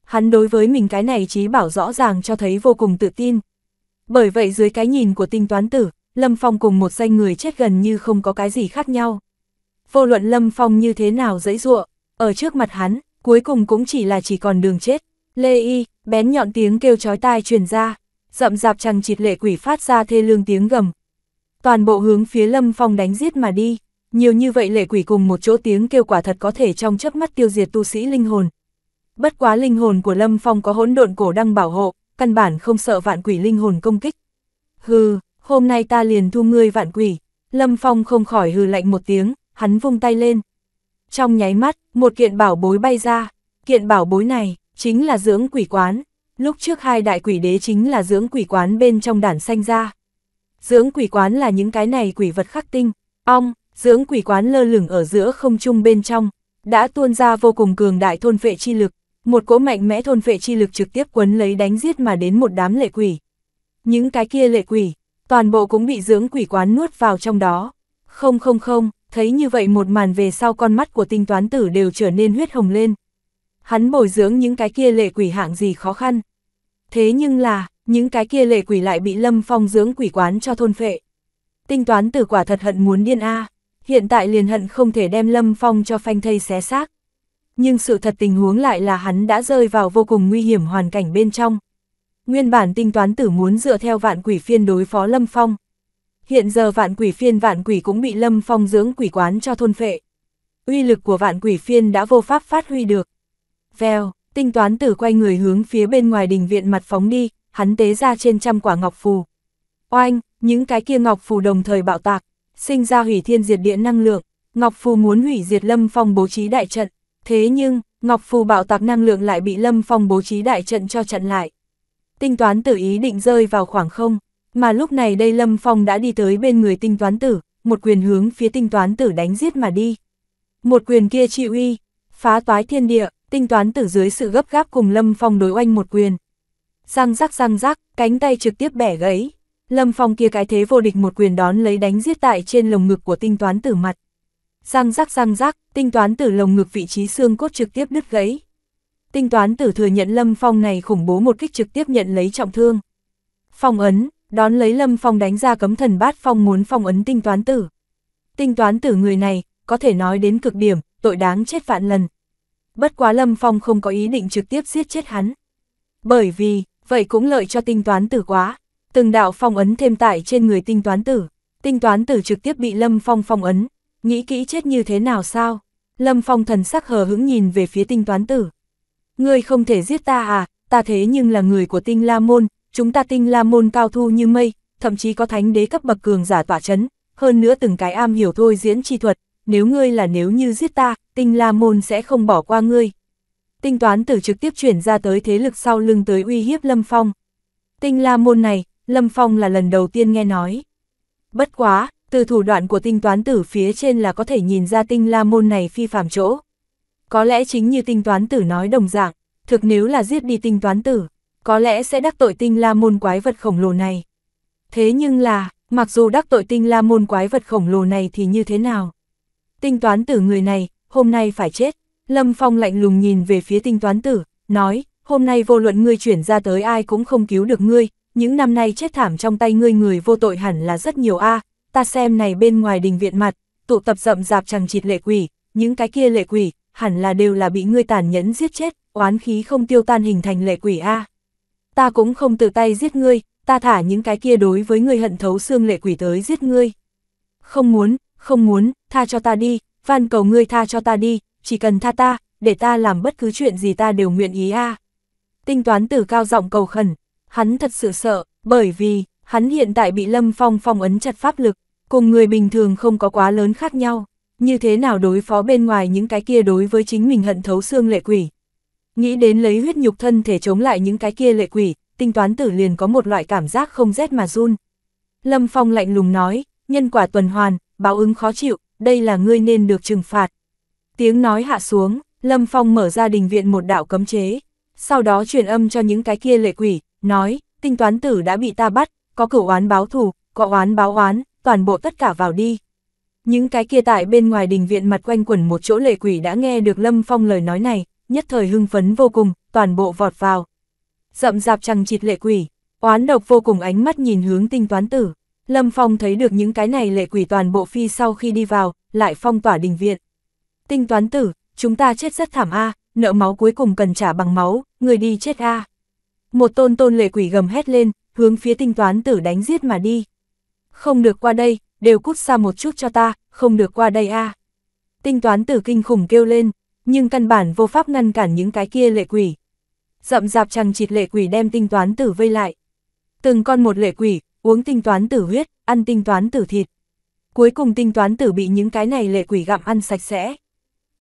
Hắn đối với mình cái này trí bảo rõ ràng cho thấy vô cùng tự tin. Bởi vậy dưới cái nhìn của tinh toán tử, Lâm Phong cùng một danh người chết gần như không có cái gì khác nhau. Vô luận Lâm Phong như thế nào dễ dụa, ở trước mặt hắn, cuối cùng cũng chỉ là chỉ còn đường chết. Lê Y, bén nhọn tiếng kêu chói tai truyền ra, rậm rạp chằng chịt lệ quỷ phát ra thê lương tiếng gầm, toàn bộ hướng phía lâm phong đánh giết mà đi. Nhiều như vậy lệ quỷ cùng một chỗ tiếng kêu quả thật có thể trong chớp mắt tiêu diệt tu sĩ linh hồn. Bất quá linh hồn của Lâm Phong có hỗn độn cổ đăng bảo hộ, căn bản không sợ vạn quỷ linh hồn công kích. Hừ, hôm nay ta liền thu ngươi vạn quỷ. Lâm Phong không khỏi hừ lạnh một tiếng, hắn vung tay lên. Trong nháy mắt, một kiện bảo bối bay ra. Kiện bảo bối này, chính là dưỡng quỷ quán. Lúc trước hai đại quỷ đế chính là dưỡng quỷ quán bên trong đản xanh ra dưỡng quỷ quán là những cái này quỷ vật khắc tinh, ong, dưỡng quỷ quán lơ lửng ở giữa không trung bên trong, đã tuôn ra vô cùng cường đại thôn vệ chi lực, một cỗ mạnh mẽ thôn vệ chi lực trực tiếp quấn lấy đánh giết mà đến một đám lệ quỷ. Những cái kia lệ quỷ, toàn bộ cũng bị dưỡng quỷ quán nuốt vào trong đó. Không không không, thấy như vậy một màn về sau con mắt của tinh toán tử đều trở nên huyết hồng lên. Hắn bồi dưỡng những cái kia lệ quỷ hạng gì khó khăn. Thế nhưng là, những cái kia lệ quỷ lại bị Lâm Phong dưỡng quỷ quán cho thôn phệ. Tinh toán tử quả thật hận muốn điên a, hiện tại liền hận không thể đem Lâm Phong cho phanh thây xé xác. Nhưng sự thật tình huống lại là hắn đã rơi vào vô cùng nguy hiểm hoàn cảnh bên trong. Nguyên bản tinh toán tử muốn dựa theo vạn quỷ phiên đối phó Lâm Phong. Hiện giờ vạn quỷ phiên vạn quỷ cũng bị Lâm Phong dưỡng quỷ quán cho thôn phệ. Uy lực của vạn quỷ phiên đã vô pháp phát huy được. Vèo, tinh toán tử quay người hướng phía bên ngoài đình viện mặt phóng đi, hắn tế ra trên trăm quả ngọc phù. Oanh, những cái kia ngọc phù đồng thời bạo tạc, sinh ra hủy thiên diệt địa năng lượng, ngọc phù muốn hủy diệt Lâm Phong bố trí đại trận, thế nhưng, ngọc phù bạo tạc năng lượng lại bị Lâm Phong bố trí đại trận cho chặn lại. Tinh toán tử ý định rơi vào khoảng không, mà lúc này đây Lâm Phong đã đi tới bên người tinh toán tử, một quyền hướng phía tinh toán tử đánh giết mà đi. Một quyền kia chịu uy, phá toái thiên địa, tinh toán tử dưới sự gấp gáp cùng Lâm Phong đối oanh một quyền, Răng rắc răng rắc, cánh tay trực tiếp bẻ gãy. Lâm Phong kia cái thế vô địch một quyền đón lấy đánh giết tại trên lồng ngực của tinh toán tử mặt. Răng rắc răng rắc, tinh toán tử lồng ngực vị trí xương cốt trực tiếp đứt gãy. Tinh toán tử thừa nhận Lâm Phong này khủng bố một kích trực tiếp nhận lấy trọng thương. Phong ấn, đón lấy Lâm Phong đánh ra cấm thần bát phong muốn phong ấn tinh toán tử. Tinh toán tử người này, có thể nói đến cực điểm, tội đáng chết vạn lần. Bất quá Lâm Phong không có ý định trực tiếp giết chết hắn. Bởi vì, vậy cũng lợi cho tinh toán tử quá. Từng đạo phong ấn thêm tại trên người tinh toán tử, tinh toán tử trực tiếp bị Lâm Phong phong ấn, nghĩ kỹ chết như thế nào sao? Lâm Phong thần sắc hờ hững nhìn về phía tinh toán tử. Ngươi không thể giết ta à, ta thế nhưng là người của tinh La Môn, chúng ta tinh La Môn cao thu như mây, thậm chí có thánh đế cấp bậc cường giả tỏa chấn, hơn nữa từng cái am hiểu thôi diễn chi thuật, nếu ngươi là nếu như giết ta, tinh La Môn sẽ không bỏ qua ngươi, tinh toán tử trực tiếp chuyển ra tới thế lực sau lưng tới uy hiếp Lâm Phong. Tinh la môn này, Lâm Phong là lần đầu tiên nghe nói. Bất quá, từ thủ đoạn của tinh toán tử phía trên là có thể nhìn ra tinh la môn này phi phạm chỗ. Có lẽ chính như tinh toán tử nói đồng dạng, thực nếu là giết đi tinh toán tử, có lẽ sẽ đắc tội tinh la môn quái vật khổng lồ này. Thế nhưng là, mặc dù đắc tội tinh la môn quái vật khổng lồ này thì như thế nào? Tinh toán tử người này, hôm nay phải chết. Lâm Phong lạnh lùng nhìn về phía tinh toán tử, nói, hôm nay vô luận ngươi chuyển ra tới ai cũng không cứu được ngươi, những năm nay chết thảm trong tay ngươi người vô tội hẳn là rất nhiều a ta xem này bên ngoài đình viện mặt, tụ tập rậm rạp chẳng chịt lệ quỷ, những cái kia lệ quỷ, hẳn là đều là bị ngươi tàn nhẫn giết chết, oán khí không tiêu tan hình thành lệ quỷ a Ta cũng không tự tay giết ngươi, ta thả những cái kia đối với ngươi hận thấu xương lệ quỷ tới giết ngươi. Không muốn, không muốn, tha cho ta đi, van cầu ngươi tha cho ta đi, chỉ cần tha ta, để ta làm bất cứ chuyện gì ta đều nguyện ý a. Tinh toán tử cao giọng cầu khẩn, hắn thật sự sợ, bởi vì, hắn hiện tại bị Lâm Phong phong ấn chặt pháp lực, cùng người bình thường không có quá lớn khác nhau, như thế nào đối phó bên ngoài những cái kia đối với chính mình hận thấu xương lệ quỷ. Nghĩ đến lấy huyết nhục thân thể chống lại những cái kia lệ quỷ, tinh toán tử liền có một loại cảm giác không rét mà run. Lâm Phong lạnh lùng nói, nhân quả tuần hoàn, báo ứng khó chịu, đây là ngươi nên được trừng phạt, Tiếng nói hạ xuống, Lâm Phong mở ra đình viện một đạo cấm chế, sau đó truyền âm cho những cái kia lệ quỷ, nói, tinh toán tử đã bị ta bắt, có cửu oán báo thù, có oán báo oán, toàn bộ tất cả vào đi. Những cái kia tại bên ngoài đình viện mặt quanh quẩn một chỗ lệ quỷ đã nghe được Lâm Phong lời nói này, nhất thời hưng phấn vô cùng, toàn bộ vọt vào. Rậm rạp chằng chịt lệ quỷ, oán độc vô cùng ánh mắt nhìn hướng tinh toán tử. Lâm Phong thấy được những cái này lệ quỷ toàn bộ phi sau khi đi vào, lại phong tỏa đình viện. Tinh toán tử, chúng ta chết rất thảm a, nợ máu cuối cùng cần trả bằng máu, người đi chết a. Một tôn tôn lệ quỷ gầm hét lên, hướng phía tinh toán tử đánh giết mà đi. Không được qua đây, đều cút xa một chút cho ta, không được qua đây a. Tinh toán tử kinh khủng kêu lên, nhưng căn bản vô pháp ngăn cản những cái kia lệ quỷ. Rậm rạp chằng chịt lệ quỷ đem tinh toán tử vây lại. Từng con một lệ quỷ, uống tinh toán tử huyết, ăn tinh toán tử thịt. Cuối cùng tinh toán tử bị những cái này lệ quỷ gặm ăn sạch sẽ.